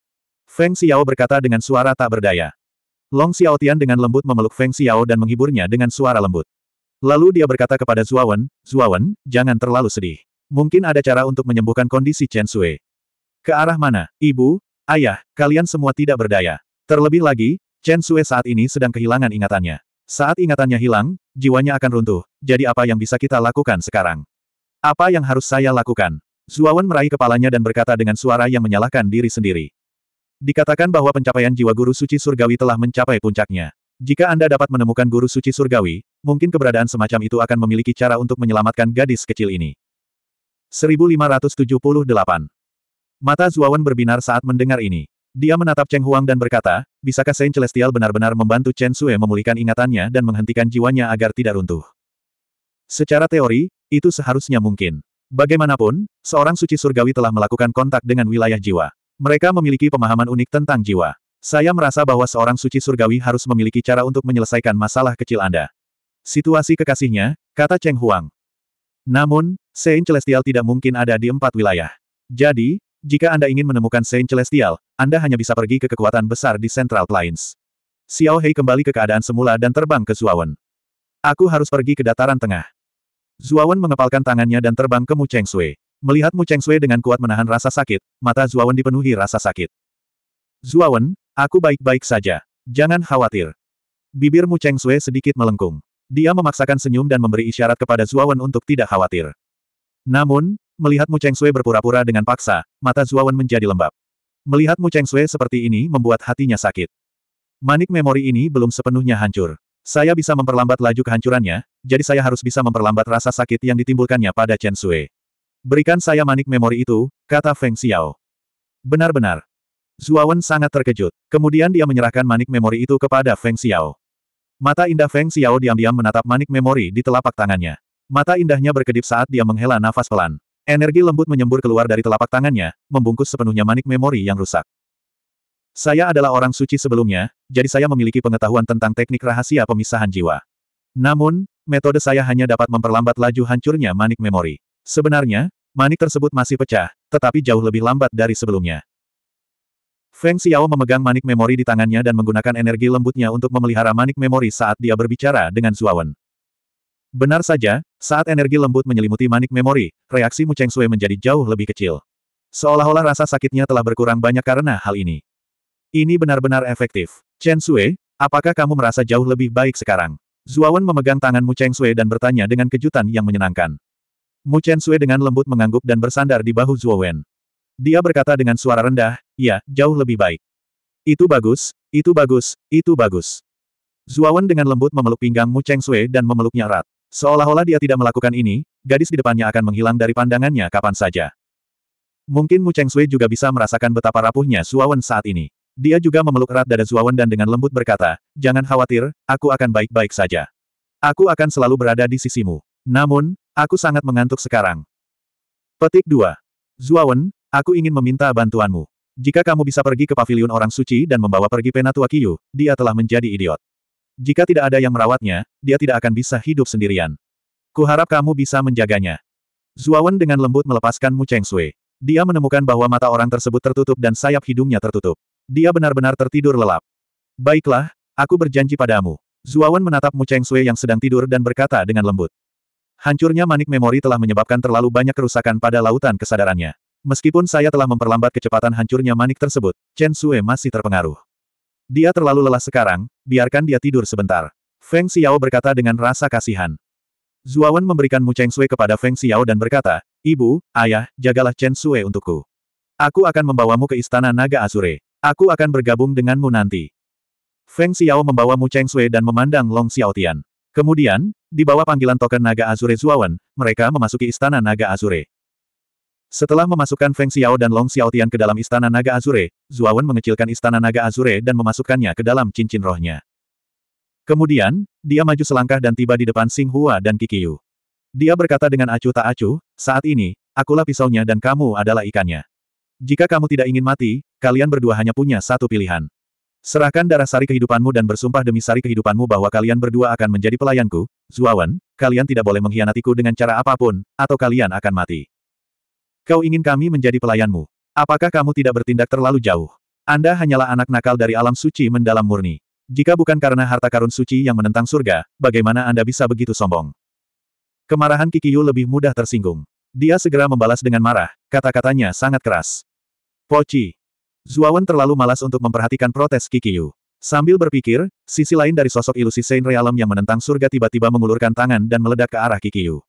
Feng Xiao berkata dengan suara tak berdaya. Long Xiaotian dengan lembut memeluk Feng Xiao dan menghiburnya dengan suara lembut. Lalu dia berkata kepada Zuawan, Zuawan, jangan terlalu sedih. Mungkin ada cara untuk menyembuhkan kondisi Chen Sui. Ke arah mana? Ibu, ayah, kalian semua tidak berdaya. Terlebih lagi, Chen Sui saat ini sedang kehilangan ingatannya. Saat ingatannya hilang, jiwanya akan runtuh, jadi apa yang bisa kita lakukan sekarang? Apa yang harus saya lakukan? Zuawan meraih kepalanya dan berkata dengan suara yang menyalahkan diri sendiri. Dikatakan bahwa pencapaian jiwa guru suci surgawi telah mencapai puncaknya. Jika Anda dapat menemukan guru suci surgawi, mungkin keberadaan semacam itu akan memiliki cara untuk menyelamatkan gadis kecil ini. 1578. Mata Zuawan berbinar saat mendengar ini. Dia menatap Cheng Huang dan berkata, bisakah Saint Celestial benar-benar membantu Chen Sue memulihkan ingatannya dan menghentikan jiwanya agar tidak runtuh? Secara teori, itu seharusnya mungkin. Bagaimanapun, seorang suci surgawi telah melakukan kontak dengan wilayah jiwa. Mereka memiliki pemahaman unik tentang jiwa. Saya merasa bahwa seorang suci surgawi harus memiliki cara untuk menyelesaikan masalah kecil Anda. Situasi kekasihnya, kata Cheng Huang. Namun, Saint Celestial tidak mungkin ada di empat wilayah. Jadi, jika Anda ingin menemukan Saint Celestial, Anda hanya bisa pergi ke kekuatan besar di Central Plains. Xiao Hei kembali ke keadaan semula dan terbang ke Zuawan. Aku harus pergi ke dataran tengah. Zuawan mengepalkan tangannya dan terbang ke Mu Cheng Sui. Melihat Mu Cheng Sui dengan kuat menahan rasa sakit, mata Zuawan dipenuhi rasa sakit. Zuawan, aku baik-baik saja. Jangan khawatir. Bibir Mu Cheng Sui sedikit melengkung. Dia memaksakan senyum dan memberi isyarat kepada Zuawan untuk tidak khawatir. Namun, melihat Mu Cheng Sui berpura-pura dengan paksa, mata Zuawan menjadi lembab. Melihat Mu Cheng Sui seperti ini membuat hatinya sakit. Manik memori ini belum sepenuhnya hancur. Saya bisa memperlambat laju kehancurannya, jadi saya harus bisa memperlambat rasa sakit yang ditimbulkannya pada Chen Sui. Berikan saya manik memori itu, kata Feng Xiao. Benar-benar. Zuawan sangat terkejut. Kemudian dia menyerahkan manik memori itu kepada Feng Xiao. Mata indah Feng Xiao diam-diam menatap manik memori di telapak tangannya. Mata indahnya berkedip saat dia menghela nafas pelan. Energi lembut menyembur keluar dari telapak tangannya, membungkus sepenuhnya manik memori yang rusak. Saya adalah orang suci sebelumnya, jadi saya memiliki pengetahuan tentang teknik rahasia pemisahan jiwa. Namun, metode saya hanya dapat memperlambat laju hancurnya manik memori. Sebenarnya, manik tersebut masih pecah, tetapi jauh lebih lambat dari sebelumnya. Feng Xiao memegang manik memori di tangannya dan menggunakan energi lembutnya untuk memelihara manik memori saat dia berbicara dengan Zuawan. Benar saja, saat energi lembut menyelimuti manik memori, reaksi Mu Cheng Sui menjadi jauh lebih kecil. Seolah-olah rasa sakitnya telah berkurang banyak karena hal ini. Ini benar-benar efektif. Chen Sui, apakah kamu merasa jauh lebih baik sekarang? Zuawan memegang tangan Mu Cheng Sui dan bertanya dengan kejutan yang menyenangkan. Mu Chen Sui dengan lembut mengangguk dan bersandar di bahu Zuawan. Dia berkata dengan suara rendah, ya, jauh lebih baik. Itu bagus, itu bagus, itu bagus. Zuawan dengan lembut memeluk pinggang Mu Cheng Sui dan memeluknya erat. Seolah-olah dia tidak melakukan ini, gadis di depannya akan menghilang dari pandangannya kapan saja. Mungkin Mu Cheng Sui juga bisa merasakan betapa rapuhnya Suawen saat ini. Dia juga memeluk erat dada Suawen dan dengan lembut berkata, Jangan khawatir, aku akan baik-baik saja. Aku akan selalu berada di sisimu. Namun, aku sangat mengantuk sekarang. Petik 2. Zuawan, aku ingin meminta bantuanmu. Jika kamu bisa pergi ke Paviliun orang suci dan membawa pergi Penatua Kiyu, dia telah menjadi idiot. Jika tidak ada yang merawatnya, dia tidak akan bisa hidup sendirian. Kuharap kamu bisa menjaganya. Zuawan dengan lembut melepaskan Mu Cheng Sui. Dia menemukan bahwa mata orang tersebut tertutup dan sayap hidungnya tertutup. Dia benar-benar tertidur lelap. Baiklah, aku berjanji padamu. Zuawan menatap Mu Cheng Sui yang sedang tidur dan berkata dengan lembut. Hancurnya manik memori telah menyebabkan terlalu banyak kerusakan pada lautan kesadarannya. Meskipun saya telah memperlambat kecepatan hancurnya manik tersebut, Chen Sui masih terpengaruh. Dia terlalu lelah sekarang, biarkan dia tidur sebentar. Feng Xiao berkata dengan rasa kasihan. Zuawan memberikan Mu Cheng Sui kepada Feng Xiao dan berkata, Ibu, ayah, jagalah Chen Sui untukku. Aku akan membawamu ke Istana Naga Azure. Aku akan bergabung denganmu nanti. Feng Xiao membawa Mu Cheng Sui dan memandang Long Xiaotian. Kemudian, di bawah panggilan token Naga Azure Zuawan, mereka memasuki Istana Naga Azure. Setelah memasukkan Feng Xiao dan Long Xiaotian ke dalam istana naga Azure, Zuawan mengecilkan istana naga Azure dan memasukkannya ke dalam cincin rohnya. Kemudian, dia maju selangkah dan tiba di depan Sing Hua dan Kikiyu. Dia berkata dengan acuh tak acuh, saat ini, akulah pisaunya dan kamu adalah ikannya. Jika kamu tidak ingin mati, kalian berdua hanya punya satu pilihan. Serahkan darah sari kehidupanmu dan bersumpah demi sari kehidupanmu bahwa kalian berdua akan menjadi pelayanku, Zuawan, kalian tidak boleh mengkhianatiku dengan cara apapun, atau kalian akan mati. Kau ingin kami menjadi pelayanmu. Apakah kamu tidak bertindak terlalu jauh? Anda hanyalah anak nakal dari alam suci mendalam murni. Jika bukan karena harta karun suci yang menentang surga, bagaimana Anda bisa begitu sombong? Kemarahan Kikiyu lebih mudah tersinggung. Dia segera membalas dengan marah, kata-katanya sangat keras. Poci. Zuawan terlalu malas untuk memperhatikan protes Kikiyu. Sambil berpikir, sisi lain dari sosok ilusi Saint Realem yang menentang surga tiba-tiba mengulurkan tangan dan meledak ke arah Kikiyu.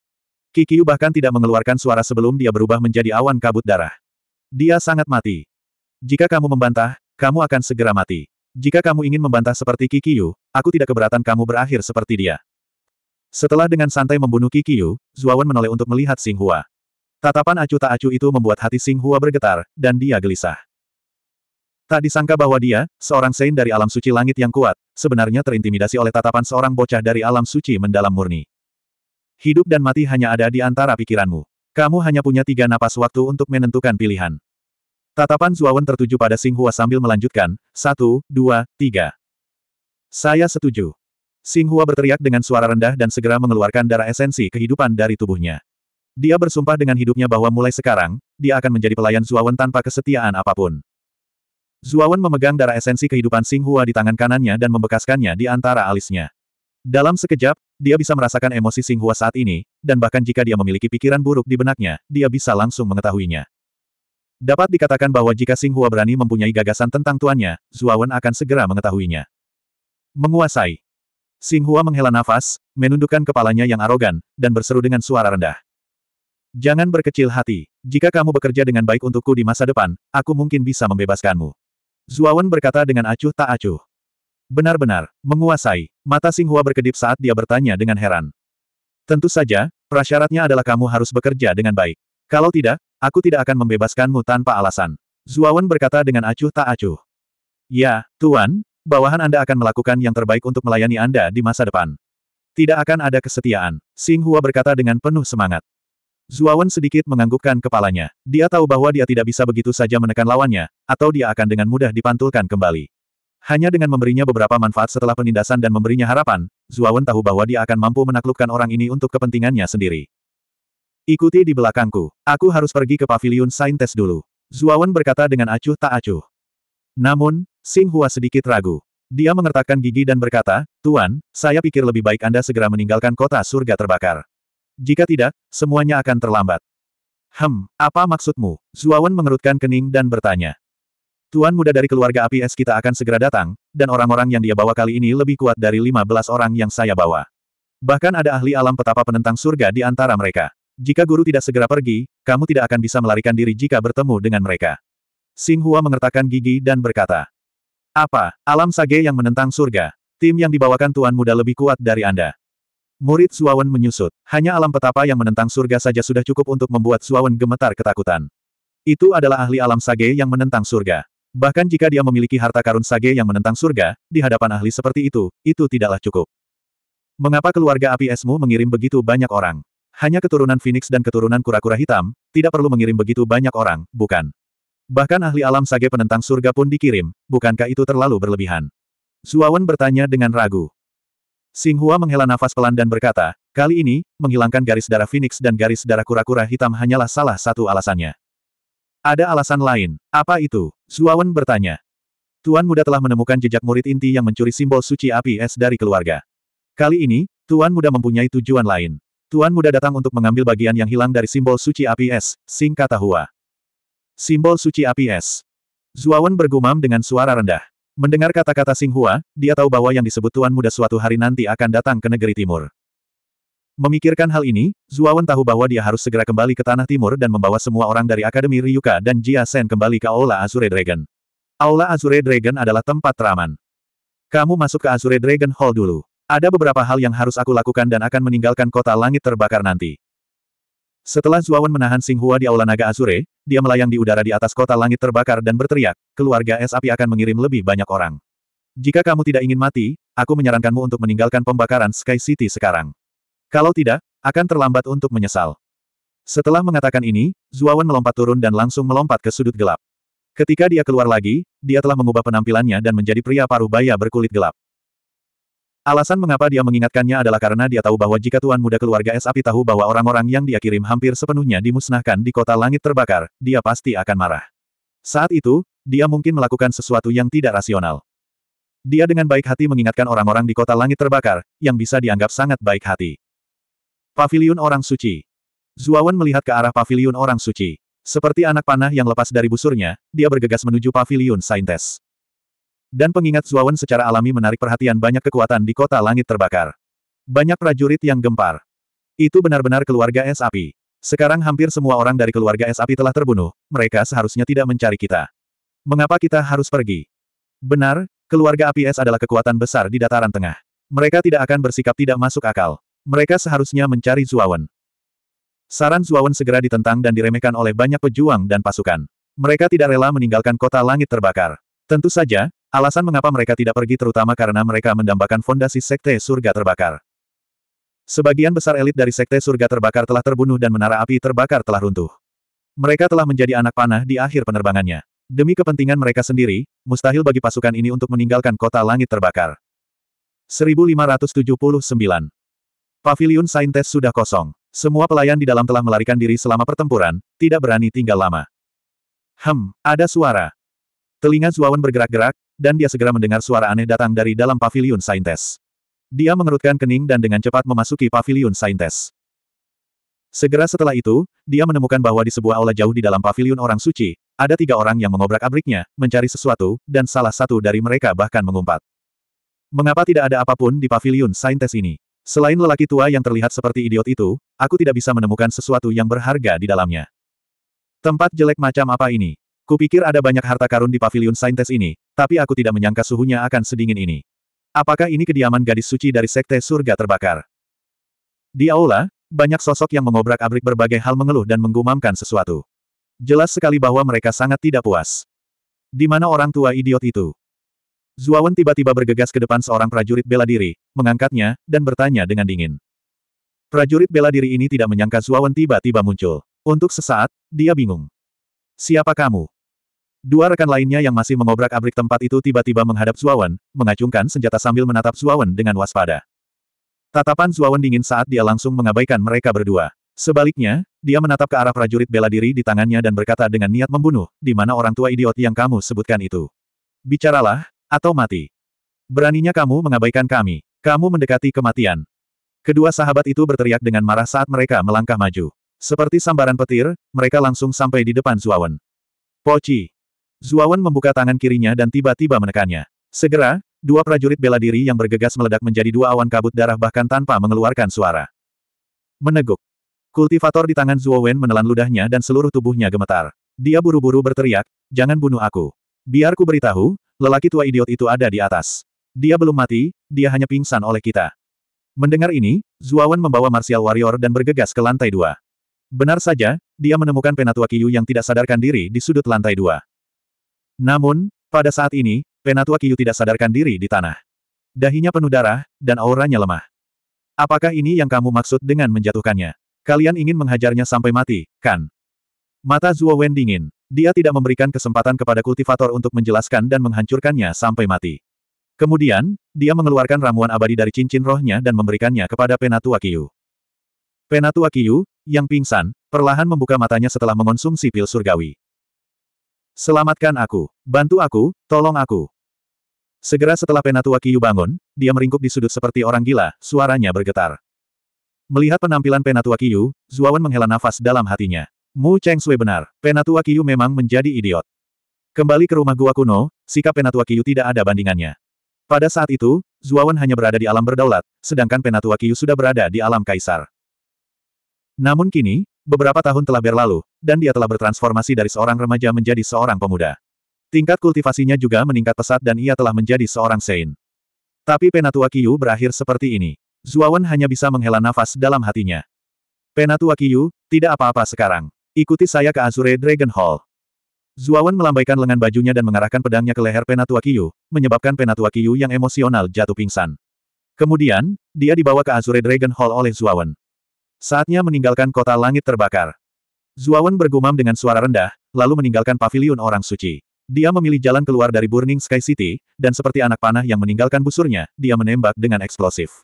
Kikiu bahkan tidak mengeluarkan suara sebelum dia berubah menjadi awan kabut darah. Dia sangat mati. Jika kamu membantah, kamu akan segera mati. Jika kamu ingin membantah seperti Kikiu, aku tidak keberatan kamu berakhir seperti dia. Setelah dengan santai membunuh Kikiu, Zuawan menoleh untuk melihat Singhua. Tatapan acuh tak acuh itu membuat hati Singhua bergetar, dan dia gelisah. Tak disangka bahwa dia, seorang Sein dari alam suci langit yang kuat, sebenarnya terintimidasi oleh tatapan seorang bocah dari alam suci mendalam murni. Hidup dan mati hanya ada di antara pikiranmu. Kamu hanya punya tiga napas waktu untuk menentukan pilihan. Tatapan Zuawan tertuju pada Singhua sambil melanjutkan, satu, dua, tiga. Saya setuju. Singhua berteriak dengan suara rendah dan segera mengeluarkan darah esensi kehidupan dari tubuhnya. Dia bersumpah dengan hidupnya bahwa mulai sekarang, dia akan menjadi pelayan Zuawan tanpa kesetiaan apapun. Zuawan memegang darah esensi kehidupan Singhua di tangan kanannya dan membekaskannya di antara alisnya. Dalam sekejap, dia bisa merasakan emosi Singhua saat ini, dan bahkan jika dia memiliki pikiran buruk di benaknya, dia bisa langsung mengetahuinya. Dapat dikatakan bahwa jika Singhua berani mempunyai gagasan tentang tuannya, Zuawan akan segera mengetahuinya. Menguasai. Singhua menghela nafas, menundukkan kepalanya yang arogan, dan berseru dengan suara rendah. Jangan berkecil hati. Jika kamu bekerja dengan baik untukku di masa depan, aku mungkin bisa membebaskanmu. Zuawan berkata dengan acuh tak acuh. Benar-benar, menguasai. Mata Singhua berkedip saat dia bertanya dengan heran. Tentu saja, prasyaratnya adalah kamu harus bekerja dengan baik. Kalau tidak, aku tidak akan membebaskanmu tanpa alasan. Zuawan berkata dengan acuh tak acuh. Ya, Tuan, bawahan Anda akan melakukan yang terbaik untuk melayani Anda di masa depan. Tidak akan ada kesetiaan, Sing Hua berkata dengan penuh semangat. Zuawan sedikit menganggukkan kepalanya. Dia tahu bahwa dia tidak bisa begitu saja menekan lawannya, atau dia akan dengan mudah dipantulkan kembali. Hanya dengan memberinya beberapa manfaat setelah penindasan dan memberinya harapan, Zuawan tahu bahwa dia akan mampu menaklukkan orang ini untuk kepentingannya sendiri. Ikuti di belakangku. Aku harus pergi ke paviliun saintes dulu. Zuawan berkata dengan acuh tak acuh. Namun, Sing Hua sedikit ragu. Dia mengertakkan gigi dan berkata, Tuan, saya pikir lebih baik Anda segera meninggalkan kota surga terbakar. Jika tidak, semuanya akan terlambat. Hem, apa maksudmu? Zuawan mengerutkan kening dan bertanya. Tuan muda dari keluarga api es kita akan segera datang, dan orang-orang yang dia bawa kali ini lebih kuat dari 15 orang yang saya bawa. Bahkan ada ahli alam petapa penentang surga di antara mereka. Jika guru tidak segera pergi, kamu tidak akan bisa melarikan diri jika bertemu dengan mereka. Sing Hua mengertakkan gigi dan berkata, Apa, alam sage yang menentang surga? Tim yang dibawakan Tuan Muda lebih kuat dari Anda. Murid Suawen menyusut. Hanya alam petapa yang menentang surga saja sudah cukup untuk membuat Suawen gemetar ketakutan. Itu adalah ahli alam sage yang menentang surga. Bahkan jika dia memiliki harta karun sage yang menentang surga, di hadapan ahli seperti itu, itu tidaklah cukup. Mengapa keluarga api esmu mengirim begitu banyak orang? Hanya keturunan Phoenix dan keturunan kura-kura hitam, tidak perlu mengirim begitu banyak orang, bukan? Bahkan ahli alam sage penentang surga pun dikirim, bukankah itu terlalu berlebihan? Zuawan bertanya dengan ragu. Singhua menghela nafas pelan dan berkata, kali ini, menghilangkan garis darah Phoenix dan garis darah kura-kura hitam hanyalah salah satu alasannya. Ada alasan lain. Apa itu? Zuawan bertanya. Tuan muda telah menemukan jejak murid inti yang mencuri simbol suci api es dari keluarga. Kali ini, Tuan muda mempunyai tujuan lain. Tuan muda datang untuk mengambil bagian yang hilang dari simbol suci api es, sing kata Hua. Simbol suci api es. Zuawan bergumam dengan suara rendah. Mendengar kata-kata Sing Hua, dia tahu bahwa yang disebut Tuan muda suatu hari nanti akan datang ke negeri timur. Memikirkan hal ini, Zuawan tahu bahwa dia harus segera kembali ke Tanah Timur dan membawa semua orang dari Akademi Ryuka dan Jia Sen kembali ke Aula Azure Dragon. Aula Azure Dragon adalah tempat teraman. Kamu masuk ke Azure Dragon Hall dulu. Ada beberapa hal yang harus aku lakukan dan akan meninggalkan kota langit terbakar nanti. Setelah Zuawan menahan Singhua di Aula Naga Azure, dia melayang di udara di atas kota langit terbakar dan berteriak, keluarga es api akan mengirim lebih banyak orang. Jika kamu tidak ingin mati, aku menyarankanmu untuk meninggalkan pembakaran Sky City sekarang. Kalau tidak, akan terlambat untuk menyesal. Setelah mengatakan ini, Zuawan melompat turun dan langsung melompat ke sudut gelap. Ketika dia keluar lagi, dia telah mengubah penampilannya dan menjadi pria paruh baya berkulit gelap. Alasan mengapa dia mengingatkannya adalah karena dia tahu bahwa jika tuan muda keluarga es api tahu bahwa orang-orang yang dia kirim hampir sepenuhnya dimusnahkan di kota langit terbakar, dia pasti akan marah. Saat itu, dia mungkin melakukan sesuatu yang tidak rasional. Dia dengan baik hati mengingatkan orang-orang di kota langit terbakar, yang bisa dianggap sangat baik hati. Pavilion Orang Suci. Zuawan melihat ke arah Pavilion Orang Suci. Seperti anak panah yang lepas dari busurnya, dia bergegas menuju Pavilion Saintes. Dan pengingat Zuawan secara alami menarik perhatian banyak kekuatan di kota langit terbakar. Banyak prajurit yang gempar. Itu benar-benar keluarga es api. Sekarang hampir semua orang dari keluarga es api telah terbunuh, mereka seharusnya tidak mencari kita. Mengapa kita harus pergi? Benar, keluarga api es adalah kekuatan besar di dataran tengah. Mereka tidak akan bersikap tidak masuk akal. Mereka seharusnya mencari Zuawan. Saran Zuawan segera ditentang dan diremehkan oleh banyak pejuang dan pasukan. Mereka tidak rela meninggalkan kota langit terbakar. Tentu saja, alasan mengapa mereka tidak pergi terutama karena mereka mendambakan fondasi sekte surga terbakar. Sebagian besar elit dari sekte surga terbakar telah terbunuh dan menara api terbakar telah runtuh. Mereka telah menjadi anak panah di akhir penerbangannya. Demi kepentingan mereka sendiri, mustahil bagi pasukan ini untuk meninggalkan kota langit terbakar. 1579 Pavilion Saintes sudah kosong. Semua pelayan di dalam telah melarikan diri selama pertempuran, tidak berani tinggal lama. Hem, ada suara. Telinga Zuawan bergerak-gerak, dan dia segera mendengar suara aneh datang dari dalam pavilion Saintes. Dia mengerutkan kening dan dengan cepat memasuki pavilion Saintes. Segera setelah itu, dia menemukan bahwa di sebuah aula jauh di dalam pavilion orang suci, ada tiga orang yang mengobrak-abriknya, mencari sesuatu, dan salah satu dari mereka bahkan mengumpat. Mengapa tidak ada apapun di pavilion Saintes ini? Selain lelaki tua yang terlihat seperti idiot itu, aku tidak bisa menemukan sesuatu yang berharga di dalamnya. Tempat jelek macam apa ini? Kupikir ada banyak harta karun di pavilion saintes ini, tapi aku tidak menyangka suhunya akan sedingin ini. Apakah ini kediaman gadis suci dari sekte surga terbakar? Di aula, banyak sosok yang mengobrak-abrik berbagai hal mengeluh dan menggumamkan sesuatu. Jelas sekali bahwa mereka sangat tidak puas. Di mana orang tua idiot itu? Zuawan tiba-tiba bergegas ke depan seorang prajurit bela diri, mengangkatnya, dan bertanya dengan dingin. Prajurit bela diri ini tidak menyangka Zuawan tiba-tiba muncul. Untuk sesaat, dia bingung. Siapa kamu? Dua rekan lainnya yang masih mengobrak-abrik tempat itu tiba-tiba menghadap Zuawan, mengacungkan senjata sambil menatap Zuawan dengan waspada. Tatapan Zuawan dingin saat dia langsung mengabaikan mereka berdua. Sebaliknya, dia menatap ke arah prajurit bela diri di tangannya dan berkata dengan niat membunuh, di mana orang tua idiot yang kamu sebutkan itu. Bicaralah, atau mati. Beraninya kamu mengabaikan kami. Kamu mendekati kematian. Kedua sahabat itu berteriak dengan marah saat mereka melangkah maju. Seperti sambaran petir, mereka langsung sampai di depan Zuawan. Poci. Zuawan membuka tangan kirinya dan tiba-tiba menekannya. Segera, dua prajurit bela diri yang bergegas meledak menjadi dua awan kabut darah bahkan tanpa mengeluarkan suara. Meneguk. Kultivator di tangan Zuawan menelan ludahnya dan seluruh tubuhnya gemetar. Dia buru-buru berteriak, jangan bunuh aku. Biar ku beritahu, Lelaki tua idiot itu ada di atas. Dia belum mati, dia hanya pingsan oleh kita. Mendengar ini, Zuawan membawa Martial Warrior dan bergegas ke lantai dua. Benar saja, dia menemukan Penatua Kiyu yang tidak sadarkan diri di sudut lantai dua. Namun, pada saat ini, Penatua Kiyu tidak sadarkan diri di tanah. Dahinya penuh darah, dan auranya lemah. Apakah ini yang kamu maksud dengan menjatuhkannya? Kalian ingin menghajarnya sampai mati, kan? Mata Zuo Wen dingin. Dia tidak memberikan kesempatan kepada kultivator untuk menjelaskan dan menghancurkannya sampai mati. Kemudian, dia mengeluarkan ramuan abadi dari cincin rohnya dan memberikannya kepada Penatua Kiyu. Penatua Kiyu, yang pingsan, perlahan membuka matanya setelah mengonsumsi pil surgawi. Selamatkan aku, bantu aku, tolong aku. Segera setelah Penatua Kiyu bangun, dia meringkuk di sudut seperti orang gila, suaranya bergetar. Melihat penampilan Penatua Kiyu, Zuawan menghela nafas dalam hatinya. Mu Cheng Sui benar, Penatua Kiyu memang menjadi idiot. Kembali ke rumah gua kuno, sikap Penatua Kiyu tidak ada bandingannya. Pada saat itu, Zuawan hanya berada di alam berdaulat, sedangkan Penatua Kiyu sudah berada di alam kaisar. Namun kini, beberapa tahun telah berlalu, dan dia telah bertransformasi dari seorang remaja menjadi seorang pemuda. Tingkat kultivasinya juga meningkat pesat dan ia telah menjadi seorang sein. Tapi Penatua Kiyu berakhir seperti ini. Zuawan hanya bisa menghela nafas dalam hatinya. Penatua Kiyu, tidak apa-apa sekarang. Ikuti saya ke Azure Dragon Hall. Zuawan melambaikan lengan bajunya dan mengarahkan pedangnya ke leher Penatua Kiyu, menyebabkan Penatua Kiyu yang emosional jatuh pingsan. Kemudian, dia dibawa ke Azure Dragon Hall oleh Zuawan. Saatnya meninggalkan kota langit terbakar. Zuawan bergumam dengan suara rendah, lalu meninggalkan paviliun orang suci. Dia memilih jalan keluar dari Burning Sky City, dan seperti anak panah yang meninggalkan busurnya, dia menembak dengan eksplosif.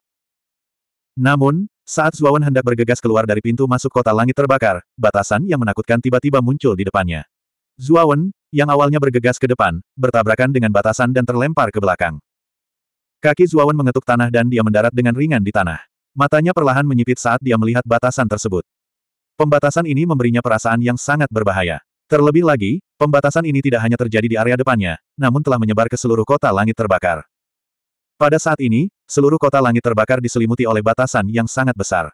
Namun, saat Zuawan hendak bergegas keluar dari pintu masuk kota langit terbakar, batasan yang menakutkan tiba-tiba muncul di depannya. Zuawan, yang awalnya bergegas ke depan, bertabrakan dengan batasan dan terlempar ke belakang. Kaki Zuawan mengetuk tanah dan dia mendarat dengan ringan di tanah. Matanya perlahan menyipit saat dia melihat batasan tersebut. Pembatasan ini memberinya perasaan yang sangat berbahaya. Terlebih lagi, pembatasan ini tidak hanya terjadi di area depannya, namun telah menyebar ke seluruh kota langit terbakar. Pada saat ini, seluruh kota langit terbakar diselimuti oleh batasan yang sangat besar.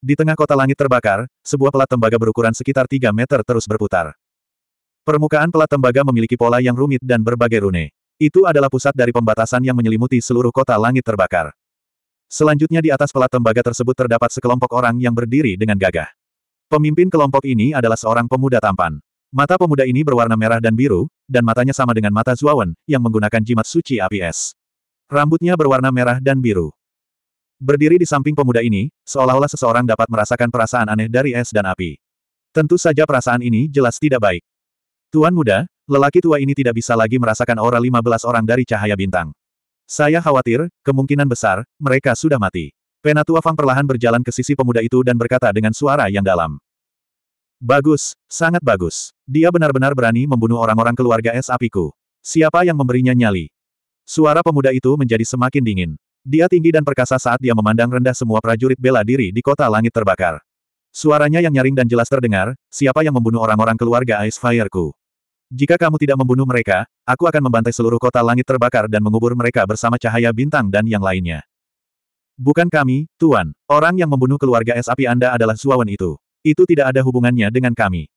Di tengah kota langit terbakar, sebuah pelat tembaga berukuran sekitar 3 meter terus berputar. Permukaan pelat tembaga memiliki pola yang rumit dan berbagai rune. Itu adalah pusat dari pembatasan yang menyelimuti seluruh kota langit terbakar. Selanjutnya di atas pelat tembaga tersebut terdapat sekelompok orang yang berdiri dengan gagah. Pemimpin kelompok ini adalah seorang pemuda tampan. Mata pemuda ini berwarna merah dan biru, dan matanya sama dengan mata Zuawan, yang menggunakan jimat suci api es. Rambutnya berwarna merah dan biru. Berdiri di samping pemuda ini, seolah-olah seseorang dapat merasakan perasaan aneh dari es dan api. Tentu saja perasaan ini jelas tidak baik. Tuan muda, lelaki tua ini tidak bisa lagi merasakan aura 15 orang dari cahaya bintang. Saya khawatir, kemungkinan besar, mereka sudah mati. Penatua Fang perlahan berjalan ke sisi pemuda itu dan berkata dengan suara yang dalam. Bagus, sangat bagus. Dia benar-benar berani membunuh orang-orang keluarga es apiku. Siapa yang memberinya nyali? Suara pemuda itu menjadi semakin dingin. Dia tinggi dan perkasa saat dia memandang rendah semua prajurit bela diri di kota langit terbakar. Suaranya yang nyaring dan jelas terdengar, siapa yang membunuh orang-orang keluarga Ice Fireku? Jika kamu tidak membunuh mereka, aku akan membantai seluruh kota langit terbakar dan mengubur mereka bersama cahaya bintang dan yang lainnya. Bukan kami, Tuan. Orang yang membunuh keluarga es api Anda adalah Zuawan itu. Itu tidak ada hubungannya dengan kami.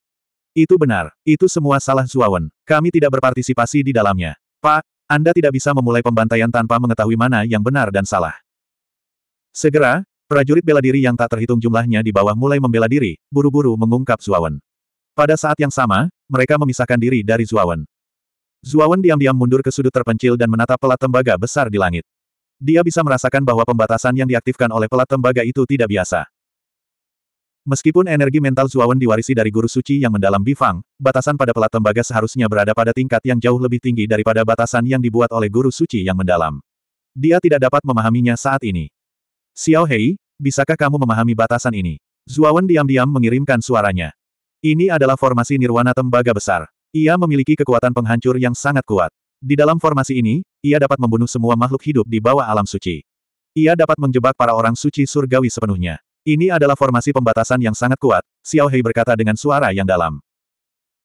Itu benar. Itu semua salah Zuawan. Kami tidak berpartisipasi di dalamnya. Pak, anda tidak bisa memulai pembantaian tanpa mengetahui mana yang benar dan salah. Segera, prajurit bela diri yang tak terhitung jumlahnya di bawah mulai membela diri, buru-buru mengungkap Zuawan. Pada saat yang sama, mereka memisahkan diri dari Zuawan. Zuawan diam-diam mundur ke sudut terpencil dan menatap pelat tembaga besar di langit. Dia bisa merasakan bahwa pembatasan yang diaktifkan oleh pelat tembaga itu tidak biasa. Meskipun energi mental Zuawan diwarisi dari guru suci yang mendalam Bifang, batasan pada pelat tembaga seharusnya berada pada tingkat yang jauh lebih tinggi daripada batasan yang dibuat oleh guru suci yang mendalam. Dia tidak dapat memahaminya saat ini. Xiao Hei, bisakah kamu memahami batasan ini? Zuawan diam-diam mengirimkan suaranya. Ini adalah formasi nirwana tembaga besar. Ia memiliki kekuatan penghancur yang sangat kuat. Di dalam formasi ini, ia dapat membunuh semua makhluk hidup di bawah alam suci. Ia dapat menjebak para orang suci surgawi sepenuhnya. Ini adalah formasi pembatasan yang sangat kuat, Xiao Hei berkata dengan suara yang dalam.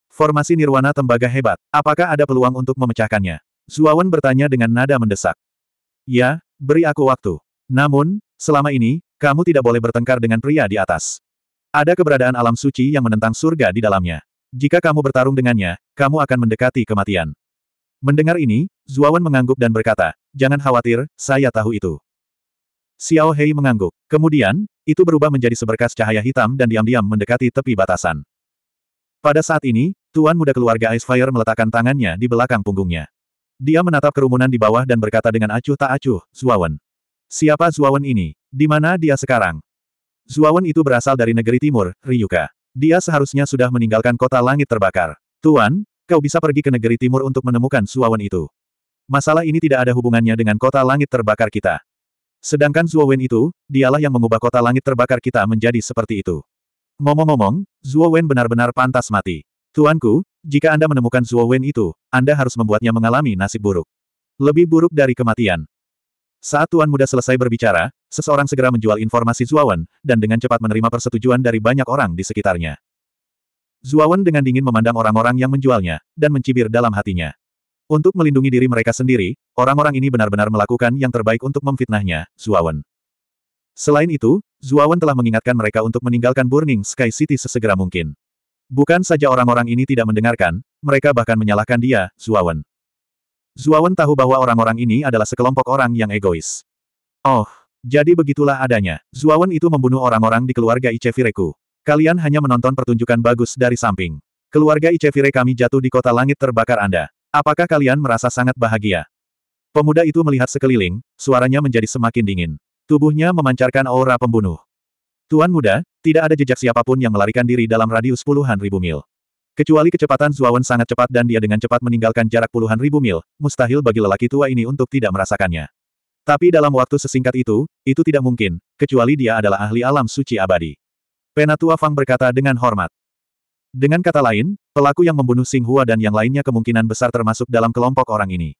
Formasi nirwana tembaga hebat, apakah ada peluang untuk memecahkannya? Zuawan bertanya dengan nada mendesak. Ya, beri aku waktu. Namun, selama ini, kamu tidak boleh bertengkar dengan pria di atas. Ada keberadaan alam suci yang menentang surga di dalamnya. Jika kamu bertarung dengannya, kamu akan mendekati kematian. Mendengar ini, Zuawan mengangguk dan berkata, Jangan khawatir, saya tahu itu. Xiao Hei mengangguk. Kemudian, itu berubah menjadi seberkas cahaya hitam dan diam-diam mendekati tepi batasan. Pada saat ini, Tuan muda keluarga Ice Fire meletakkan tangannya di belakang punggungnya. Dia menatap kerumunan di bawah dan berkata dengan acuh tak acuh, Zuawan. Siapa Zuawan ini? Di mana dia sekarang? Zuawan itu berasal dari negeri timur, Ryuka. Dia seharusnya sudah meninggalkan kota langit terbakar. Tuan, kau bisa pergi ke negeri timur untuk menemukan Zuawan itu. Masalah ini tidak ada hubungannya dengan kota langit terbakar kita. Sedangkan Zuo Wen itu, dialah yang mengubah kota langit terbakar kita menjadi seperti itu. Ngomong-ngomong, Zuo Wen benar-benar pantas mati. Tuanku, jika Anda menemukan Zuo Wen itu, Anda harus membuatnya mengalami nasib buruk. Lebih buruk dari kematian. Saat Tuan Muda selesai berbicara, seseorang segera menjual informasi Wen dan dengan cepat menerima persetujuan dari banyak orang di sekitarnya. Wen dengan dingin memandang orang-orang yang menjualnya, dan mencibir dalam hatinya. Untuk melindungi diri mereka sendiri, orang-orang ini benar-benar melakukan yang terbaik untuk memfitnahnya, Zuawan. Selain itu, Zuawan telah mengingatkan mereka untuk meninggalkan Burning Sky City sesegera mungkin. Bukan saja orang-orang ini tidak mendengarkan, mereka bahkan menyalahkan dia, Zuawan. Zuawan tahu bahwa orang-orang ini adalah sekelompok orang yang egois. Oh, jadi begitulah adanya. Zuawan itu membunuh orang-orang di keluarga Icevireku. Kalian hanya menonton pertunjukan bagus dari samping. Keluarga Icevire kami jatuh di kota langit terbakar Anda. Apakah kalian merasa sangat bahagia? Pemuda itu melihat sekeliling, suaranya menjadi semakin dingin. Tubuhnya memancarkan aura pembunuh. Tuan muda, tidak ada jejak siapapun yang melarikan diri dalam radius puluhan ribu mil. Kecuali kecepatan Zuawan sangat cepat dan dia dengan cepat meninggalkan jarak puluhan ribu mil, mustahil bagi lelaki tua ini untuk tidak merasakannya. Tapi dalam waktu sesingkat itu, itu tidak mungkin, kecuali dia adalah ahli alam suci abadi. Penatua Fang berkata dengan hormat. Dengan kata lain, pelaku yang membunuh Sing Hua dan yang lainnya kemungkinan besar termasuk dalam kelompok orang ini.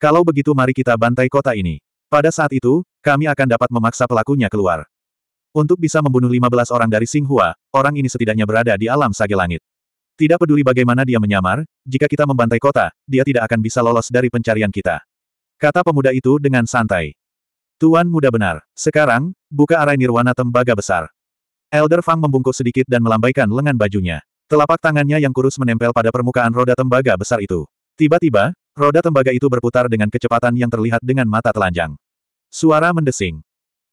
Kalau begitu mari kita bantai kota ini. Pada saat itu, kami akan dapat memaksa pelakunya keluar. Untuk bisa membunuh 15 orang dari Sing Hua, orang ini setidaknya berada di alam sage langit. Tidak peduli bagaimana dia menyamar, jika kita membantai kota, dia tidak akan bisa lolos dari pencarian kita. Kata pemuda itu dengan santai. Tuan muda benar, sekarang, buka arai nirwana tembaga besar. Elder Fang membungkuk sedikit dan melambaikan lengan bajunya. Telapak tangannya yang kurus menempel pada permukaan roda tembaga besar itu. Tiba-tiba, roda tembaga itu berputar dengan kecepatan yang terlihat dengan mata telanjang. Suara mendesing.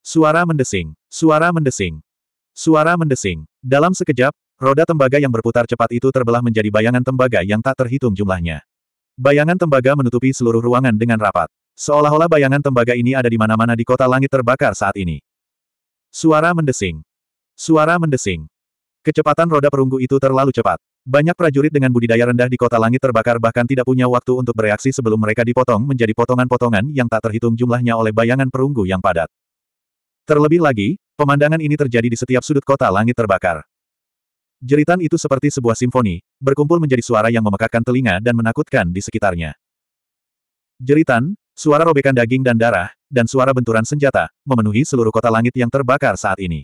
Suara mendesing. Suara mendesing. Suara mendesing. Dalam sekejap, roda tembaga yang berputar cepat itu terbelah menjadi bayangan tembaga yang tak terhitung jumlahnya. Bayangan tembaga menutupi seluruh ruangan dengan rapat. Seolah-olah bayangan tembaga ini ada di mana-mana di kota langit terbakar saat ini. Suara mendesing. Suara mendesing. Kecepatan roda perunggu itu terlalu cepat. Banyak prajurit dengan budidaya rendah di kota langit terbakar bahkan tidak punya waktu untuk bereaksi sebelum mereka dipotong menjadi potongan-potongan yang tak terhitung jumlahnya oleh bayangan perunggu yang padat. Terlebih lagi, pemandangan ini terjadi di setiap sudut kota langit terbakar. Jeritan itu seperti sebuah simfoni, berkumpul menjadi suara yang memekakkan telinga dan menakutkan di sekitarnya. Jeritan, suara robekan daging dan darah, dan suara benturan senjata, memenuhi seluruh kota langit yang terbakar saat ini.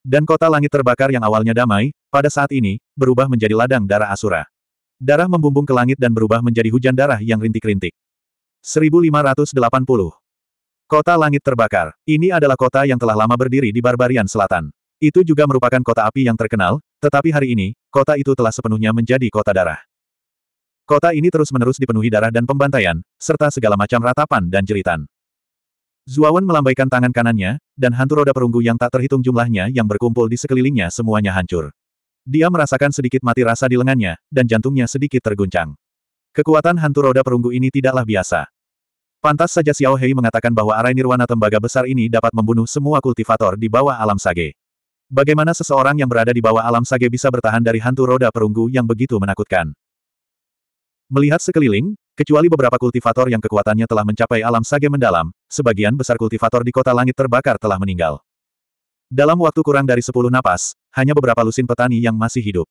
Dan kota langit terbakar yang awalnya damai, pada saat ini, berubah menjadi ladang darah Asura. Darah membumbung ke langit dan berubah menjadi hujan darah yang rintik-rintik. 1580. Kota langit terbakar. Ini adalah kota yang telah lama berdiri di Barbarian Selatan. Itu juga merupakan kota api yang terkenal, tetapi hari ini, kota itu telah sepenuhnya menjadi kota darah. Kota ini terus-menerus dipenuhi darah dan pembantaian, serta segala macam ratapan dan jeritan. Zuawan melambaikan tangan kanannya, dan hantu roda perunggu yang tak terhitung jumlahnya yang berkumpul di sekelilingnya semuanya hancur. Dia merasakan sedikit mati rasa di lengannya, dan jantungnya sedikit terguncang. Kekuatan hantu roda perunggu ini tidaklah biasa. Pantas saja Xiao Hei mengatakan bahwa arai nirwana tembaga besar ini dapat membunuh semua kultivator di bawah alam sage. Bagaimana seseorang yang berada di bawah alam sage bisa bertahan dari hantu roda perunggu yang begitu menakutkan? Melihat sekeliling, kecuali beberapa kultivator yang kekuatannya telah mencapai alam sage mendalam, sebagian besar kultivator di kota langit terbakar telah meninggal. Dalam waktu kurang dari sepuluh napas, hanya beberapa lusin petani yang masih hidup.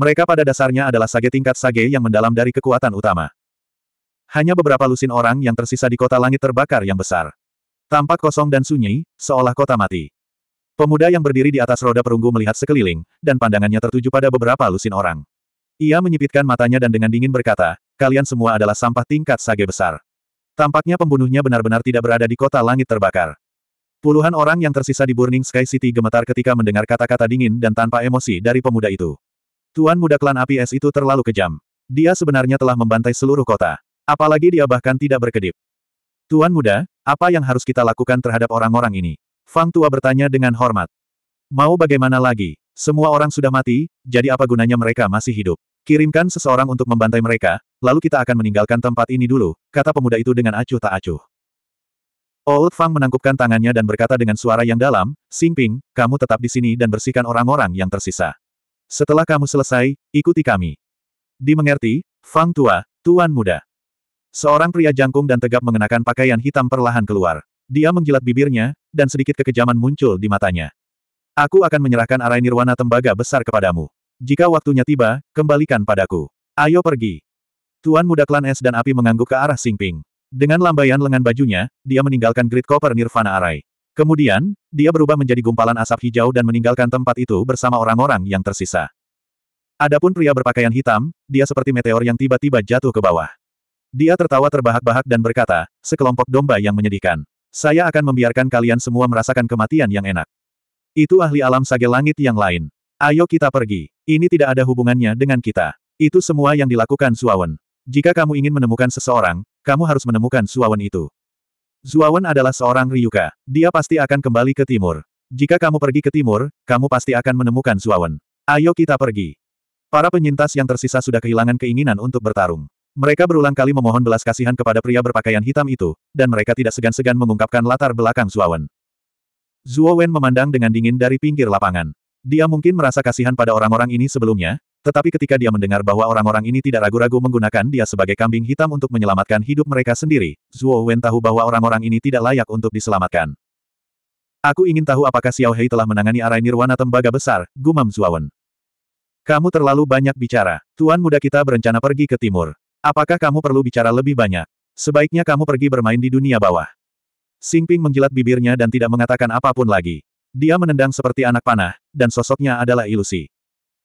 Mereka pada dasarnya adalah sage tingkat sage yang mendalam dari kekuatan utama. Hanya beberapa lusin orang yang tersisa di kota langit terbakar yang besar. Tampak kosong dan sunyi, seolah kota mati. Pemuda yang berdiri di atas roda perunggu melihat sekeliling, dan pandangannya tertuju pada beberapa lusin orang. Ia menyipitkan matanya dan dengan dingin berkata, kalian semua adalah sampah tingkat sage besar. Tampaknya pembunuhnya benar-benar tidak berada di kota langit terbakar. Puluhan orang yang tersisa di Burning Sky City gemetar ketika mendengar kata-kata dingin dan tanpa emosi dari pemuda itu. Tuan muda klan api es itu terlalu kejam. Dia sebenarnya telah membantai seluruh kota. Apalagi dia bahkan tidak berkedip. Tuan muda, apa yang harus kita lakukan terhadap orang-orang ini? Fang tua bertanya dengan hormat. Mau bagaimana lagi? Semua orang sudah mati, jadi apa gunanya mereka masih hidup? Kirimkan seseorang untuk membantai mereka, lalu kita akan meninggalkan tempat ini dulu, kata pemuda itu dengan acuh tak acuh. Old Fang menangkupkan tangannya dan berkata dengan suara yang dalam, Singping, kamu tetap di sini dan bersihkan orang-orang yang tersisa. Setelah kamu selesai, ikuti kami. Dimengerti, Fang Tua, Tuan Muda. Seorang pria jangkung dan tegap mengenakan pakaian hitam perlahan keluar. Dia menjilat bibirnya, dan sedikit kekejaman muncul di matanya. Aku akan menyerahkan arai nirwana tembaga besar kepadamu. Jika waktunya tiba, kembalikan padaku. Ayo pergi. Tuan muda klan es dan api mengangguk ke arah Singping. Dengan lambaian lengan bajunya, dia meninggalkan grid koper nirvana arai. Kemudian, dia berubah menjadi gumpalan asap hijau dan meninggalkan tempat itu bersama orang-orang yang tersisa. Adapun pria berpakaian hitam, dia seperti meteor yang tiba-tiba jatuh ke bawah. Dia tertawa terbahak-bahak dan berkata, sekelompok domba yang menyedihkan. Saya akan membiarkan kalian semua merasakan kematian yang enak. Itu ahli alam sage langit yang lain. Ayo kita pergi. Ini tidak ada hubungannya dengan kita. Itu semua yang dilakukan Zuawan. Jika kamu ingin menemukan seseorang, kamu harus menemukan Zuawan itu. Zuawan adalah seorang Ryuka. Dia pasti akan kembali ke timur. Jika kamu pergi ke timur, kamu pasti akan menemukan Zuawan. Ayo kita pergi. Para penyintas yang tersisa sudah kehilangan keinginan untuk bertarung. Mereka berulang kali memohon belas kasihan kepada pria berpakaian hitam itu, dan mereka tidak segan-segan mengungkapkan latar belakang Zuawan. Zuo Wen memandang dengan dingin dari pinggir lapangan. Dia mungkin merasa kasihan pada orang-orang ini sebelumnya, tetapi ketika dia mendengar bahwa orang-orang ini tidak ragu-ragu menggunakan dia sebagai kambing hitam untuk menyelamatkan hidup mereka sendiri, Zuo Wen tahu bahwa orang-orang ini tidak layak untuk diselamatkan. Aku ingin tahu apakah Xiao Hei telah menangani arai nirwana tembaga besar, gumam Zuo Wen. Kamu terlalu banyak bicara. Tuan muda kita berencana pergi ke timur. Apakah kamu perlu bicara lebih banyak? Sebaiknya kamu pergi bermain di dunia bawah. Singping menjilat bibirnya dan tidak mengatakan apapun lagi. Dia menendang seperti anak panah, dan sosoknya adalah ilusi.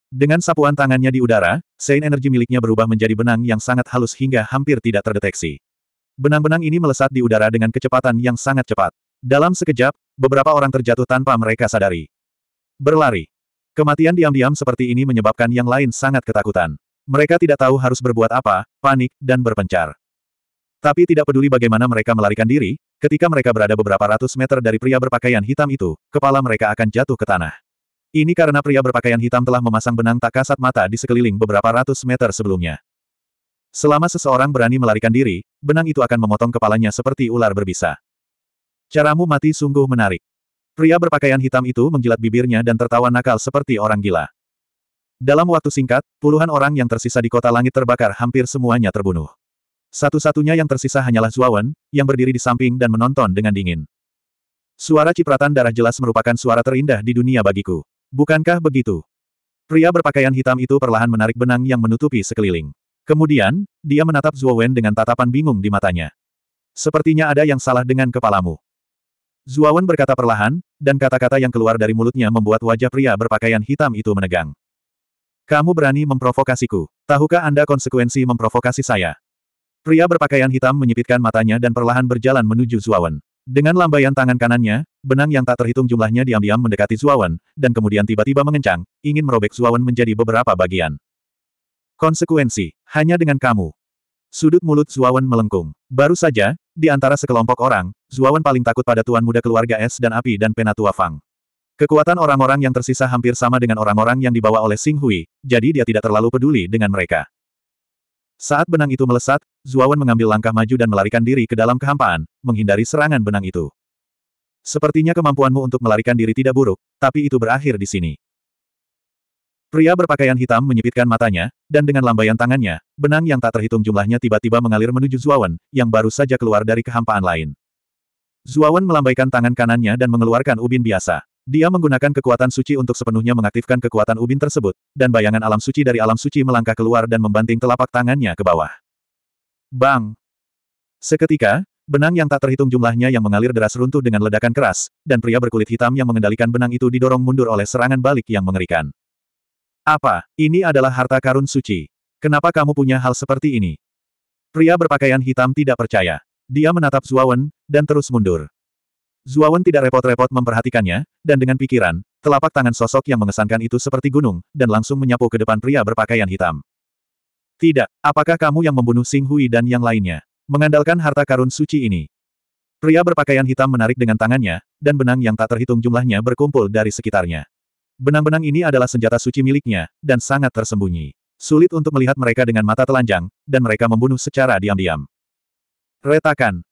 Dengan sapuan tangannya di udara, sein energi miliknya berubah menjadi benang yang sangat halus hingga hampir tidak terdeteksi. Benang-benang ini melesat di udara dengan kecepatan yang sangat cepat. Dalam sekejap, beberapa orang terjatuh tanpa mereka sadari. Berlari. Kematian diam-diam seperti ini menyebabkan yang lain sangat ketakutan. Mereka tidak tahu harus berbuat apa, panik, dan berpencar. Tapi tidak peduli bagaimana mereka melarikan diri, Ketika mereka berada beberapa ratus meter dari pria berpakaian hitam itu, kepala mereka akan jatuh ke tanah. Ini karena pria berpakaian hitam telah memasang benang tak kasat mata di sekeliling beberapa ratus meter sebelumnya. Selama seseorang berani melarikan diri, benang itu akan memotong kepalanya seperti ular berbisa. Caramu mati sungguh menarik. Pria berpakaian hitam itu menjilat bibirnya dan tertawa nakal seperti orang gila. Dalam waktu singkat, puluhan orang yang tersisa di kota langit terbakar hampir semuanya terbunuh. Satu-satunya yang tersisa hanyalah Zuawan, yang berdiri di samping dan menonton dengan dingin. Suara cipratan darah jelas merupakan suara terindah di dunia bagiku. Bukankah begitu? Pria berpakaian hitam itu perlahan menarik benang yang menutupi sekeliling. Kemudian, dia menatap Zuawan dengan tatapan bingung di matanya. Sepertinya ada yang salah dengan kepalamu. Zuawan berkata perlahan, dan kata-kata yang keluar dari mulutnya membuat wajah pria berpakaian hitam itu menegang. Kamu berani memprovokasiku. Tahukah Anda konsekuensi memprovokasi saya? Pria berpakaian hitam menyipitkan matanya dan perlahan berjalan menuju Zuawan. Dengan lambaian tangan kanannya, benang yang tak terhitung jumlahnya diam-diam mendekati Zuawan, dan kemudian tiba-tiba mengencang, ingin merobek Zuawan menjadi beberapa bagian. Konsekuensi, hanya dengan kamu. Sudut mulut Zuawan melengkung. Baru saja, di antara sekelompok orang, Zuawan paling takut pada tuan muda keluarga es dan api dan penatua Fang. Kekuatan orang-orang yang tersisa hampir sama dengan orang-orang yang dibawa oleh Sing Hui, jadi dia tidak terlalu peduli dengan mereka. Saat benang itu melesat, Zuawan mengambil langkah maju dan melarikan diri ke dalam kehampaan, menghindari serangan benang itu. Sepertinya kemampuanmu untuk melarikan diri tidak buruk, tapi itu berakhir di sini. Pria berpakaian hitam menyipitkan matanya, dan dengan lambaian tangannya, benang yang tak terhitung jumlahnya tiba-tiba mengalir menuju Zuawan, yang baru saja keluar dari kehampaan lain. Zuawan melambaikan tangan kanannya dan mengeluarkan ubin biasa. Dia menggunakan kekuatan suci untuk sepenuhnya mengaktifkan kekuatan ubin tersebut, dan bayangan alam suci dari alam suci melangkah keluar dan membanting telapak tangannya ke bawah. Bang! Seketika, benang yang tak terhitung jumlahnya yang mengalir deras runtuh dengan ledakan keras, dan pria berkulit hitam yang mengendalikan benang itu didorong mundur oleh serangan balik yang mengerikan. Apa, ini adalah harta karun suci. Kenapa kamu punya hal seperti ini? Pria berpakaian hitam tidak percaya. Dia menatap Zuawan, dan terus mundur. Zuawan tidak repot-repot memperhatikannya, dan dengan pikiran, telapak tangan sosok yang mengesankan itu seperti gunung, dan langsung menyapu ke depan pria berpakaian hitam. Tidak, apakah kamu yang membunuh Sing Hui dan yang lainnya? Mengandalkan harta karun suci ini. Pria berpakaian hitam menarik dengan tangannya, dan benang yang tak terhitung jumlahnya berkumpul dari sekitarnya. Benang-benang ini adalah senjata suci miliknya, dan sangat tersembunyi. Sulit untuk melihat mereka dengan mata telanjang, dan mereka membunuh secara diam-diam. Retakan.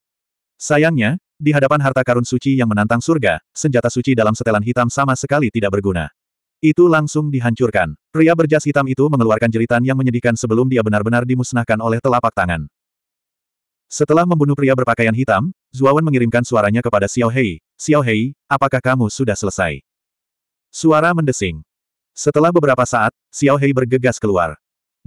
Sayangnya, di hadapan harta karun suci yang menantang surga, senjata suci dalam setelan hitam sama sekali tidak berguna. Itu langsung dihancurkan. Pria berjas hitam itu mengeluarkan jeritan yang menyedihkan sebelum dia benar-benar dimusnahkan oleh telapak tangan. Setelah membunuh pria berpakaian hitam, Zuawan mengirimkan suaranya kepada Xiao Hei. Xiao Hei, apakah kamu sudah selesai? Suara mendesing. Setelah beberapa saat, Xiao Hei bergegas keluar.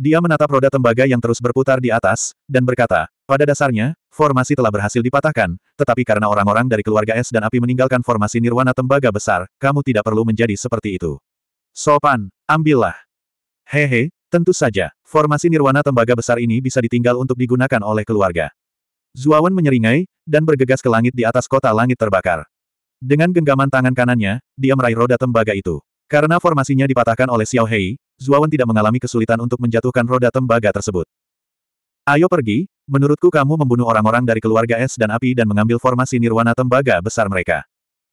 Dia menatap roda tembaga yang terus berputar di atas, dan berkata, pada dasarnya, formasi telah berhasil dipatahkan, tetapi karena orang-orang dari keluarga es dan api meninggalkan formasi nirwana tembaga besar, kamu tidak perlu menjadi seperti itu. Sopan, ambillah. Hehe, tentu saja, formasi nirwana tembaga besar ini bisa ditinggal untuk digunakan oleh keluarga. Zuawan menyeringai, dan bergegas ke langit di atas kota langit terbakar. Dengan genggaman tangan kanannya, dia meraih roda tembaga itu. Karena formasinya dipatahkan oleh Xiao Hei, Zuawan tidak mengalami kesulitan untuk menjatuhkan roda tembaga tersebut. Ayo pergi, menurutku kamu membunuh orang-orang dari keluarga es dan api dan mengambil formasi nirwana tembaga besar mereka.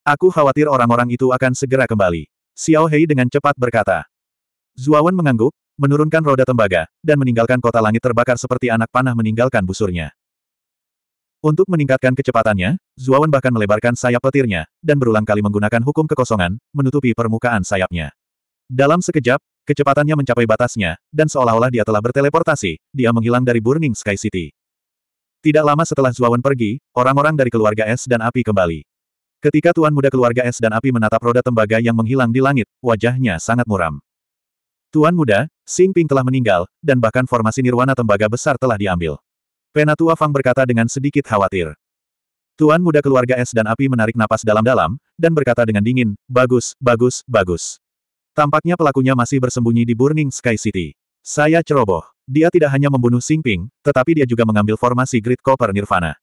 Aku khawatir orang-orang itu akan segera kembali. Xiao Hei dengan cepat berkata. Zuawan mengangguk, menurunkan roda tembaga, dan meninggalkan kota langit terbakar seperti anak panah meninggalkan busurnya. Untuk meningkatkan kecepatannya, Zuawan bahkan melebarkan sayap petirnya, dan berulang kali menggunakan hukum kekosongan, menutupi permukaan sayapnya. Dalam sekejap, Kecepatannya mencapai batasnya, dan seolah-olah dia telah berteleportasi, dia menghilang dari Burning Sky City. Tidak lama setelah Zuawan pergi, orang-orang dari keluarga es dan api kembali. Ketika tuan muda keluarga es dan api menatap roda tembaga yang menghilang di langit, wajahnya sangat muram. Tuan muda, Xing Ping telah meninggal, dan bahkan formasi nirwana tembaga besar telah diambil. Penatua Fang berkata dengan sedikit khawatir. Tuan muda keluarga es dan api menarik napas dalam-dalam, dan berkata dengan dingin, bagus, bagus, bagus. Tampaknya pelakunya masih bersembunyi di Burning Sky City. Saya ceroboh. Dia tidak hanya membunuh Singping, tetapi dia juga mengambil formasi Grid Copper Nirvana.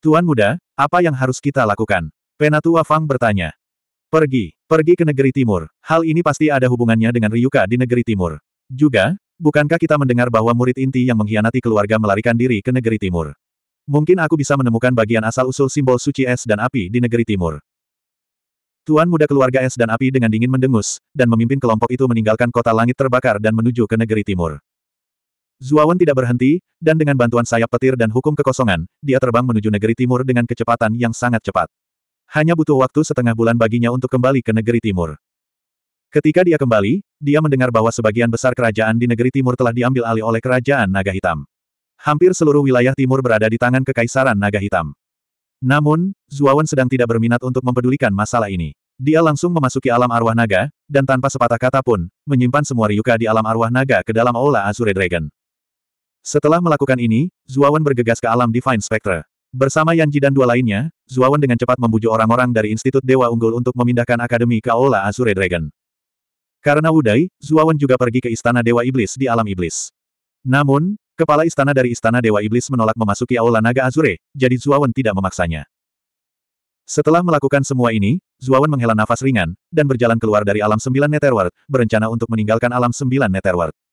Tuan muda, apa yang harus kita lakukan? Penatua Fang bertanya. Pergi, pergi ke negeri timur. Hal ini pasti ada hubungannya dengan Ryuka di negeri timur. Juga, bukankah kita mendengar bahwa murid inti yang mengkhianati keluarga melarikan diri ke negeri timur? Mungkin aku bisa menemukan bagian asal-usul simbol suci es dan api di negeri timur. Tuan muda keluarga es dan api dengan dingin mendengus, dan memimpin kelompok itu meninggalkan kota langit terbakar dan menuju ke negeri timur. Zuawan tidak berhenti, dan dengan bantuan sayap petir dan hukum kekosongan, dia terbang menuju negeri timur dengan kecepatan yang sangat cepat. Hanya butuh waktu setengah bulan baginya untuk kembali ke negeri timur. Ketika dia kembali, dia mendengar bahwa sebagian besar kerajaan di negeri timur telah diambil alih oleh kerajaan Naga Hitam. Hampir seluruh wilayah timur berada di tangan Kekaisaran Naga Hitam. Namun, Zuawan sedang tidak berminat untuk mempedulikan masalah ini. Dia langsung memasuki alam arwah naga, dan tanpa sepatah kata pun, menyimpan semua Ryuka di alam arwah naga ke dalam Aula Azure Dragon. Setelah melakukan ini, Zuawan bergegas ke alam Divine Spectre. Bersama Yanji dan dua lainnya, Zuawan dengan cepat membujuk orang-orang dari Institut Dewa Unggul untuk memindahkan akademi ke Aula Azure Dragon. Karena Uday, Zuawan juga pergi ke Istana Dewa Iblis di alam Iblis. Namun, Kepala istana dari Istana Dewa Iblis menolak memasuki Aula Naga Azure, jadi Zuawan tidak memaksanya. Setelah melakukan semua ini, Zuawan menghela nafas ringan, dan berjalan keluar dari alam sembilan Netherworld, berencana untuk meninggalkan alam sembilan Netherworld.